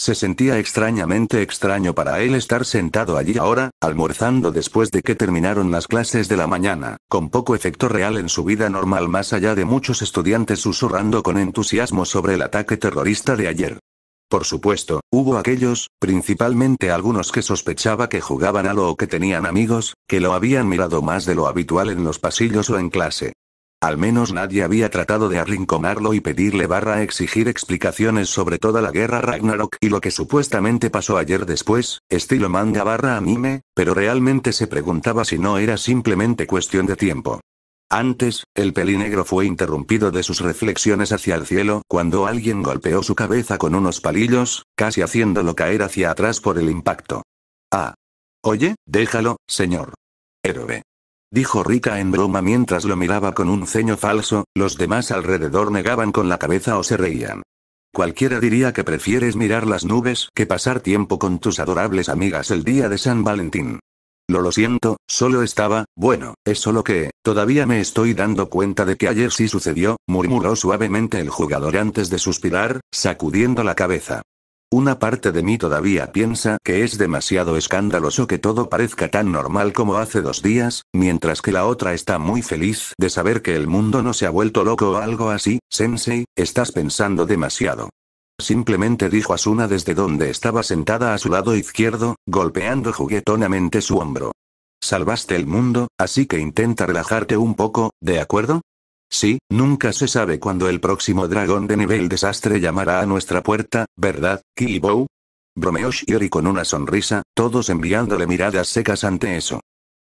Se sentía extrañamente extraño para él estar sentado allí ahora, almorzando después de que terminaron las clases de la mañana, con poco efecto real en su vida normal más allá de muchos estudiantes susurrando con entusiasmo sobre el ataque terrorista de ayer. Por supuesto, hubo aquellos, principalmente algunos que sospechaba que jugaban a lo o que tenían amigos, que lo habían mirado más de lo habitual en los pasillos o en clase. Al menos nadie había tratado de arrinconarlo y pedirle barra exigir explicaciones sobre toda la guerra Ragnarok y lo que supuestamente pasó ayer después, estilo manga barra anime, pero realmente se preguntaba si no era simplemente cuestión de tiempo. Antes, el pelinegro fue interrumpido de sus reflexiones hacia el cielo cuando alguien golpeó su cabeza con unos palillos, casi haciéndolo caer hacia atrás por el impacto. Ah. Oye, déjalo, señor. Héroe dijo Rika en broma mientras lo miraba con un ceño falso, los demás alrededor negaban con la cabeza o se reían. Cualquiera diría que prefieres mirar las nubes que pasar tiempo con tus adorables amigas el día de San Valentín. Lo lo siento, solo estaba, bueno, es solo que, todavía me estoy dando cuenta de que ayer sí sucedió, murmuró suavemente el jugador antes de suspirar, sacudiendo la cabeza. Una parte de mí todavía piensa que es demasiado escandaloso que todo parezca tan normal como hace dos días, mientras que la otra está muy feliz de saber que el mundo no se ha vuelto loco o algo así, Sensei, estás pensando demasiado. Simplemente dijo Asuna desde donde estaba sentada a su lado izquierdo, golpeando juguetonamente su hombro. Salvaste el mundo, así que intenta relajarte un poco, ¿de acuerdo? Sí, nunca se sabe cuándo el próximo dragón de nivel desastre llamará a nuestra puerta, ¿verdad, Kibou? Bromeó Shiori con una sonrisa, todos enviándole miradas secas ante eso.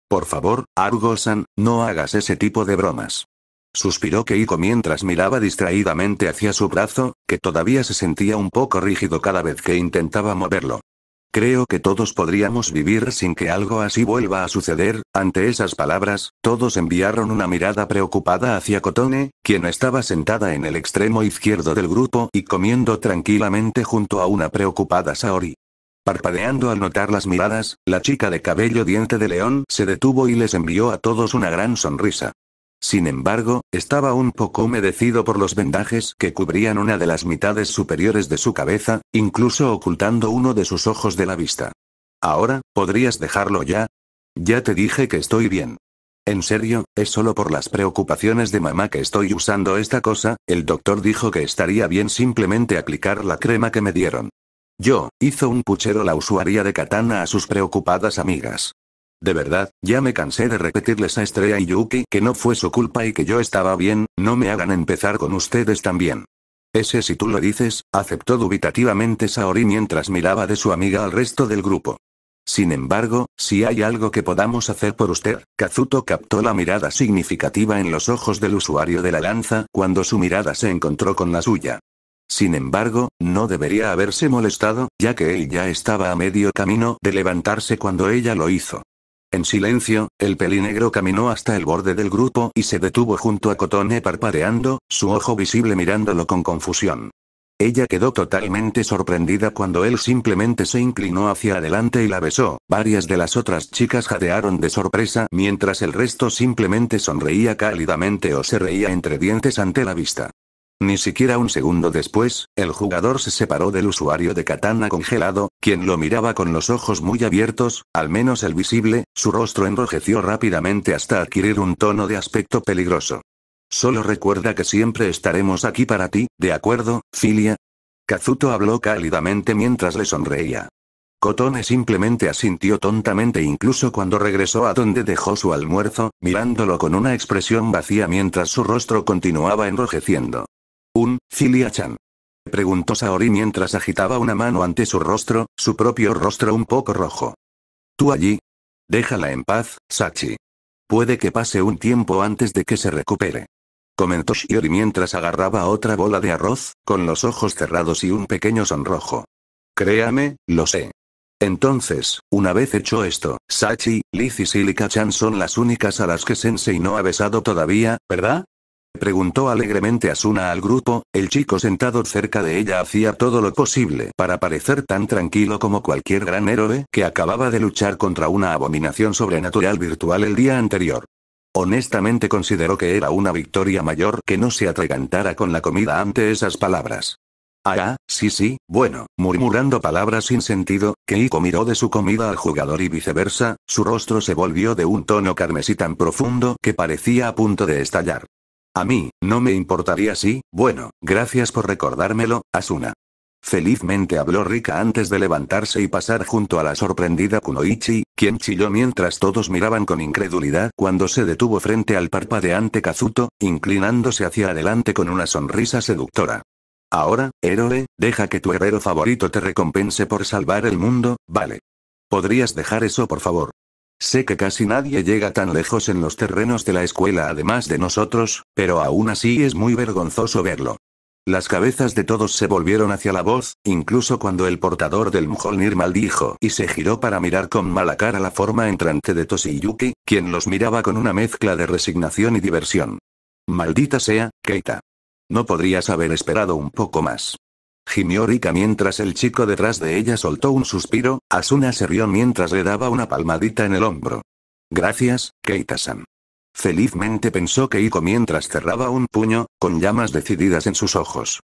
Por favor, argo no hagas ese tipo de bromas. Suspiró Keiko mientras miraba distraídamente hacia su brazo, que todavía se sentía un poco rígido cada vez que intentaba moverlo. Creo que todos podríamos vivir sin que algo así vuelva a suceder. Ante esas palabras, todos enviaron una mirada preocupada hacia Cotone, quien estaba sentada en el extremo izquierdo del grupo y comiendo tranquilamente junto a una preocupada Saori. Parpadeando al notar las miradas, la chica de cabello diente de león se detuvo y les envió a todos una gran sonrisa. Sin embargo, estaba un poco humedecido por los vendajes que cubrían una de las mitades superiores de su cabeza, incluso ocultando uno de sus ojos de la vista. Ahora, ¿podrías dejarlo ya? Ya te dije que estoy bien. En serio, es solo por las preocupaciones de mamá que estoy usando esta cosa, el doctor dijo que estaría bien simplemente aplicar la crema que me dieron. Yo, hizo un puchero la usuaria de katana a sus preocupadas amigas. De verdad, ya me cansé de repetirles a Estrella y Yuki que no fue su culpa y que yo estaba bien, no me hagan empezar con ustedes también. Ese si tú lo dices, aceptó dubitativamente Saori mientras miraba de su amiga al resto del grupo. Sin embargo, si hay algo que podamos hacer por usted, Kazuto captó la mirada significativa en los ojos del usuario de la lanza cuando su mirada se encontró con la suya. Sin embargo, no debería haberse molestado, ya que él ya estaba a medio camino de levantarse cuando ella lo hizo. En silencio, el pelinegro caminó hasta el borde del grupo y se detuvo junto a Cotone parpadeando, su ojo visible mirándolo con confusión. Ella quedó totalmente sorprendida cuando él simplemente se inclinó hacia adelante y la besó. Varias de las otras chicas jadearon de sorpresa mientras el resto simplemente sonreía cálidamente o se reía entre dientes ante la vista. Ni siquiera un segundo después, el jugador se separó del usuario de katana congelado, quien lo miraba con los ojos muy abiertos, al menos el visible, su rostro enrojeció rápidamente hasta adquirir un tono de aspecto peligroso. Solo recuerda que siempre estaremos aquí para ti, ¿de acuerdo, Filia? Kazuto habló cálidamente mientras le sonreía. Cotone simplemente asintió tontamente incluso cuando regresó a donde dejó su almuerzo, mirándolo con una expresión vacía mientras su rostro continuaba enrojeciendo. ¿Un, Cilia-chan? Preguntó Saori mientras agitaba una mano ante su rostro, su propio rostro un poco rojo. ¿Tú allí? Déjala en paz, Sachi. Puede que pase un tiempo antes de que se recupere. Comentó Shiori mientras agarraba otra bola de arroz, con los ojos cerrados y un pequeño sonrojo. Créame, lo sé. Entonces, una vez hecho esto, Sachi, Liz y Silica-chan son las únicas a las que Sensei no ha besado todavía, ¿verdad? preguntó alegremente a Asuna al grupo, el chico sentado cerca de ella hacía todo lo posible para parecer tan tranquilo como cualquier gran héroe que acababa de luchar contra una abominación sobrenatural virtual el día anterior. Honestamente consideró que era una victoria mayor que no se atragantara con la comida ante esas palabras. Ah, ah sí, sí, bueno, murmurando palabras sin sentido, Keiko miró de su comida al jugador y viceversa, su rostro se volvió de un tono carmesí tan profundo que parecía a punto de estallar. A mí, no me importaría si, bueno, gracias por recordármelo, Asuna. Felizmente habló Rika antes de levantarse y pasar junto a la sorprendida Kunoichi, quien chilló mientras todos miraban con incredulidad cuando se detuvo frente al parpadeante Kazuto, inclinándose hacia adelante con una sonrisa seductora. Ahora, héroe, deja que tu herrero favorito te recompense por salvar el mundo, vale. ¿Podrías dejar eso por favor? Sé que casi nadie llega tan lejos en los terrenos de la escuela además de nosotros, pero aún así es muy vergonzoso verlo. Las cabezas de todos se volvieron hacia la voz, incluso cuando el portador del Mjolnir maldijo y se giró para mirar con mala cara la forma entrante de Toshiyuki, quien los miraba con una mezcla de resignación y diversión. Maldita sea, Keita. No podrías haber esperado un poco más. Gimió Rika mientras el chico detrás de ella soltó un suspiro, Asuna se rió mientras le daba una palmadita en el hombro. Gracias, Keita-san. Felizmente pensó Keiko mientras cerraba un puño, con llamas decididas en sus ojos.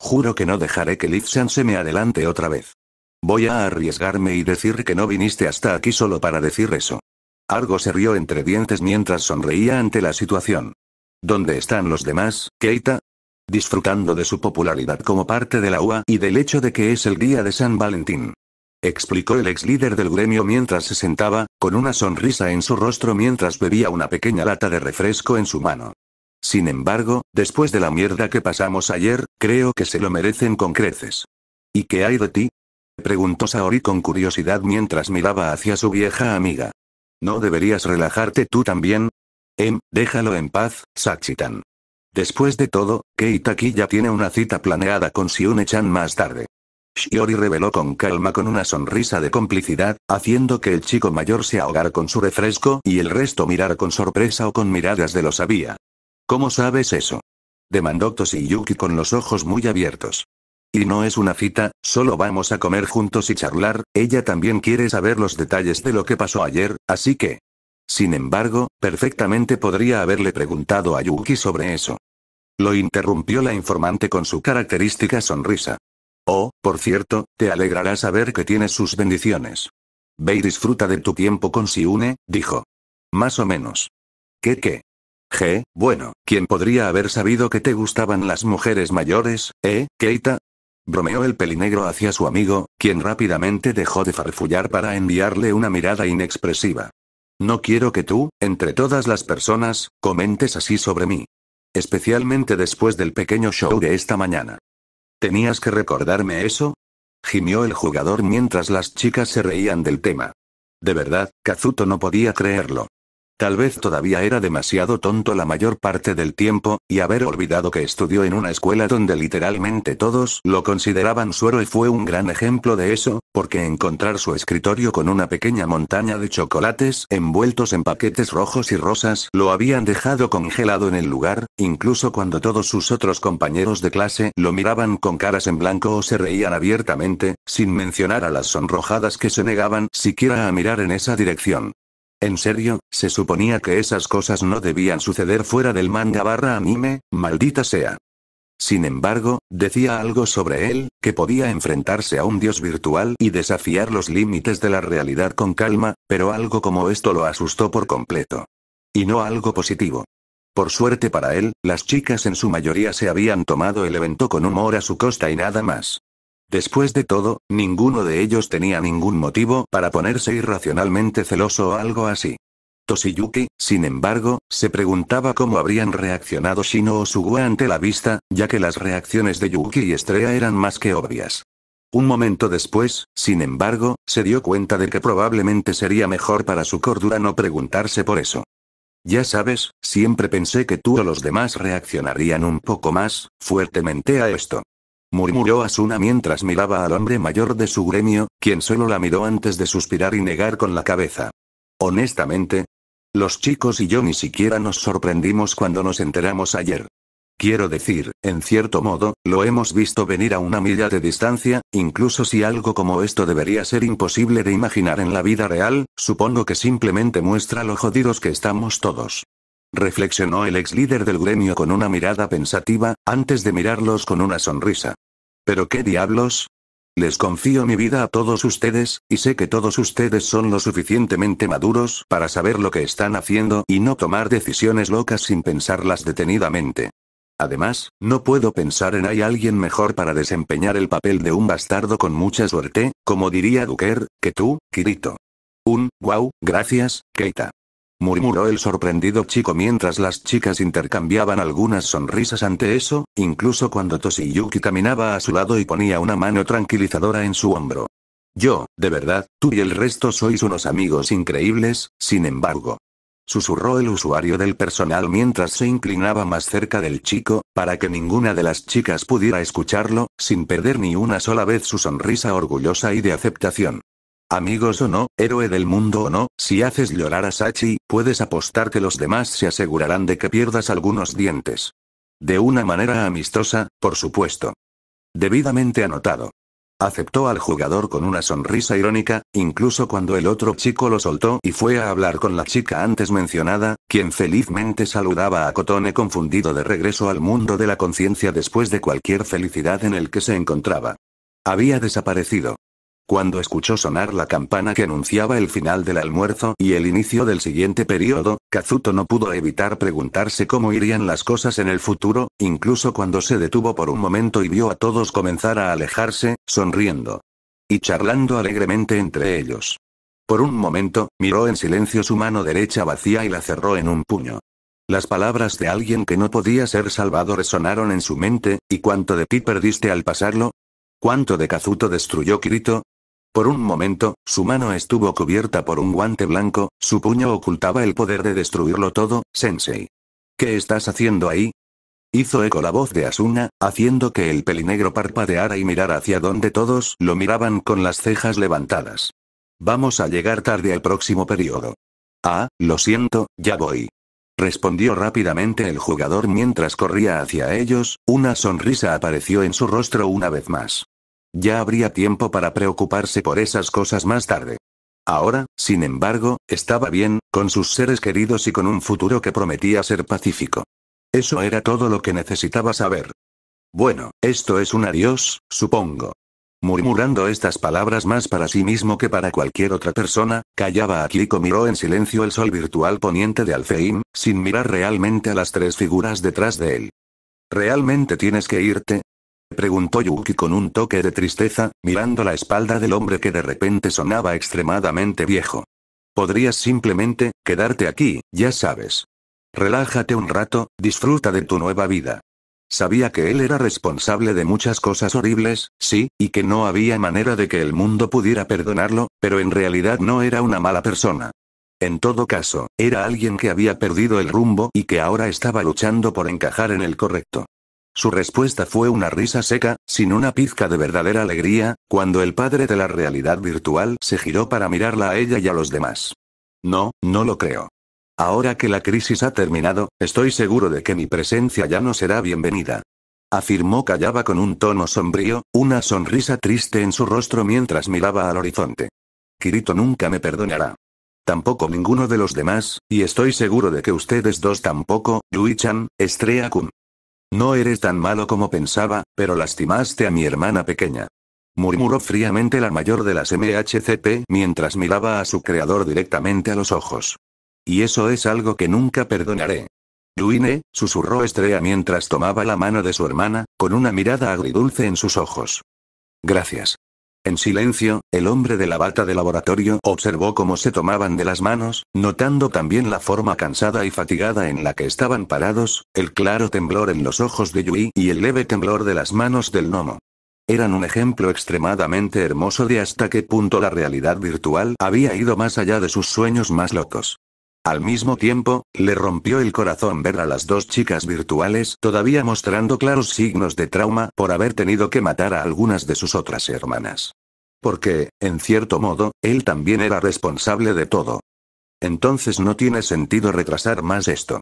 Juro que no dejaré que Liv-san se me adelante otra vez. Voy a arriesgarme y decir que no viniste hasta aquí solo para decir eso. Argo se rió entre dientes mientras sonreía ante la situación. ¿Dónde están los demás, Keita? disfrutando de su popularidad como parte de la UA y del hecho de que es el día de San Valentín. Explicó el ex líder del gremio mientras se sentaba, con una sonrisa en su rostro mientras bebía una pequeña lata de refresco en su mano. Sin embargo, después de la mierda que pasamos ayer, creo que se lo merecen con creces. ¿Y qué hay de ti? preguntó Saori con curiosidad mientras miraba hacia su vieja amiga. ¿No deberías relajarte tú también? Em, déjalo en paz, Sachitan. Después de todo, Keitaki ya tiene una cita planeada con Siune-chan más tarde. Shiori reveló con calma con una sonrisa de complicidad, haciendo que el chico mayor se ahogara con su refresco y el resto mirara con sorpresa o con miradas de lo sabía. ¿Cómo sabes eso? demandó Toshiyuki con los ojos muy abiertos. Y no es una cita, solo vamos a comer juntos y charlar, ella también quiere saber los detalles de lo que pasó ayer, así que... Sin embargo, perfectamente podría haberle preguntado a Yuki sobre eso. Lo interrumpió la informante con su característica sonrisa. Oh, por cierto, te alegrará saber que tienes sus bendiciones. Ve y disfruta de tu tiempo con Siune, dijo. Más o menos. ¿Qué qué? G, bueno, ¿quién podría haber sabido que te gustaban las mujeres mayores, eh, Keita? Bromeó el pelinegro hacia su amigo, quien rápidamente dejó de farfullar para enviarle una mirada inexpresiva. No quiero que tú, entre todas las personas, comentes así sobre mí. Especialmente después del pequeño show de esta mañana. ¿Tenías que recordarme eso? Gimió el jugador mientras las chicas se reían del tema. De verdad, Kazuto no podía creerlo. Tal vez todavía era demasiado tonto la mayor parte del tiempo, y haber olvidado que estudió en una escuela donde literalmente todos lo consideraban suero y fue un gran ejemplo de eso, porque encontrar su escritorio con una pequeña montaña de chocolates envueltos en paquetes rojos y rosas lo habían dejado congelado en el lugar, incluso cuando todos sus otros compañeros de clase lo miraban con caras en blanco o se reían abiertamente, sin mencionar a las sonrojadas que se negaban siquiera a mirar en esa dirección. En serio, se suponía que esas cosas no debían suceder fuera del manga barra anime, maldita sea. Sin embargo, decía algo sobre él, que podía enfrentarse a un dios virtual y desafiar los límites de la realidad con calma, pero algo como esto lo asustó por completo. Y no algo positivo. Por suerte para él, las chicas en su mayoría se habían tomado el evento con humor a su costa y nada más. Después de todo, ninguno de ellos tenía ningún motivo para ponerse irracionalmente celoso o algo así. Toshiyuki, sin embargo, se preguntaba cómo habrían reaccionado Shino o Suwa ante la vista, ya que las reacciones de Yuki y Estrella eran más que obvias. Un momento después, sin embargo, se dio cuenta de que probablemente sería mejor para su cordura no preguntarse por eso. Ya sabes, siempre pensé que tú o los demás reaccionarían un poco más fuertemente a esto murmuró Asuna mientras miraba al hombre mayor de su gremio, quien solo la miró antes de suspirar y negar con la cabeza. Honestamente, los chicos y yo ni siquiera nos sorprendimos cuando nos enteramos ayer. Quiero decir, en cierto modo, lo hemos visto venir a una milla de distancia, incluso si algo como esto debería ser imposible de imaginar en la vida real, supongo que simplemente muestra lo jodidos que estamos todos reflexionó el ex líder del gremio con una mirada pensativa, antes de mirarlos con una sonrisa. ¿Pero qué diablos? Les confío mi vida a todos ustedes, y sé que todos ustedes son lo suficientemente maduros para saber lo que están haciendo y no tomar decisiones locas sin pensarlas detenidamente. Además, no puedo pensar en hay alguien mejor para desempeñar el papel de un bastardo con mucha suerte, como diría Duker, que tú, Kirito. Un, wow, gracias, Keita murmuró el sorprendido chico mientras las chicas intercambiaban algunas sonrisas ante eso, incluso cuando Toshiyuki caminaba a su lado y ponía una mano tranquilizadora en su hombro. Yo, de verdad, tú y el resto sois unos amigos increíbles, sin embargo. Susurró el usuario del personal mientras se inclinaba más cerca del chico, para que ninguna de las chicas pudiera escucharlo, sin perder ni una sola vez su sonrisa orgullosa y de aceptación. Amigos o no, héroe del mundo o no, si haces llorar a Sachi, puedes apostar que los demás se asegurarán de que pierdas algunos dientes. De una manera amistosa, por supuesto. Debidamente anotado. Aceptó al jugador con una sonrisa irónica, incluso cuando el otro chico lo soltó y fue a hablar con la chica antes mencionada, quien felizmente saludaba a Cotone confundido de regreso al mundo de la conciencia después de cualquier felicidad en el que se encontraba. Había desaparecido. Cuando escuchó sonar la campana que anunciaba el final del almuerzo y el inicio del siguiente periodo, Kazuto no pudo evitar preguntarse cómo irían las cosas en el futuro, incluso cuando se detuvo por un momento y vio a todos comenzar a alejarse, sonriendo. Y charlando alegremente entre ellos. Por un momento, miró en silencio su mano derecha vacía y la cerró en un puño. Las palabras de alguien que no podía ser salvado resonaron en su mente, ¿y cuánto de ti perdiste al pasarlo? ¿Cuánto de Kazuto destruyó Kirito? Por un momento, su mano estuvo cubierta por un guante blanco, su puño ocultaba el poder de destruirlo todo, Sensei. ¿Qué estás haciendo ahí? Hizo eco la voz de Asuna, haciendo que el pelinegro parpadeara y mirara hacia donde todos lo miraban con las cejas levantadas. Vamos a llegar tarde al próximo periodo. Ah, lo siento, ya voy. Respondió rápidamente el jugador mientras corría hacia ellos, una sonrisa apareció en su rostro una vez más. Ya habría tiempo para preocuparse por esas cosas más tarde. Ahora, sin embargo, estaba bien, con sus seres queridos y con un futuro que prometía ser pacífico. Eso era todo lo que necesitaba saber. Bueno, esto es un adiós, supongo. Murmurando estas palabras más para sí mismo que para cualquier otra persona, callaba Kiko miró en silencio el sol virtual poniente de Alfeim, sin mirar realmente a las tres figuras detrás de él. ¿Realmente tienes que irte? preguntó Yuki con un toque de tristeza, mirando la espalda del hombre que de repente sonaba extremadamente viejo. Podrías simplemente, quedarte aquí, ya sabes. Relájate un rato, disfruta de tu nueva vida. Sabía que él era responsable de muchas cosas horribles, sí, y que no había manera de que el mundo pudiera perdonarlo, pero en realidad no era una mala persona. En todo caso, era alguien que había perdido el rumbo y que ahora estaba luchando por encajar en el correcto. Su respuesta fue una risa seca, sin una pizca de verdadera alegría, cuando el padre de la realidad virtual se giró para mirarla a ella y a los demás. No, no lo creo. Ahora que la crisis ha terminado, estoy seguro de que mi presencia ya no será bienvenida. Afirmó Callaba con un tono sombrío, una sonrisa triste en su rostro mientras miraba al horizonte. Kirito nunca me perdonará. Tampoco ninguno de los demás, y estoy seguro de que ustedes dos tampoco, Yui-chan, Estrella-kun. No eres tan malo como pensaba, pero lastimaste a mi hermana pequeña. Murmuró fríamente la mayor de las MHCP mientras miraba a su creador directamente a los ojos. Y eso es algo que nunca perdonaré. Luine, susurró Estrella mientras tomaba la mano de su hermana, con una mirada agridulce en sus ojos. Gracias. En silencio, el hombre de la bata de laboratorio observó cómo se tomaban de las manos, notando también la forma cansada y fatigada en la que estaban parados, el claro temblor en los ojos de Yui y el leve temblor de las manos del gnomo. Eran un ejemplo extremadamente hermoso de hasta qué punto la realidad virtual había ido más allá de sus sueños más locos. Al mismo tiempo, le rompió el corazón ver a las dos chicas virtuales todavía mostrando claros signos de trauma por haber tenido que matar a algunas de sus otras hermanas. Porque, en cierto modo, él también era responsable de todo. Entonces no tiene sentido retrasar más esto.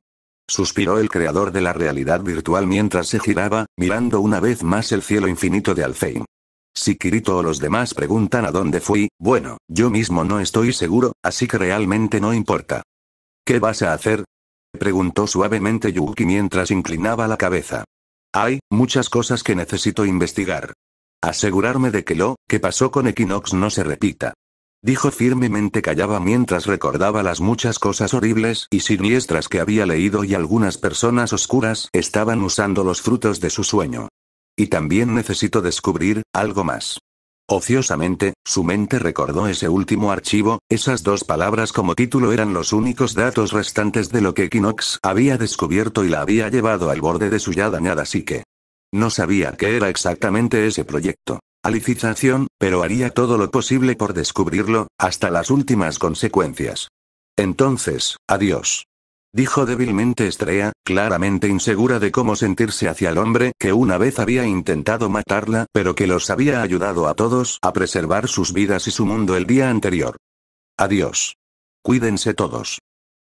Suspiró el creador de la realidad virtual mientras se giraba, mirando una vez más el cielo infinito de Alfheim. Si Kirito o los demás preguntan a dónde fui, bueno, yo mismo no estoy seguro, así que realmente no importa. ¿Qué vas a hacer? preguntó suavemente Yuki mientras inclinaba la cabeza. Hay muchas cosas que necesito investigar. Asegurarme de que lo que pasó con Equinox no se repita. Dijo firmemente callaba mientras recordaba las muchas cosas horribles y siniestras que había leído y algunas personas oscuras estaban usando los frutos de su sueño. Y también necesito descubrir algo más. Ociosamente, su mente recordó ese último archivo, esas dos palabras como título eran los únicos datos restantes de lo que Equinox había descubierto y la había llevado al borde de su ya dañada psique. No sabía qué era exactamente ese proyecto. Alicización, pero haría todo lo posible por descubrirlo, hasta las últimas consecuencias. Entonces, adiós dijo débilmente Estrella, claramente insegura de cómo sentirse hacia el hombre que una vez había intentado matarla, pero que los había ayudado a todos a preservar sus vidas y su mundo el día anterior. Adiós. Cuídense todos.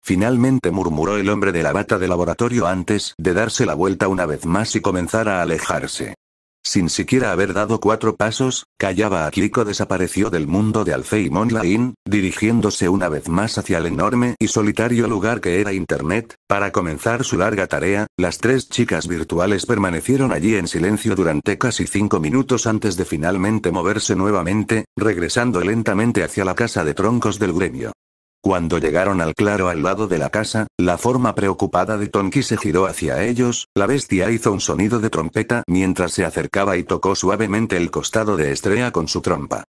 Finalmente murmuró el hombre de la bata de laboratorio antes de darse la vuelta una vez más y comenzar a alejarse. Sin siquiera haber dado cuatro pasos, Callaba Kiko desapareció del mundo de Alfei Online, dirigiéndose una vez más hacia el enorme y solitario lugar que era Internet. Para comenzar su larga tarea, las tres chicas virtuales permanecieron allí en silencio durante casi cinco minutos antes de finalmente moverse nuevamente, regresando lentamente hacia la casa de troncos del gremio. Cuando llegaron al claro al lado de la casa, la forma preocupada de Tonki se giró hacia ellos, la bestia hizo un sonido de trompeta mientras se acercaba y tocó suavemente el costado de Estrella con su trompa.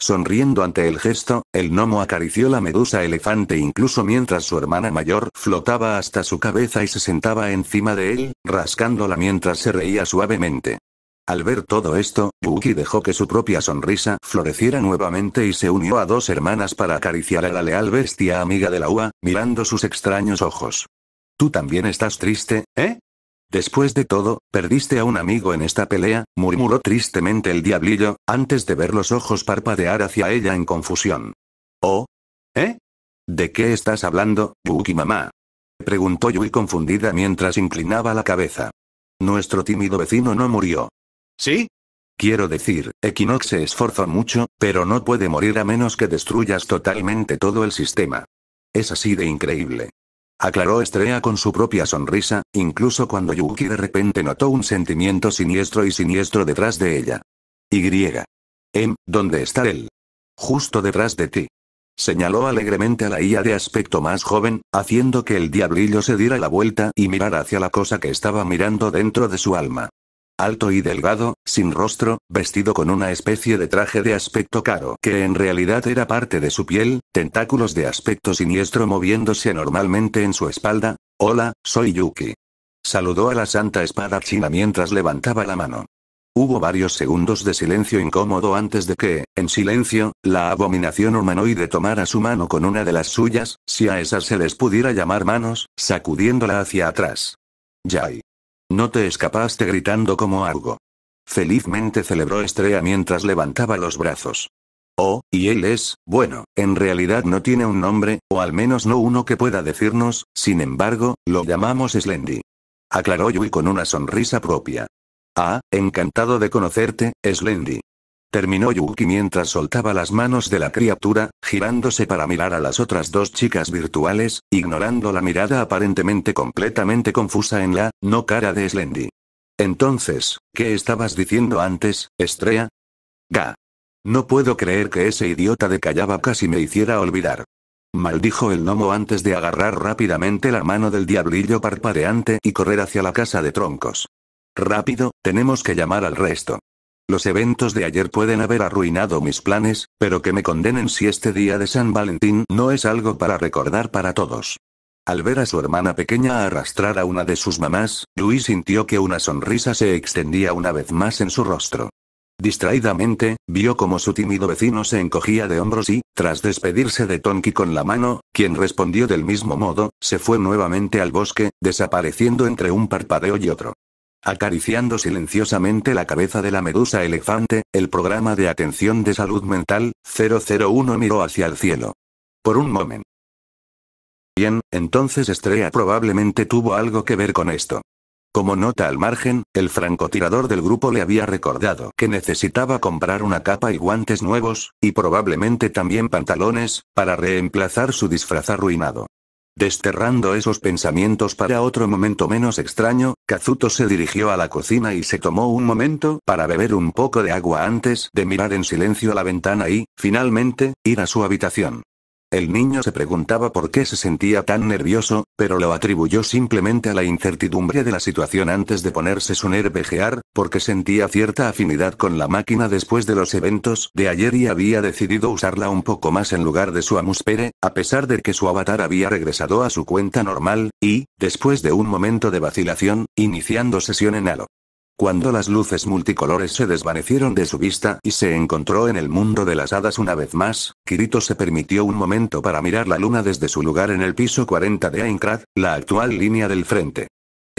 Sonriendo ante el gesto, el gnomo acarició la medusa elefante incluso mientras su hermana mayor flotaba hasta su cabeza y se sentaba encima de él, rascándola mientras se reía suavemente. Al ver todo esto, Buki dejó que su propia sonrisa floreciera nuevamente y se unió a dos hermanas para acariciar a la leal bestia amiga de la UA, mirando sus extraños ojos. Tú también estás triste, ¿eh? Después de todo, perdiste a un amigo en esta pelea, murmuró tristemente el diablillo, antes de ver los ojos parpadear hacia ella en confusión. ¿Oh? ¿Eh? ¿De qué estás hablando, Buki mamá? Preguntó Yui confundida mientras inclinaba la cabeza. Nuestro tímido vecino no murió. ¿Sí? Quiero decir, Equinox se esforzó mucho, pero no puede morir a menos que destruyas totalmente todo el sistema. Es así de increíble. Aclaró Estrella con su propia sonrisa, incluso cuando Yuki de repente notó un sentimiento siniestro y siniestro detrás de ella. Y. M, em, ¿dónde está él? Justo detrás de ti. Señaló alegremente a la IA de aspecto más joven, haciendo que el diablillo se diera la vuelta y mirara hacia la cosa que estaba mirando dentro de su alma alto y delgado, sin rostro, vestido con una especie de traje de aspecto caro que en realidad era parte de su piel, tentáculos de aspecto siniestro moviéndose anormalmente en su espalda. Hola, soy Yuki. Saludó a la Santa Espada China mientras levantaba la mano. Hubo varios segundos de silencio incómodo antes de que, en silencio, la abominación humanoide tomara su mano con una de las suyas, si a esas se les pudiera llamar manos, sacudiéndola hacia atrás. Yay. No te escapaste gritando como algo. Felizmente celebró Estrella mientras levantaba los brazos. Oh, y él es, bueno, en realidad no tiene un nombre, o al menos no uno que pueda decirnos, sin embargo, lo llamamos Slendy. Aclaró Yui con una sonrisa propia. Ah, encantado de conocerte, Slendy. Terminó Yuki mientras soltaba las manos de la criatura, girándose para mirar a las otras dos chicas virtuales, ignorando la mirada aparentemente completamente confusa en la, no cara de Slendy. Entonces, ¿qué estabas diciendo antes, Estrella? Ga. No puedo creer que ese idiota de Callaba casi me hiciera olvidar. Maldijo el gnomo antes de agarrar rápidamente la mano del diablillo parpadeante y correr hacia la casa de troncos. Rápido, tenemos que llamar al resto. Los eventos de ayer pueden haber arruinado mis planes, pero que me condenen si este día de San Valentín no es algo para recordar para todos. Al ver a su hermana pequeña arrastrar a una de sus mamás, Luis sintió que una sonrisa se extendía una vez más en su rostro. Distraídamente, vio como su tímido vecino se encogía de hombros y, tras despedirse de Tonki con la mano, quien respondió del mismo modo, se fue nuevamente al bosque, desapareciendo entre un parpadeo y otro acariciando silenciosamente la cabeza de la medusa elefante, el programa de atención de salud mental, 001 miró hacia el cielo. Por un momento. Bien, entonces Estrella probablemente tuvo algo que ver con esto. Como nota al margen, el francotirador del grupo le había recordado que necesitaba comprar una capa y guantes nuevos, y probablemente también pantalones, para reemplazar su disfraz arruinado. Desterrando esos pensamientos para otro momento menos extraño, Kazuto se dirigió a la cocina y se tomó un momento para beber un poco de agua antes de mirar en silencio a la ventana y, finalmente, ir a su habitación. El niño se preguntaba por qué se sentía tan nervioso, pero lo atribuyó simplemente a la incertidumbre de la situación antes de ponerse su nervejear, porque sentía cierta afinidad con la máquina después de los eventos de ayer y había decidido usarla un poco más en lugar de su amuspere, a pesar de que su avatar había regresado a su cuenta normal, y, después de un momento de vacilación, iniciando sesión en Halo. Cuando las luces multicolores se desvanecieron de su vista y se encontró en el mundo de las hadas una vez más, Kirito se permitió un momento para mirar la luna desde su lugar en el piso 40 de Aincrad, la actual línea del frente.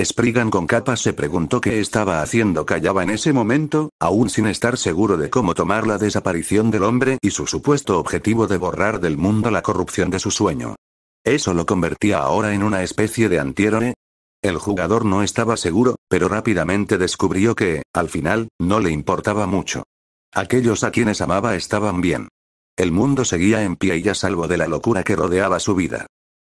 Spriggan con capa se preguntó qué estaba haciendo callaba en ese momento, aún sin estar seguro de cómo tomar la desaparición del hombre y su supuesto objetivo de borrar del mundo la corrupción de su sueño. Eso lo convertía ahora en una especie de antihéroe, el jugador no estaba seguro, pero rápidamente descubrió que, al final, no le importaba mucho. Aquellos a quienes amaba estaban bien. El mundo seguía en pie y salvo de la locura que rodeaba su vida.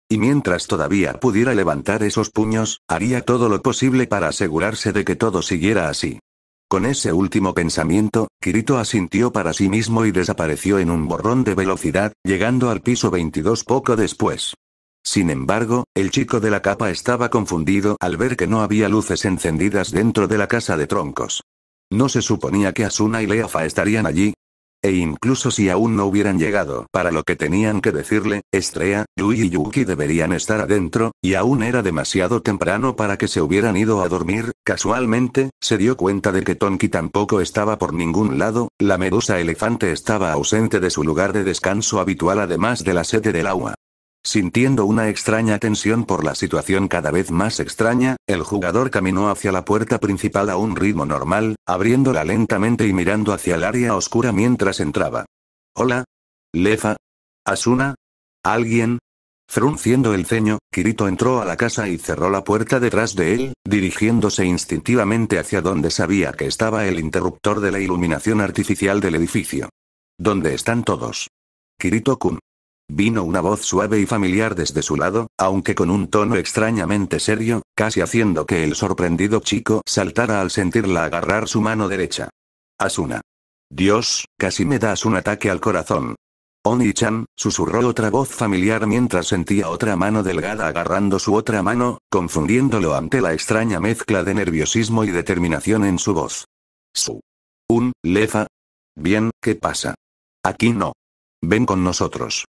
Y mientras todavía pudiera levantar esos puños, haría todo lo posible para asegurarse de que todo siguiera así. Con ese último pensamiento, Kirito asintió para sí mismo y desapareció en un borrón de velocidad, llegando al piso 22 poco después. Sin embargo, el chico de la capa estaba confundido al ver que no había luces encendidas dentro de la casa de troncos. No se suponía que Asuna y Leafa estarían allí. E incluso si aún no hubieran llegado para lo que tenían que decirle, Estrella, Yui y Yuki deberían estar adentro, y aún era demasiado temprano para que se hubieran ido a dormir. Casualmente, se dio cuenta de que Tonki tampoco estaba por ningún lado, la medusa elefante estaba ausente de su lugar de descanso habitual además de la sede del agua. Sintiendo una extraña tensión por la situación cada vez más extraña, el jugador caminó hacia la puerta principal a un ritmo normal, abriéndola lentamente y mirando hacia el área oscura mientras entraba. Hola. Lefa. Asuna. ¿Alguien? Frunciendo el ceño, Kirito entró a la casa y cerró la puerta detrás de él, dirigiéndose instintivamente hacia donde sabía que estaba el interruptor de la iluminación artificial del edificio. ¿Dónde están todos? Kirito-kun. Vino una voz suave y familiar desde su lado, aunque con un tono extrañamente serio, casi haciendo que el sorprendido chico saltara al sentirla agarrar su mano derecha. Asuna. Dios, casi me das un ataque al corazón. Oni-chan, susurró otra voz familiar mientras sentía otra mano delgada agarrando su otra mano, confundiéndolo ante la extraña mezcla de nerviosismo y determinación en su voz. Su. Un, lefa. Bien, ¿qué pasa? Aquí no. Ven con nosotros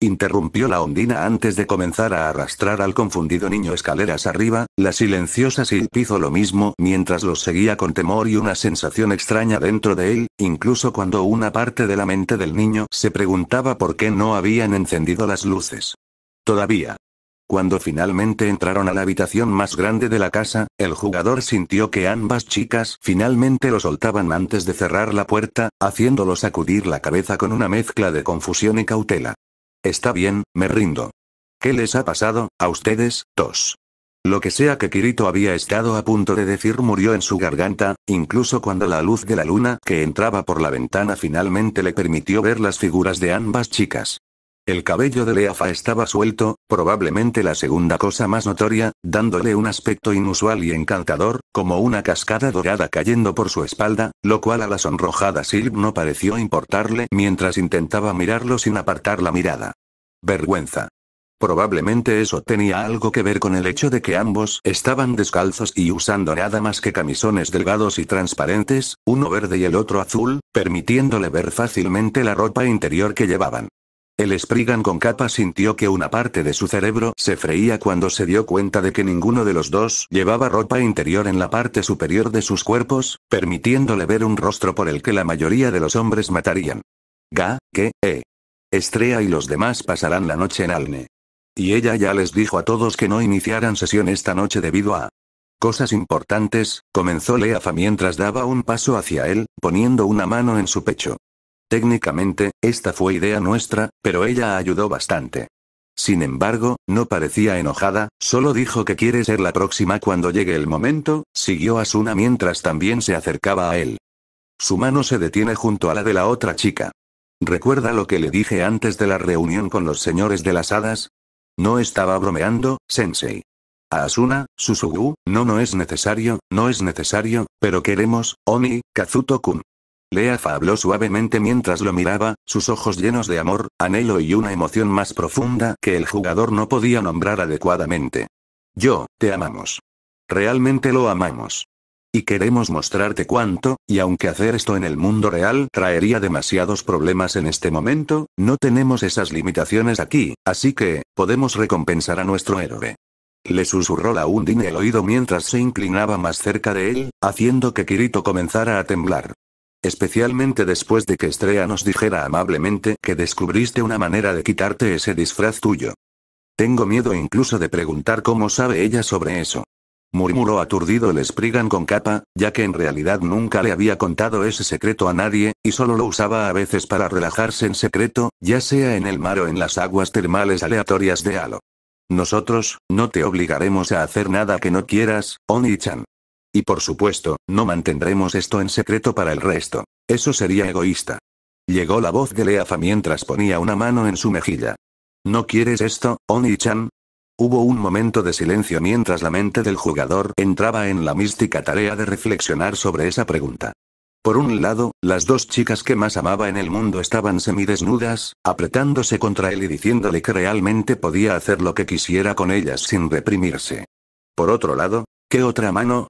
interrumpió la ondina antes de comenzar a arrastrar al confundido niño escaleras arriba, la silenciosa Silp hizo lo mismo mientras los seguía con temor y una sensación extraña dentro de él, incluso cuando una parte de la mente del niño se preguntaba por qué no habían encendido las luces. Todavía. Cuando finalmente entraron a la habitación más grande de la casa, el jugador sintió que ambas chicas finalmente lo soltaban antes de cerrar la puerta, haciéndolo sacudir la cabeza con una mezcla de confusión y cautela. Está bien, me rindo. ¿Qué les ha pasado, a ustedes, dos? Lo que sea que Kirito había estado a punto de decir murió en su garganta, incluso cuando la luz de la luna que entraba por la ventana finalmente le permitió ver las figuras de ambas chicas. El cabello de Leafa estaba suelto, probablemente la segunda cosa más notoria, dándole un aspecto inusual y encantador, como una cascada dorada cayendo por su espalda, lo cual a la sonrojada Silv no pareció importarle mientras intentaba mirarlo sin apartar la mirada. Vergüenza. Probablemente eso tenía algo que ver con el hecho de que ambos estaban descalzos y usando nada más que camisones delgados y transparentes, uno verde y el otro azul, permitiéndole ver fácilmente la ropa interior que llevaban. El Sprigan con capa sintió que una parte de su cerebro se freía cuando se dio cuenta de que ninguno de los dos llevaba ropa interior en la parte superior de sus cuerpos, permitiéndole ver un rostro por el que la mayoría de los hombres matarían. Ga, que, e. Estrella y los demás pasarán la noche en Alne. Y ella ya les dijo a todos que no iniciaran sesión esta noche debido a... Cosas importantes, comenzó Leafa mientras daba un paso hacia él, poniendo una mano en su pecho. Técnicamente, esta fue idea nuestra, pero ella ayudó bastante. Sin embargo, no parecía enojada, solo dijo que quiere ser la próxima cuando llegue el momento, siguió a mientras también se acercaba a él. Su mano se detiene junto a la de la otra chica. ¿Recuerda lo que le dije antes de la reunión con los señores de las hadas? No estaba bromeando, Sensei. A Asuna, Susugu, no no es necesario, no es necesario, pero queremos, Oni, Kazuto-kun. Leafa habló suavemente mientras lo miraba, sus ojos llenos de amor, anhelo y una emoción más profunda que el jugador no podía nombrar adecuadamente. Yo, te amamos. Realmente lo amamos. Y queremos mostrarte cuánto, y aunque hacer esto en el mundo real traería demasiados problemas en este momento, no tenemos esas limitaciones aquí, así que, podemos recompensar a nuestro héroe. Le susurró la Undine el oído mientras se inclinaba más cerca de él, haciendo que Kirito comenzara a temblar. Especialmente después de que Estrella nos dijera amablemente que descubriste una manera de quitarte ese disfraz tuyo. Tengo miedo incluso de preguntar cómo sabe ella sobre eso. Murmuró aturdido el Sprigan con capa, ya que en realidad nunca le había contado ese secreto a nadie, y solo lo usaba a veces para relajarse en secreto, ya sea en el mar o en las aguas termales aleatorias de Halo. Nosotros, no te obligaremos a hacer nada que no quieras, oni y por supuesto, no mantendremos esto en secreto para el resto. Eso sería egoísta. Llegó la voz de Leafa mientras ponía una mano en su mejilla. ¿No quieres esto, Oni-chan? Hubo un momento de silencio mientras la mente del jugador entraba en la mística tarea de reflexionar sobre esa pregunta. Por un lado, las dos chicas que más amaba en el mundo estaban semidesnudas, apretándose contra él y diciéndole que realmente podía hacer lo que quisiera con ellas sin reprimirse. Por otro lado, ¿qué otra mano,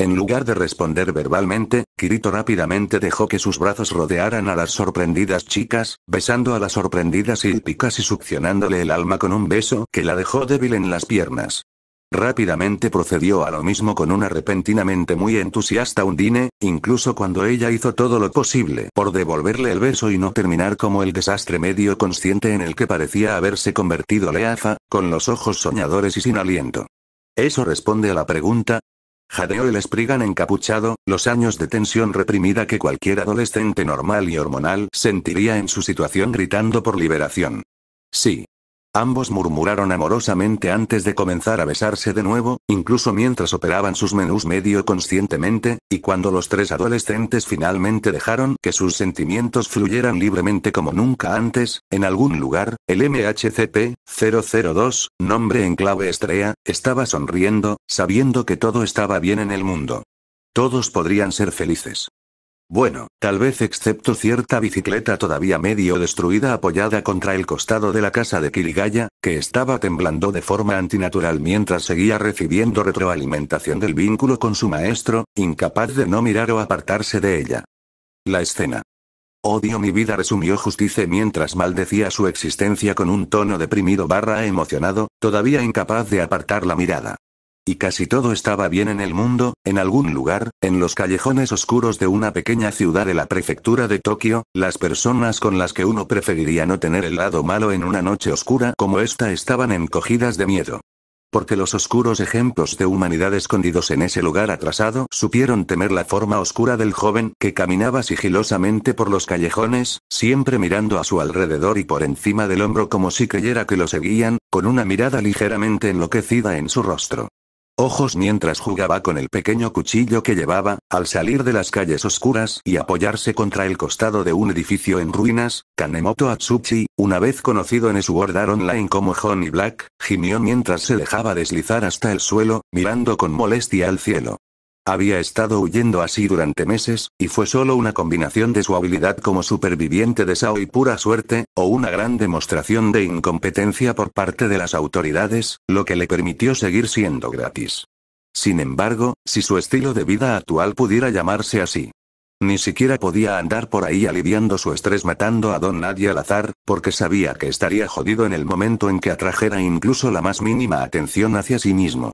en lugar de responder verbalmente, Kirito rápidamente dejó que sus brazos rodearan a las sorprendidas chicas, besando a las sorprendidas hípicas y succionándole el alma con un beso que la dejó débil en las piernas. Rápidamente procedió a lo mismo con una repentinamente muy entusiasta Undine, incluso cuando ella hizo todo lo posible por devolverle el beso y no terminar como el desastre medio consciente en el que parecía haberse convertido Leafa, con los ojos soñadores y sin aliento. Eso responde a la pregunta, Jadeó el Sprigan encapuchado, los años de tensión reprimida que cualquier adolescente normal y hormonal sentiría en su situación gritando por liberación. Sí, Ambos murmuraron amorosamente antes de comenzar a besarse de nuevo, incluso mientras operaban sus menús medio conscientemente, y cuando los tres adolescentes finalmente dejaron que sus sentimientos fluyeran libremente como nunca antes, en algún lugar, el MHCP-002, nombre en clave estrella, estaba sonriendo, sabiendo que todo estaba bien en el mundo. Todos podrían ser felices. Bueno, tal vez excepto cierta bicicleta todavía medio destruida apoyada contra el costado de la casa de Kirigaya, que estaba temblando de forma antinatural mientras seguía recibiendo retroalimentación del vínculo con su maestro, incapaz de no mirar o apartarse de ella. La escena. Odio mi vida resumió justicia mientras maldecía su existencia con un tono deprimido barra emocionado, todavía incapaz de apartar la mirada y casi todo estaba bien en el mundo, en algún lugar, en los callejones oscuros de una pequeña ciudad de la prefectura de Tokio, las personas con las que uno preferiría no tener el lado malo en una noche oscura como esta estaban encogidas de miedo. Porque los oscuros ejemplos de humanidad escondidos en ese lugar atrasado supieron temer la forma oscura del joven que caminaba sigilosamente por los callejones, siempre mirando a su alrededor y por encima del hombro como si creyera que lo seguían, con una mirada ligeramente enloquecida en su rostro ojos mientras jugaba con el pequeño cuchillo que llevaba, al salir de las calles oscuras y apoyarse contra el costado de un edificio en ruinas, Kanemoto Atsuchi, una vez conocido en su Art Online como Honey Black, gimió mientras se dejaba deslizar hasta el suelo, mirando con molestia al cielo. Había estado huyendo así durante meses, y fue solo una combinación de su habilidad como superviviente de Sao y pura suerte, o una gran demostración de incompetencia por parte de las autoridades, lo que le permitió seguir siendo gratis. Sin embargo, si su estilo de vida actual pudiera llamarse así. Ni siquiera podía andar por ahí aliviando su estrés matando a don Nadie al azar, porque sabía que estaría jodido en el momento en que atrajera incluso la más mínima atención hacia sí mismo.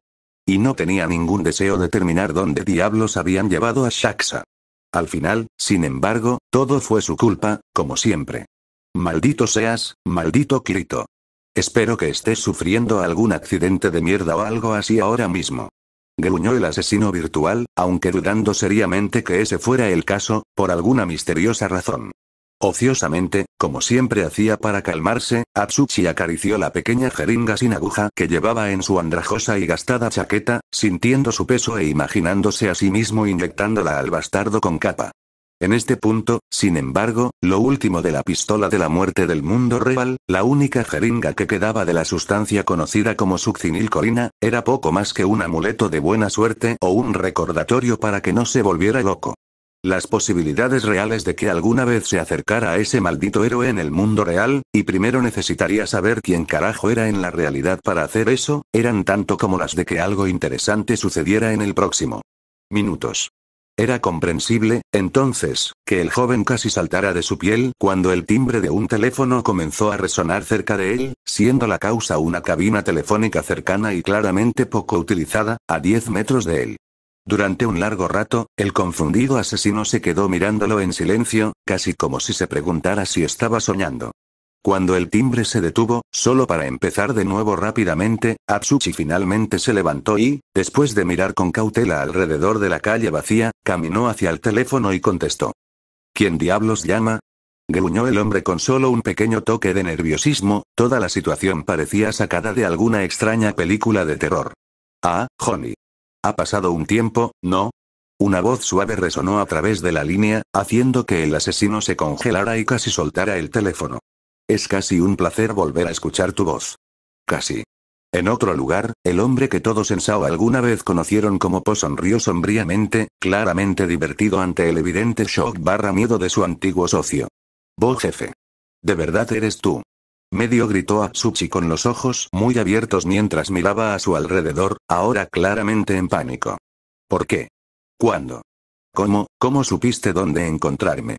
Y no tenía ningún deseo de terminar dónde diablos habían llevado a Shaxa. Al final, sin embargo, todo fue su culpa, como siempre. Maldito seas, maldito Kirito. Espero que estés sufriendo algún accidente de mierda o algo así ahora mismo. Gruñó el asesino virtual, aunque dudando seriamente que ese fuera el caso, por alguna misteriosa razón. Ociosamente, como siempre hacía para calmarse, Atsuchi acarició la pequeña jeringa sin aguja que llevaba en su andrajosa y gastada chaqueta, sintiendo su peso e imaginándose a sí mismo inyectándola al bastardo con capa. En este punto, sin embargo, lo último de la pistola de la muerte del mundo real, la única jeringa que quedaba de la sustancia conocida como succinilcolina, era poco más que un amuleto de buena suerte o un recordatorio para que no se volviera loco las posibilidades reales de que alguna vez se acercara a ese maldito héroe en el mundo real, y primero necesitaría saber quién carajo era en la realidad para hacer eso, eran tanto como las de que algo interesante sucediera en el próximo. Minutos. Era comprensible, entonces, que el joven casi saltara de su piel cuando el timbre de un teléfono comenzó a resonar cerca de él, siendo la causa una cabina telefónica cercana y claramente poco utilizada, a 10 metros de él. Durante un largo rato, el confundido asesino se quedó mirándolo en silencio, casi como si se preguntara si estaba soñando. Cuando el timbre se detuvo, solo para empezar de nuevo rápidamente, Atsuchi finalmente se levantó y, después de mirar con cautela alrededor de la calle vacía, caminó hacia el teléfono y contestó. ¿Quién diablos llama? Gruñó el hombre con solo un pequeño toque de nerviosismo, toda la situación parecía sacada de alguna extraña película de terror. Ah, Johnny. Ha pasado un tiempo, ¿no? Una voz suave resonó a través de la línea, haciendo que el asesino se congelara y casi soltara el teléfono. Es casi un placer volver a escuchar tu voz. Casi. En otro lugar, el hombre que todos en Sao alguna vez conocieron como Po sonrió sombríamente, claramente divertido ante el evidente shock barra miedo de su antiguo socio. Bo jefe. De verdad eres tú medio gritó a Suchi con los ojos muy abiertos mientras miraba a su alrededor, ahora claramente en pánico. ¿Por qué? ¿Cuándo? ¿Cómo, cómo supiste dónde encontrarme?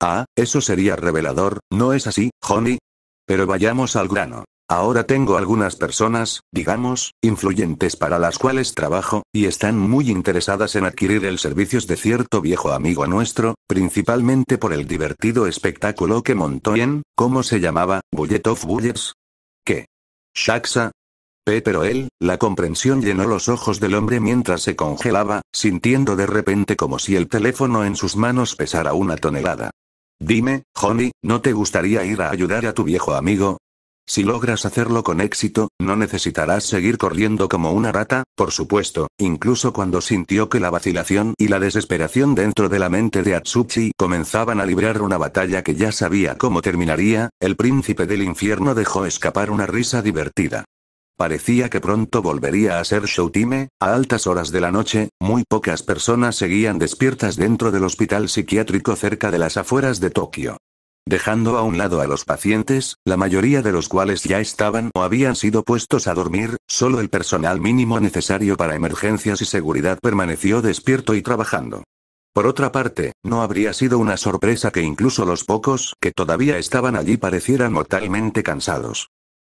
Ah, eso sería revelador, ¿no es así, Honey? Pero vayamos al grano. Ahora tengo algunas personas, digamos, influyentes para las cuales trabajo, y están muy interesadas en adquirir el servicio de cierto viejo amigo nuestro, principalmente por el divertido espectáculo que montó en, ¿cómo se llamaba? Bullet of Bullets. ¿Qué? Shaxa. Pero él, la comprensión llenó los ojos del hombre mientras se congelaba, sintiendo de repente como si el teléfono en sus manos pesara una tonelada. Dime, Johnny, ¿no te gustaría ir a ayudar a tu viejo amigo? Si logras hacerlo con éxito, no necesitarás seguir corriendo como una rata, por supuesto, incluso cuando sintió que la vacilación y la desesperación dentro de la mente de Atsuchi comenzaban a librar una batalla que ya sabía cómo terminaría, el príncipe del infierno dejó escapar una risa divertida. Parecía que pronto volvería a ser Shoutime, a altas horas de la noche, muy pocas personas seguían despiertas dentro del hospital psiquiátrico cerca de las afueras de Tokio dejando a un lado a los pacientes, la mayoría de los cuales ya estaban o habían sido puestos a dormir, solo el personal mínimo necesario para emergencias y seguridad permaneció despierto y trabajando. Por otra parte, no habría sido una sorpresa que incluso los pocos que todavía estaban allí parecieran mortalmente cansados.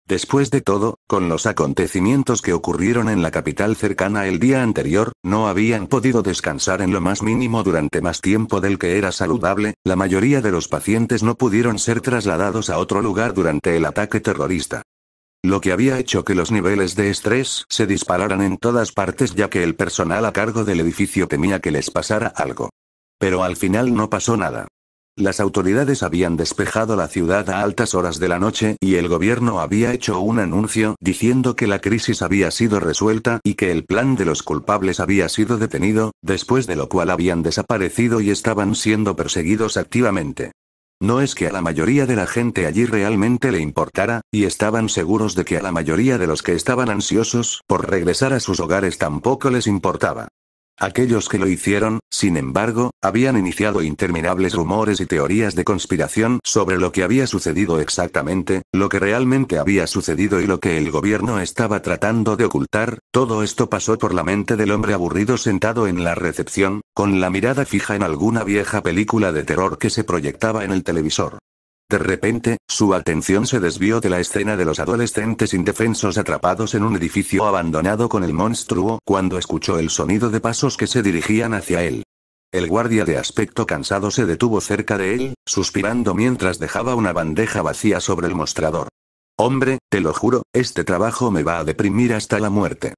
Después de todo, con los acontecimientos que ocurrieron en la capital cercana el día anterior, no habían podido descansar en lo más mínimo durante más tiempo del que era saludable, la mayoría de los pacientes no pudieron ser trasladados a otro lugar durante el ataque terrorista. Lo que había hecho que los niveles de estrés se dispararan en todas partes ya que el personal a cargo del edificio temía que les pasara algo. Pero al final no pasó nada. Las autoridades habían despejado la ciudad a altas horas de la noche y el gobierno había hecho un anuncio diciendo que la crisis había sido resuelta y que el plan de los culpables había sido detenido, después de lo cual habían desaparecido y estaban siendo perseguidos activamente. No es que a la mayoría de la gente allí realmente le importara, y estaban seguros de que a la mayoría de los que estaban ansiosos por regresar a sus hogares tampoco les importaba. Aquellos que lo hicieron, sin embargo, habían iniciado interminables rumores y teorías de conspiración sobre lo que había sucedido exactamente, lo que realmente había sucedido y lo que el gobierno estaba tratando de ocultar, todo esto pasó por la mente del hombre aburrido sentado en la recepción, con la mirada fija en alguna vieja película de terror que se proyectaba en el televisor. De repente, su atención se desvió de la escena de los adolescentes indefensos atrapados en un edificio abandonado con el monstruo cuando escuchó el sonido de pasos que se dirigían hacia él. El guardia de aspecto cansado se detuvo cerca de él, suspirando mientras dejaba una bandeja vacía sobre el mostrador. Hombre, te lo juro, este trabajo me va a deprimir hasta la muerte.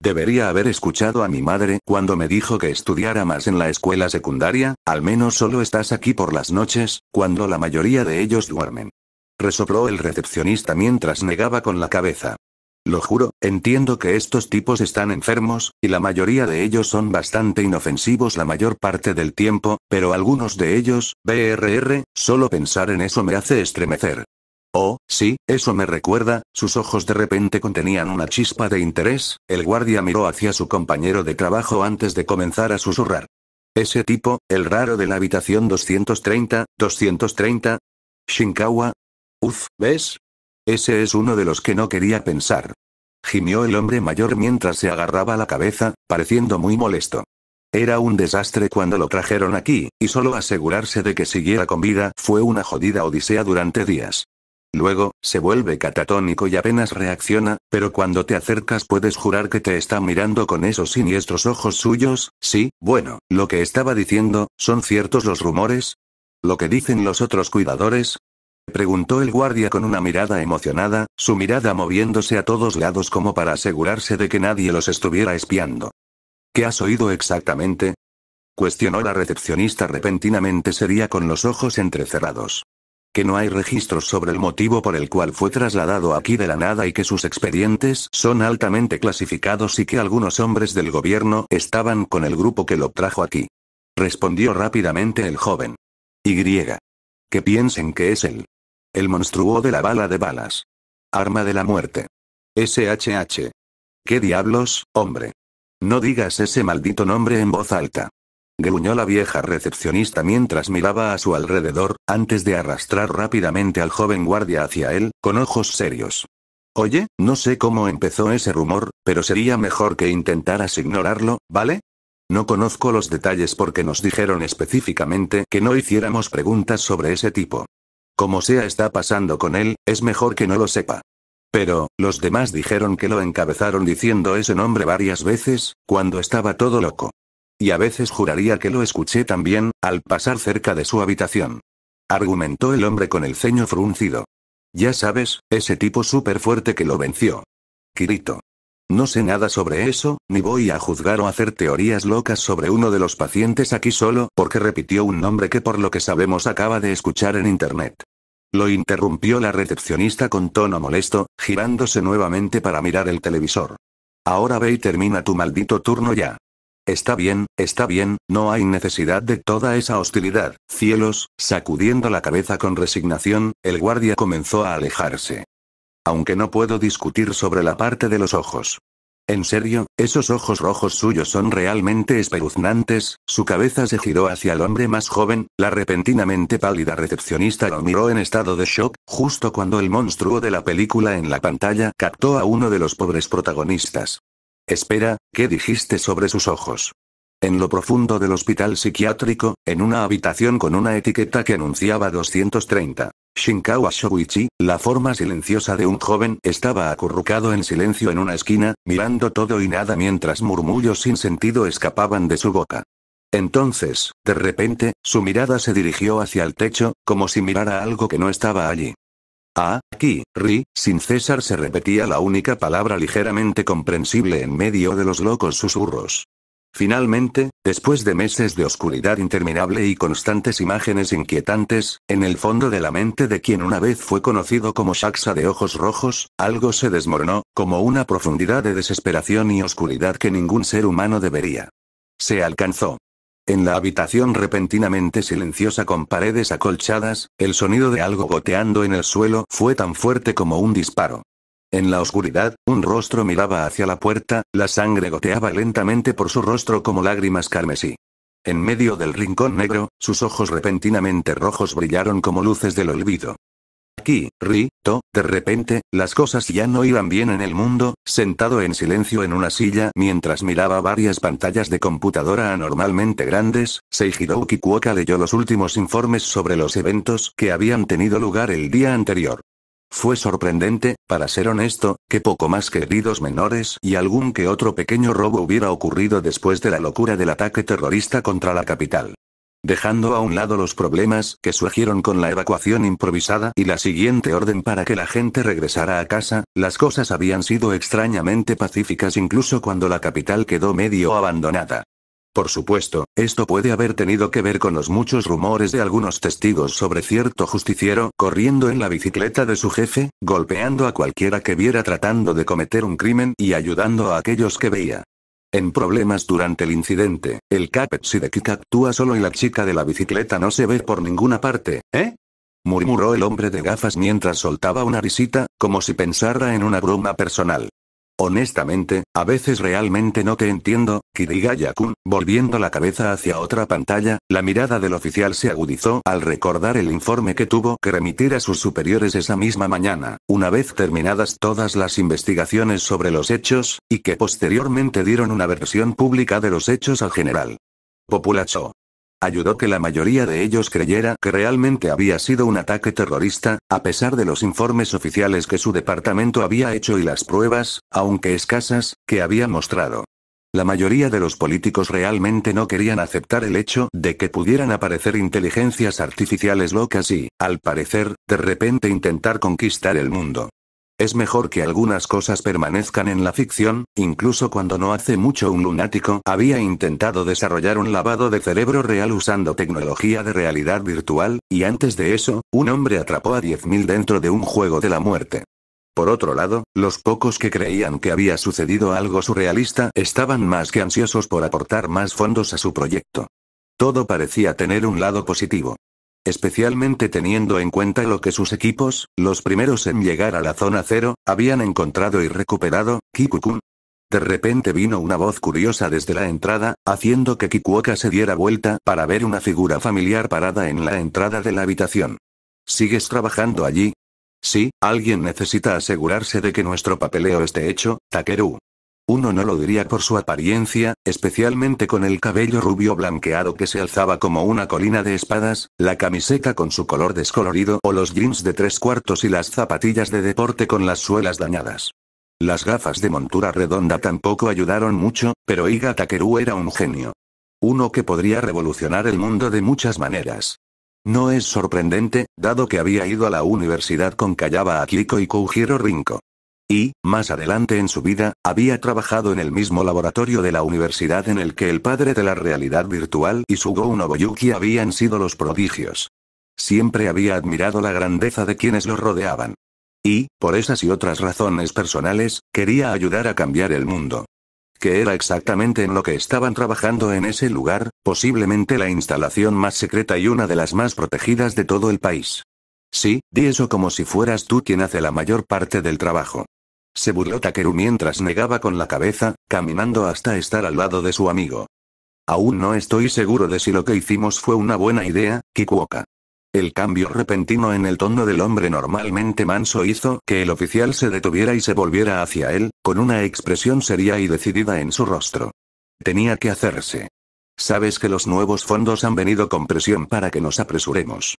Debería haber escuchado a mi madre cuando me dijo que estudiara más en la escuela secundaria, al menos solo estás aquí por las noches, cuando la mayoría de ellos duermen. Resopló el recepcionista mientras negaba con la cabeza. Lo juro, entiendo que estos tipos están enfermos, y la mayoría de ellos son bastante inofensivos la mayor parte del tiempo, pero algunos de ellos, BRR, solo pensar en eso me hace estremecer. Oh, sí, eso me recuerda, sus ojos de repente contenían una chispa de interés, el guardia miró hacia su compañero de trabajo antes de comenzar a susurrar. Ese tipo, el raro de la habitación 230, 230. Shinkawa. Uf, ¿ves? Ese es uno de los que no quería pensar. Gimió el hombre mayor mientras se agarraba la cabeza, pareciendo muy molesto. Era un desastre cuando lo trajeron aquí, y solo asegurarse de que siguiera con vida fue una jodida odisea durante días. Luego, se vuelve catatónico y apenas reacciona, pero cuando te acercas puedes jurar que te está mirando con esos siniestros ojos suyos, sí, bueno, lo que estaba diciendo, ¿son ciertos los rumores? ¿Lo que dicen los otros cuidadores? Preguntó el guardia con una mirada emocionada, su mirada moviéndose a todos lados como para asegurarse de que nadie los estuviera espiando. ¿Qué has oído exactamente? Cuestionó la recepcionista repentinamente seria con los ojos entrecerrados que no hay registros sobre el motivo por el cual fue trasladado aquí de la nada y que sus expedientes son altamente clasificados y que algunos hombres del gobierno estaban con el grupo que lo trajo aquí. Respondió rápidamente el joven. Y. Que piensen que es él. El monstruo de la bala de balas. Arma de la muerte. SHH. ¿Qué diablos, hombre? No digas ese maldito nombre en voz alta gruñó la vieja recepcionista mientras miraba a su alrededor, antes de arrastrar rápidamente al joven guardia hacia él, con ojos serios. Oye, no sé cómo empezó ese rumor, pero sería mejor que intentaras ignorarlo, ¿vale? No conozco los detalles porque nos dijeron específicamente que no hiciéramos preguntas sobre ese tipo. Como sea está pasando con él, es mejor que no lo sepa. Pero, los demás dijeron que lo encabezaron diciendo ese nombre varias veces, cuando estaba todo loco. Y a veces juraría que lo escuché también, al pasar cerca de su habitación. Argumentó el hombre con el ceño fruncido. Ya sabes, ese tipo súper fuerte que lo venció. Kirito. No sé nada sobre eso, ni voy a juzgar o hacer teorías locas sobre uno de los pacientes aquí solo porque repitió un nombre que por lo que sabemos acaba de escuchar en internet. Lo interrumpió la recepcionista con tono molesto, girándose nuevamente para mirar el televisor. Ahora ve y termina tu maldito turno ya. Está bien, está bien, no hay necesidad de toda esa hostilidad. Cielos, sacudiendo la cabeza con resignación, el guardia comenzó a alejarse. Aunque no puedo discutir sobre la parte de los ojos. En serio, esos ojos rojos suyos son realmente espeluznantes, su cabeza se giró hacia el hombre más joven, la repentinamente pálida recepcionista lo miró en estado de shock, justo cuando el monstruo de la película en la pantalla captó a uno de los pobres protagonistas. Espera, ¿qué dijiste sobre sus ojos? En lo profundo del hospital psiquiátrico, en una habitación con una etiqueta que anunciaba 230. Shinkawa Shoguchi, la forma silenciosa de un joven, estaba acurrucado en silencio en una esquina, mirando todo y nada mientras murmullos sin sentido escapaban de su boca. Entonces, de repente, su mirada se dirigió hacia el techo, como si mirara algo que no estaba allí. Ah, aquí, Ri, sin cesar se repetía la única palabra ligeramente comprensible en medio de los locos susurros. Finalmente, después de meses de oscuridad interminable y constantes imágenes inquietantes, en el fondo de la mente de quien una vez fue conocido como Shaxa de ojos rojos, algo se desmoronó, como una profundidad de desesperación y oscuridad que ningún ser humano debería. Se alcanzó. En la habitación repentinamente silenciosa con paredes acolchadas, el sonido de algo goteando en el suelo fue tan fuerte como un disparo. En la oscuridad, un rostro miraba hacia la puerta, la sangre goteaba lentamente por su rostro como lágrimas carmesí. En medio del rincón negro, sus ojos repentinamente rojos brillaron como luces del olvido aquí, To, de repente, las cosas ya no iban bien en el mundo, sentado en silencio en una silla mientras miraba varias pantallas de computadora anormalmente grandes, Seijiro Kikuoka leyó los últimos informes sobre los eventos que habían tenido lugar el día anterior. Fue sorprendente, para ser honesto, que poco más que heridos menores y algún que otro pequeño robo hubiera ocurrido después de la locura del ataque terrorista contra la capital dejando a un lado los problemas que surgieron con la evacuación improvisada y la siguiente orden para que la gente regresara a casa, las cosas habían sido extrañamente pacíficas incluso cuando la capital quedó medio abandonada. Por supuesto, esto puede haber tenido que ver con los muchos rumores de algunos testigos sobre cierto justiciero corriendo en la bicicleta de su jefe, golpeando a cualquiera que viera tratando de cometer un crimen y ayudando a aquellos que veía. En problemas durante el incidente, el de Kika actúa solo y la chica de la bicicleta no se ve por ninguna parte, ¿eh? murmuró el hombre de gafas mientras soltaba una risita, como si pensara en una broma personal. Honestamente, a veces realmente no te entiendo, Kirigaya-kun, volviendo la cabeza hacia otra pantalla, la mirada del oficial se agudizó al recordar el informe que tuvo que remitir a sus superiores esa misma mañana, una vez terminadas todas las investigaciones sobre los hechos, y que posteriormente dieron una versión pública de los hechos al general. Populacho ayudó que la mayoría de ellos creyera que realmente había sido un ataque terrorista, a pesar de los informes oficiales que su departamento había hecho y las pruebas, aunque escasas, que había mostrado. La mayoría de los políticos realmente no querían aceptar el hecho de que pudieran aparecer inteligencias artificiales locas y, al parecer, de repente intentar conquistar el mundo. Es mejor que algunas cosas permanezcan en la ficción, incluso cuando no hace mucho un lunático había intentado desarrollar un lavado de cerebro real usando tecnología de realidad virtual, y antes de eso, un hombre atrapó a 10.000 dentro de un juego de la muerte. Por otro lado, los pocos que creían que había sucedido algo surrealista estaban más que ansiosos por aportar más fondos a su proyecto. Todo parecía tener un lado positivo especialmente teniendo en cuenta lo que sus equipos, los primeros en llegar a la zona cero, habían encontrado y recuperado, Kikukun. De repente vino una voz curiosa desde la entrada, haciendo que Kikuoka se diera vuelta para ver una figura familiar parada en la entrada de la habitación. ¿Sigues trabajando allí? Sí, alguien necesita asegurarse de que nuestro papeleo esté hecho, Takeru. Uno no lo diría por su apariencia, especialmente con el cabello rubio blanqueado que se alzaba como una colina de espadas, la camiseta con su color descolorido o los jeans de tres cuartos y las zapatillas de deporte con las suelas dañadas. Las gafas de montura redonda tampoco ayudaron mucho, pero Iga Takeru era un genio. Uno que podría revolucionar el mundo de muchas maneras. No es sorprendente, dado que había ido a la universidad con Callaba Akiko y Koujiro Rinko. Y, más adelante en su vida, había trabajado en el mismo laboratorio de la universidad en el que el padre de la realidad virtual y Sugo Nobuyuki habían sido los prodigios. Siempre había admirado la grandeza de quienes lo rodeaban. Y, por esas y otras razones personales, quería ayudar a cambiar el mundo. Que era exactamente en lo que estaban trabajando en ese lugar, posiblemente la instalación más secreta y una de las más protegidas de todo el país. Sí, di eso como si fueras tú quien hace la mayor parte del trabajo. Se burló Takeru mientras negaba con la cabeza, caminando hasta estar al lado de su amigo. Aún no estoy seguro de si lo que hicimos fue una buena idea, Kikuoka. El cambio repentino en el tono del hombre normalmente manso hizo que el oficial se detuviera y se volviera hacia él, con una expresión seria y decidida en su rostro. Tenía que hacerse. Sabes que los nuevos fondos han venido con presión para que nos apresuremos.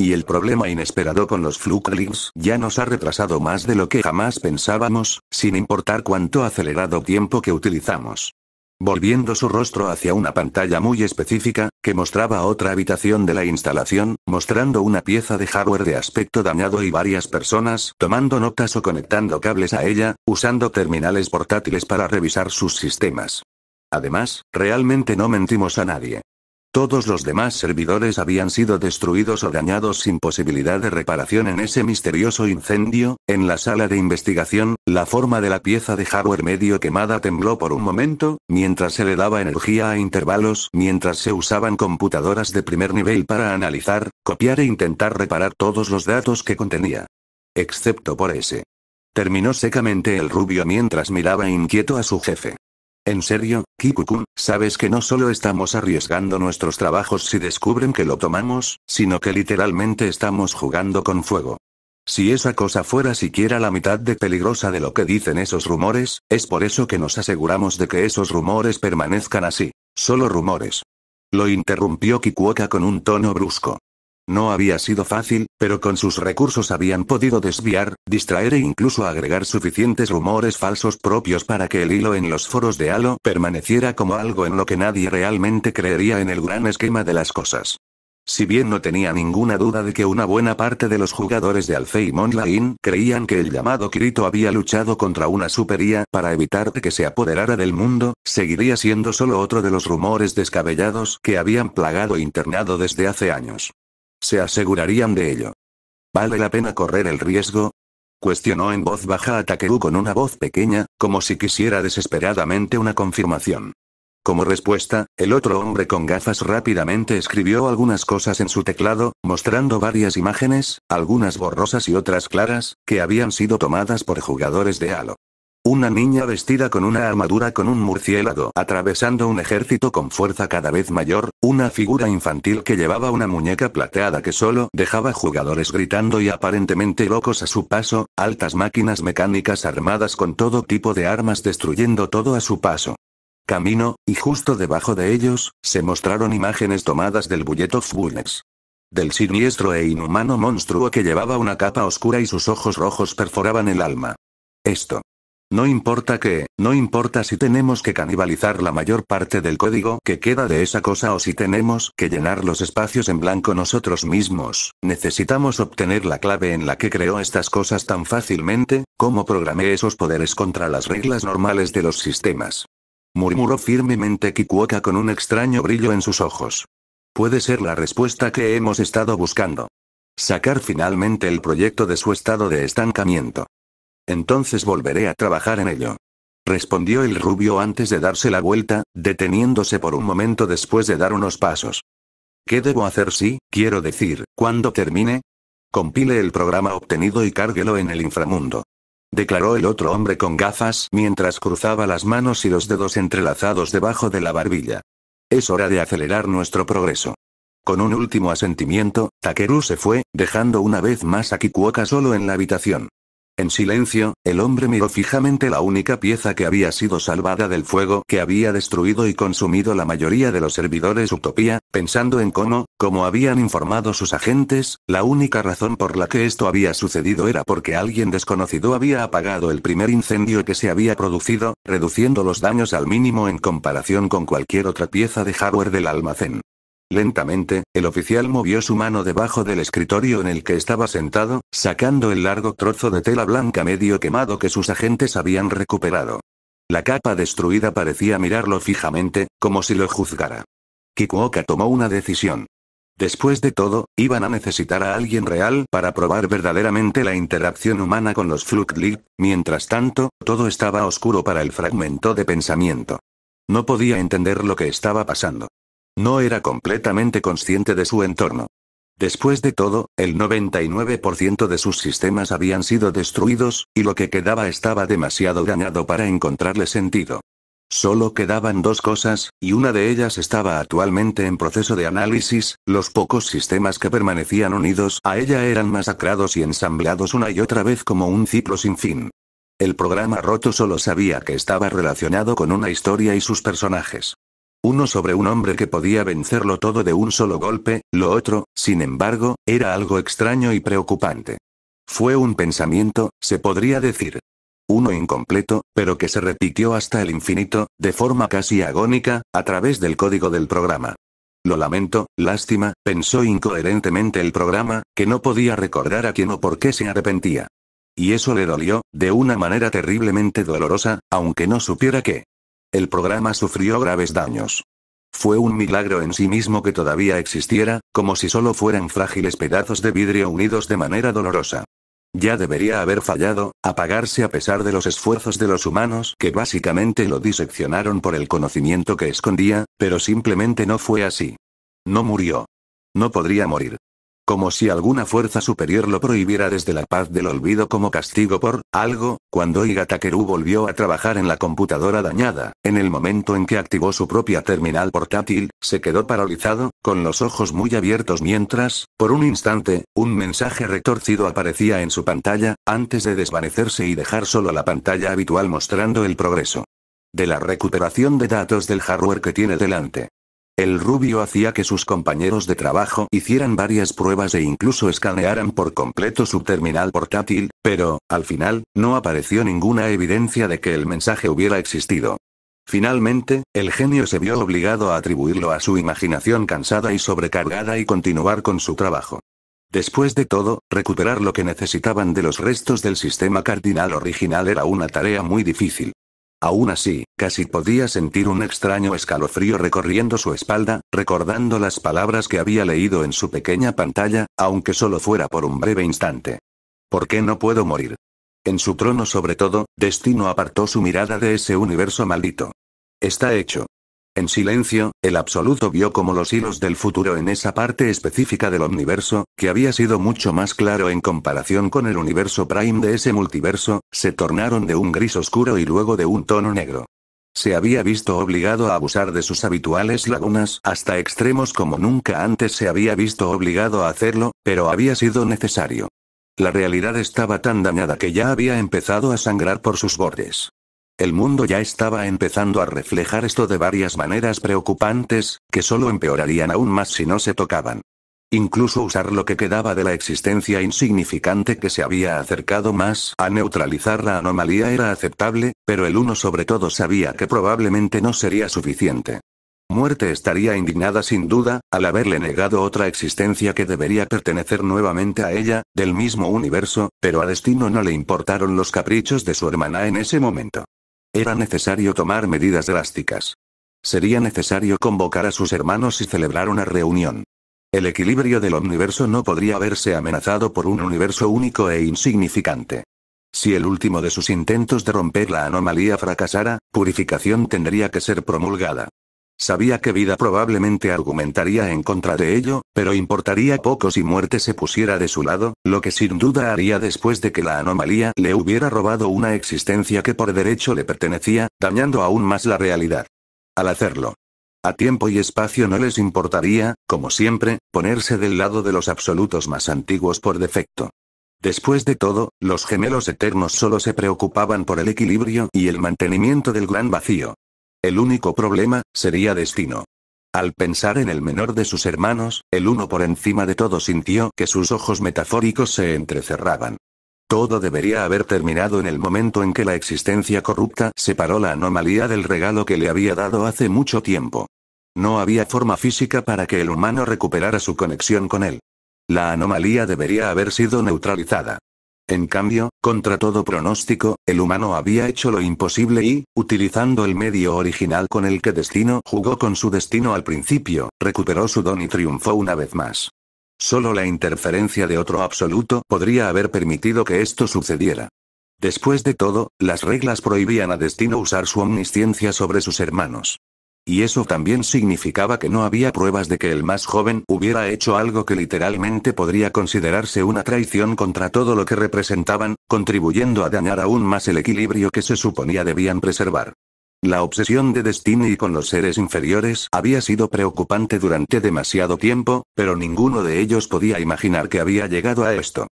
Y el problema inesperado con los Links ya nos ha retrasado más de lo que jamás pensábamos, sin importar cuánto acelerado tiempo que utilizamos. Volviendo su rostro hacia una pantalla muy específica, que mostraba otra habitación de la instalación, mostrando una pieza de hardware de aspecto dañado y varias personas tomando notas o conectando cables a ella, usando terminales portátiles para revisar sus sistemas. Además, realmente no mentimos a nadie. Todos los demás servidores habían sido destruidos o dañados sin posibilidad de reparación en ese misterioso incendio, en la sala de investigación, la forma de la pieza de hardware medio quemada tembló por un momento, mientras se le daba energía a intervalos, mientras se usaban computadoras de primer nivel para analizar, copiar e intentar reparar todos los datos que contenía. Excepto por ese. Terminó secamente el rubio mientras miraba inquieto a su jefe. En serio, Kikukun, sabes que no solo estamos arriesgando nuestros trabajos si descubren que lo tomamos, sino que literalmente estamos jugando con fuego. Si esa cosa fuera siquiera la mitad de peligrosa de lo que dicen esos rumores, es por eso que nos aseguramos de que esos rumores permanezcan así. Solo rumores. Lo interrumpió Kikuoka con un tono brusco. No había sido fácil, pero con sus recursos habían podido desviar, distraer e incluso agregar suficientes rumores falsos propios para que el hilo en los foros de Halo permaneciera como algo en lo que nadie realmente creería en el gran esquema de las cosas. Si bien no tenía ninguna duda de que una buena parte de los jugadores de Alfheim Online creían que el llamado Kirito había luchado contra una supería para evitar que se apoderara del mundo, seguiría siendo solo otro de los rumores descabellados que habían plagado e internado desde hace años. Se asegurarían de ello. ¿Vale la pena correr el riesgo? Cuestionó en voz baja a Takeru con una voz pequeña, como si quisiera desesperadamente una confirmación. Como respuesta, el otro hombre con gafas rápidamente escribió algunas cosas en su teclado, mostrando varias imágenes, algunas borrosas y otras claras, que habían sido tomadas por jugadores de Halo. Una niña vestida con una armadura con un murciélago, atravesando un ejército con fuerza cada vez mayor, una figura infantil que llevaba una muñeca plateada que solo dejaba jugadores gritando y aparentemente locos a su paso, altas máquinas mecánicas armadas con todo tipo de armas destruyendo todo a su paso. Camino, y justo debajo de ellos, se mostraron imágenes tomadas del Bullet of Bullets del siniestro e inhumano monstruo que llevaba una capa oscura y sus ojos rojos perforaban el alma. Esto no importa que, no importa si tenemos que canibalizar la mayor parte del código que queda de esa cosa o si tenemos que llenar los espacios en blanco nosotros mismos, necesitamos obtener la clave en la que creó estas cosas tan fácilmente, como programé esos poderes contra las reglas normales de los sistemas. Murmuró firmemente Kikuoka con un extraño brillo en sus ojos. Puede ser la respuesta que hemos estado buscando. Sacar finalmente el proyecto de su estado de estancamiento. Entonces volveré a trabajar en ello. Respondió el rubio antes de darse la vuelta, deteniéndose por un momento después de dar unos pasos. ¿Qué debo hacer si, quiero decir, cuando termine? Compile el programa obtenido y cárguelo en el inframundo. Declaró el otro hombre con gafas mientras cruzaba las manos y los dedos entrelazados debajo de la barbilla. Es hora de acelerar nuestro progreso. Con un último asentimiento, Takeru se fue, dejando una vez más a Kikuoka solo en la habitación. En silencio, el hombre miró fijamente la única pieza que había sido salvada del fuego que había destruido y consumido la mayoría de los servidores Utopía, pensando en cómo, como habían informado sus agentes, la única razón por la que esto había sucedido era porque alguien desconocido había apagado el primer incendio que se había producido, reduciendo los daños al mínimo en comparación con cualquier otra pieza de hardware del almacén. Lentamente, el oficial movió su mano debajo del escritorio en el que estaba sentado, sacando el largo trozo de tela blanca medio quemado que sus agentes habían recuperado. La capa destruida parecía mirarlo fijamente, como si lo juzgara. Kikuoka tomó una decisión. Después de todo, iban a necesitar a alguien real para probar verdaderamente la interacción humana con los flukli mientras tanto, todo estaba oscuro para el fragmento de pensamiento. No podía entender lo que estaba pasando. No era completamente consciente de su entorno. Después de todo, el 99% de sus sistemas habían sido destruidos, y lo que quedaba estaba demasiado dañado para encontrarle sentido. Solo quedaban dos cosas, y una de ellas estaba actualmente en proceso de análisis, los pocos sistemas que permanecían unidos a ella eran masacrados y ensamblados una y otra vez como un ciclo sin fin. El programa roto solo sabía que estaba relacionado con una historia y sus personajes. Uno sobre un hombre que podía vencerlo todo de un solo golpe, lo otro, sin embargo, era algo extraño y preocupante. Fue un pensamiento, se podría decir. Uno incompleto, pero que se repitió hasta el infinito, de forma casi agónica, a través del código del programa. Lo lamento, lástima, pensó incoherentemente el programa, que no podía recordar a quién o por qué se arrepentía. Y eso le dolió, de una manera terriblemente dolorosa, aunque no supiera qué. El programa sufrió graves daños. Fue un milagro en sí mismo que todavía existiera, como si solo fueran frágiles pedazos de vidrio unidos de manera dolorosa. Ya debería haber fallado, apagarse a pesar de los esfuerzos de los humanos que básicamente lo diseccionaron por el conocimiento que escondía, pero simplemente no fue así. No murió. No podría morir. Como si alguna fuerza superior lo prohibiera desde la paz del olvido como castigo por algo, cuando Takeru volvió a trabajar en la computadora dañada, en el momento en que activó su propia terminal portátil, se quedó paralizado, con los ojos muy abiertos mientras, por un instante, un mensaje retorcido aparecía en su pantalla, antes de desvanecerse y dejar solo la pantalla habitual mostrando el progreso de la recuperación de datos del hardware que tiene delante. El rubio hacía que sus compañeros de trabajo hicieran varias pruebas e incluso escanearan por completo su terminal portátil, pero, al final, no apareció ninguna evidencia de que el mensaje hubiera existido. Finalmente, el genio se vio obligado a atribuirlo a su imaginación cansada y sobrecargada y continuar con su trabajo. Después de todo, recuperar lo que necesitaban de los restos del sistema cardinal original era una tarea muy difícil. Aún así, casi podía sentir un extraño escalofrío recorriendo su espalda, recordando las palabras que había leído en su pequeña pantalla, aunque solo fuera por un breve instante. ¿Por qué no puedo morir? En su trono sobre todo, Destino apartó su mirada de ese universo maldito. Está hecho, en silencio, el absoluto vio como los hilos del futuro en esa parte específica del omniverso, que había sido mucho más claro en comparación con el universo prime de ese multiverso, se tornaron de un gris oscuro y luego de un tono negro. Se había visto obligado a abusar de sus habituales lagunas hasta extremos como nunca antes se había visto obligado a hacerlo, pero había sido necesario. La realidad estaba tan dañada que ya había empezado a sangrar por sus bordes. El mundo ya estaba empezando a reflejar esto de varias maneras preocupantes, que solo empeorarían aún más si no se tocaban. Incluso usar lo que quedaba de la existencia insignificante que se había acercado más a neutralizar la anomalía era aceptable, pero el uno sobre todo sabía que probablemente no sería suficiente. Muerte estaría indignada sin duda, al haberle negado otra existencia que debería pertenecer nuevamente a ella, del mismo universo, pero a Destino no le importaron los caprichos de su hermana en ese momento. Era necesario tomar medidas drásticas. Sería necesario convocar a sus hermanos y celebrar una reunión. El equilibrio del universo no podría verse amenazado por un universo único e insignificante. Si el último de sus intentos de romper la anomalía fracasara, purificación tendría que ser promulgada. Sabía que vida probablemente argumentaría en contra de ello, pero importaría poco si muerte se pusiera de su lado, lo que sin duda haría después de que la anomalía le hubiera robado una existencia que por derecho le pertenecía, dañando aún más la realidad. Al hacerlo, a tiempo y espacio no les importaría, como siempre, ponerse del lado de los absolutos más antiguos por defecto. Después de todo, los gemelos eternos solo se preocupaban por el equilibrio y el mantenimiento del gran vacío, el único problema, sería destino. Al pensar en el menor de sus hermanos, el uno por encima de todo sintió que sus ojos metafóricos se entrecerraban. Todo debería haber terminado en el momento en que la existencia corrupta separó la anomalía del regalo que le había dado hace mucho tiempo. No había forma física para que el humano recuperara su conexión con él. La anomalía debería haber sido neutralizada. En cambio, contra todo pronóstico, el humano había hecho lo imposible y, utilizando el medio original con el que Destino jugó con su destino al principio, recuperó su don y triunfó una vez más. Solo la interferencia de otro absoluto podría haber permitido que esto sucediera. Después de todo, las reglas prohibían a Destino usar su omnisciencia sobre sus hermanos. Y eso también significaba que no había pruebas de que el más joven hubiera hecho algo que literalmente podría considerarse una traición contra todo lo que representaban, contribuyendo a dañar aún más el equilibrio que se suponía debían preservar. La obsesión de Destiny con los seres inferiores había sido preocupante durante demasiado tiempo, pero ninguno de ellos podía imaginar que había llegado a esto.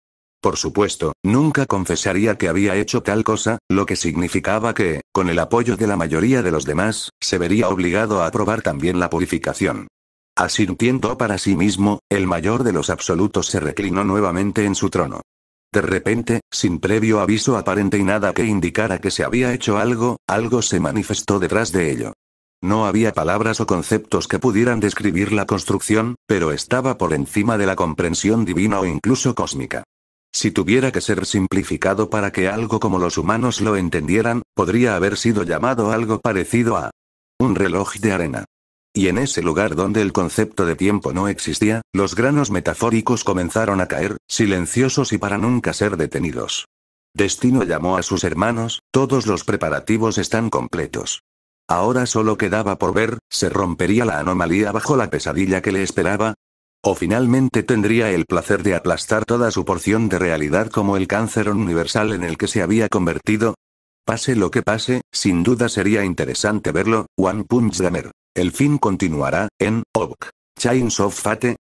Por supuesto, nunca confesaría que había hecho tal cosa, lo que significaba que, con el apoyo de la mayoría de los demás, se vería obligado a aprobar también la purificación. Asintiendo para sí mismo, el mayor de los absolutos se reclinó nuevamente en su trono. De repente, sin previo aviso aparente y nada que indicara que se había hecho algo, algo se manifestó detrás de ello. No había palabras o conceptos que pudieran describir la construcción, pero estaba por encima de la comprensión divina o incluso cósmica. Si tuviera que ser simplificado para que algo como los humanos lo entendieran, podría haber sido llamado algo parecido a un reloj de arena. Y en ese lugar donde el concepto de tiempo no existía, los granos metafóricos comenzaron a caer, silenciosos y para nunca ser detenidos. Destino llamó a sus hermanos, todos los preparativos están completos. Ahora solo quedaba por ver, se rompería la anomalía bajo la pesadilla que le esperaba, o finalmente tendría el placer de aplastar toda su porción de realidad como el cáncer universal en el que se había convertido. Pase lo que pase, sin duda sería interesante verlo, One Punch Gamer. El fin continuará, en, Obk. Chains of Fate,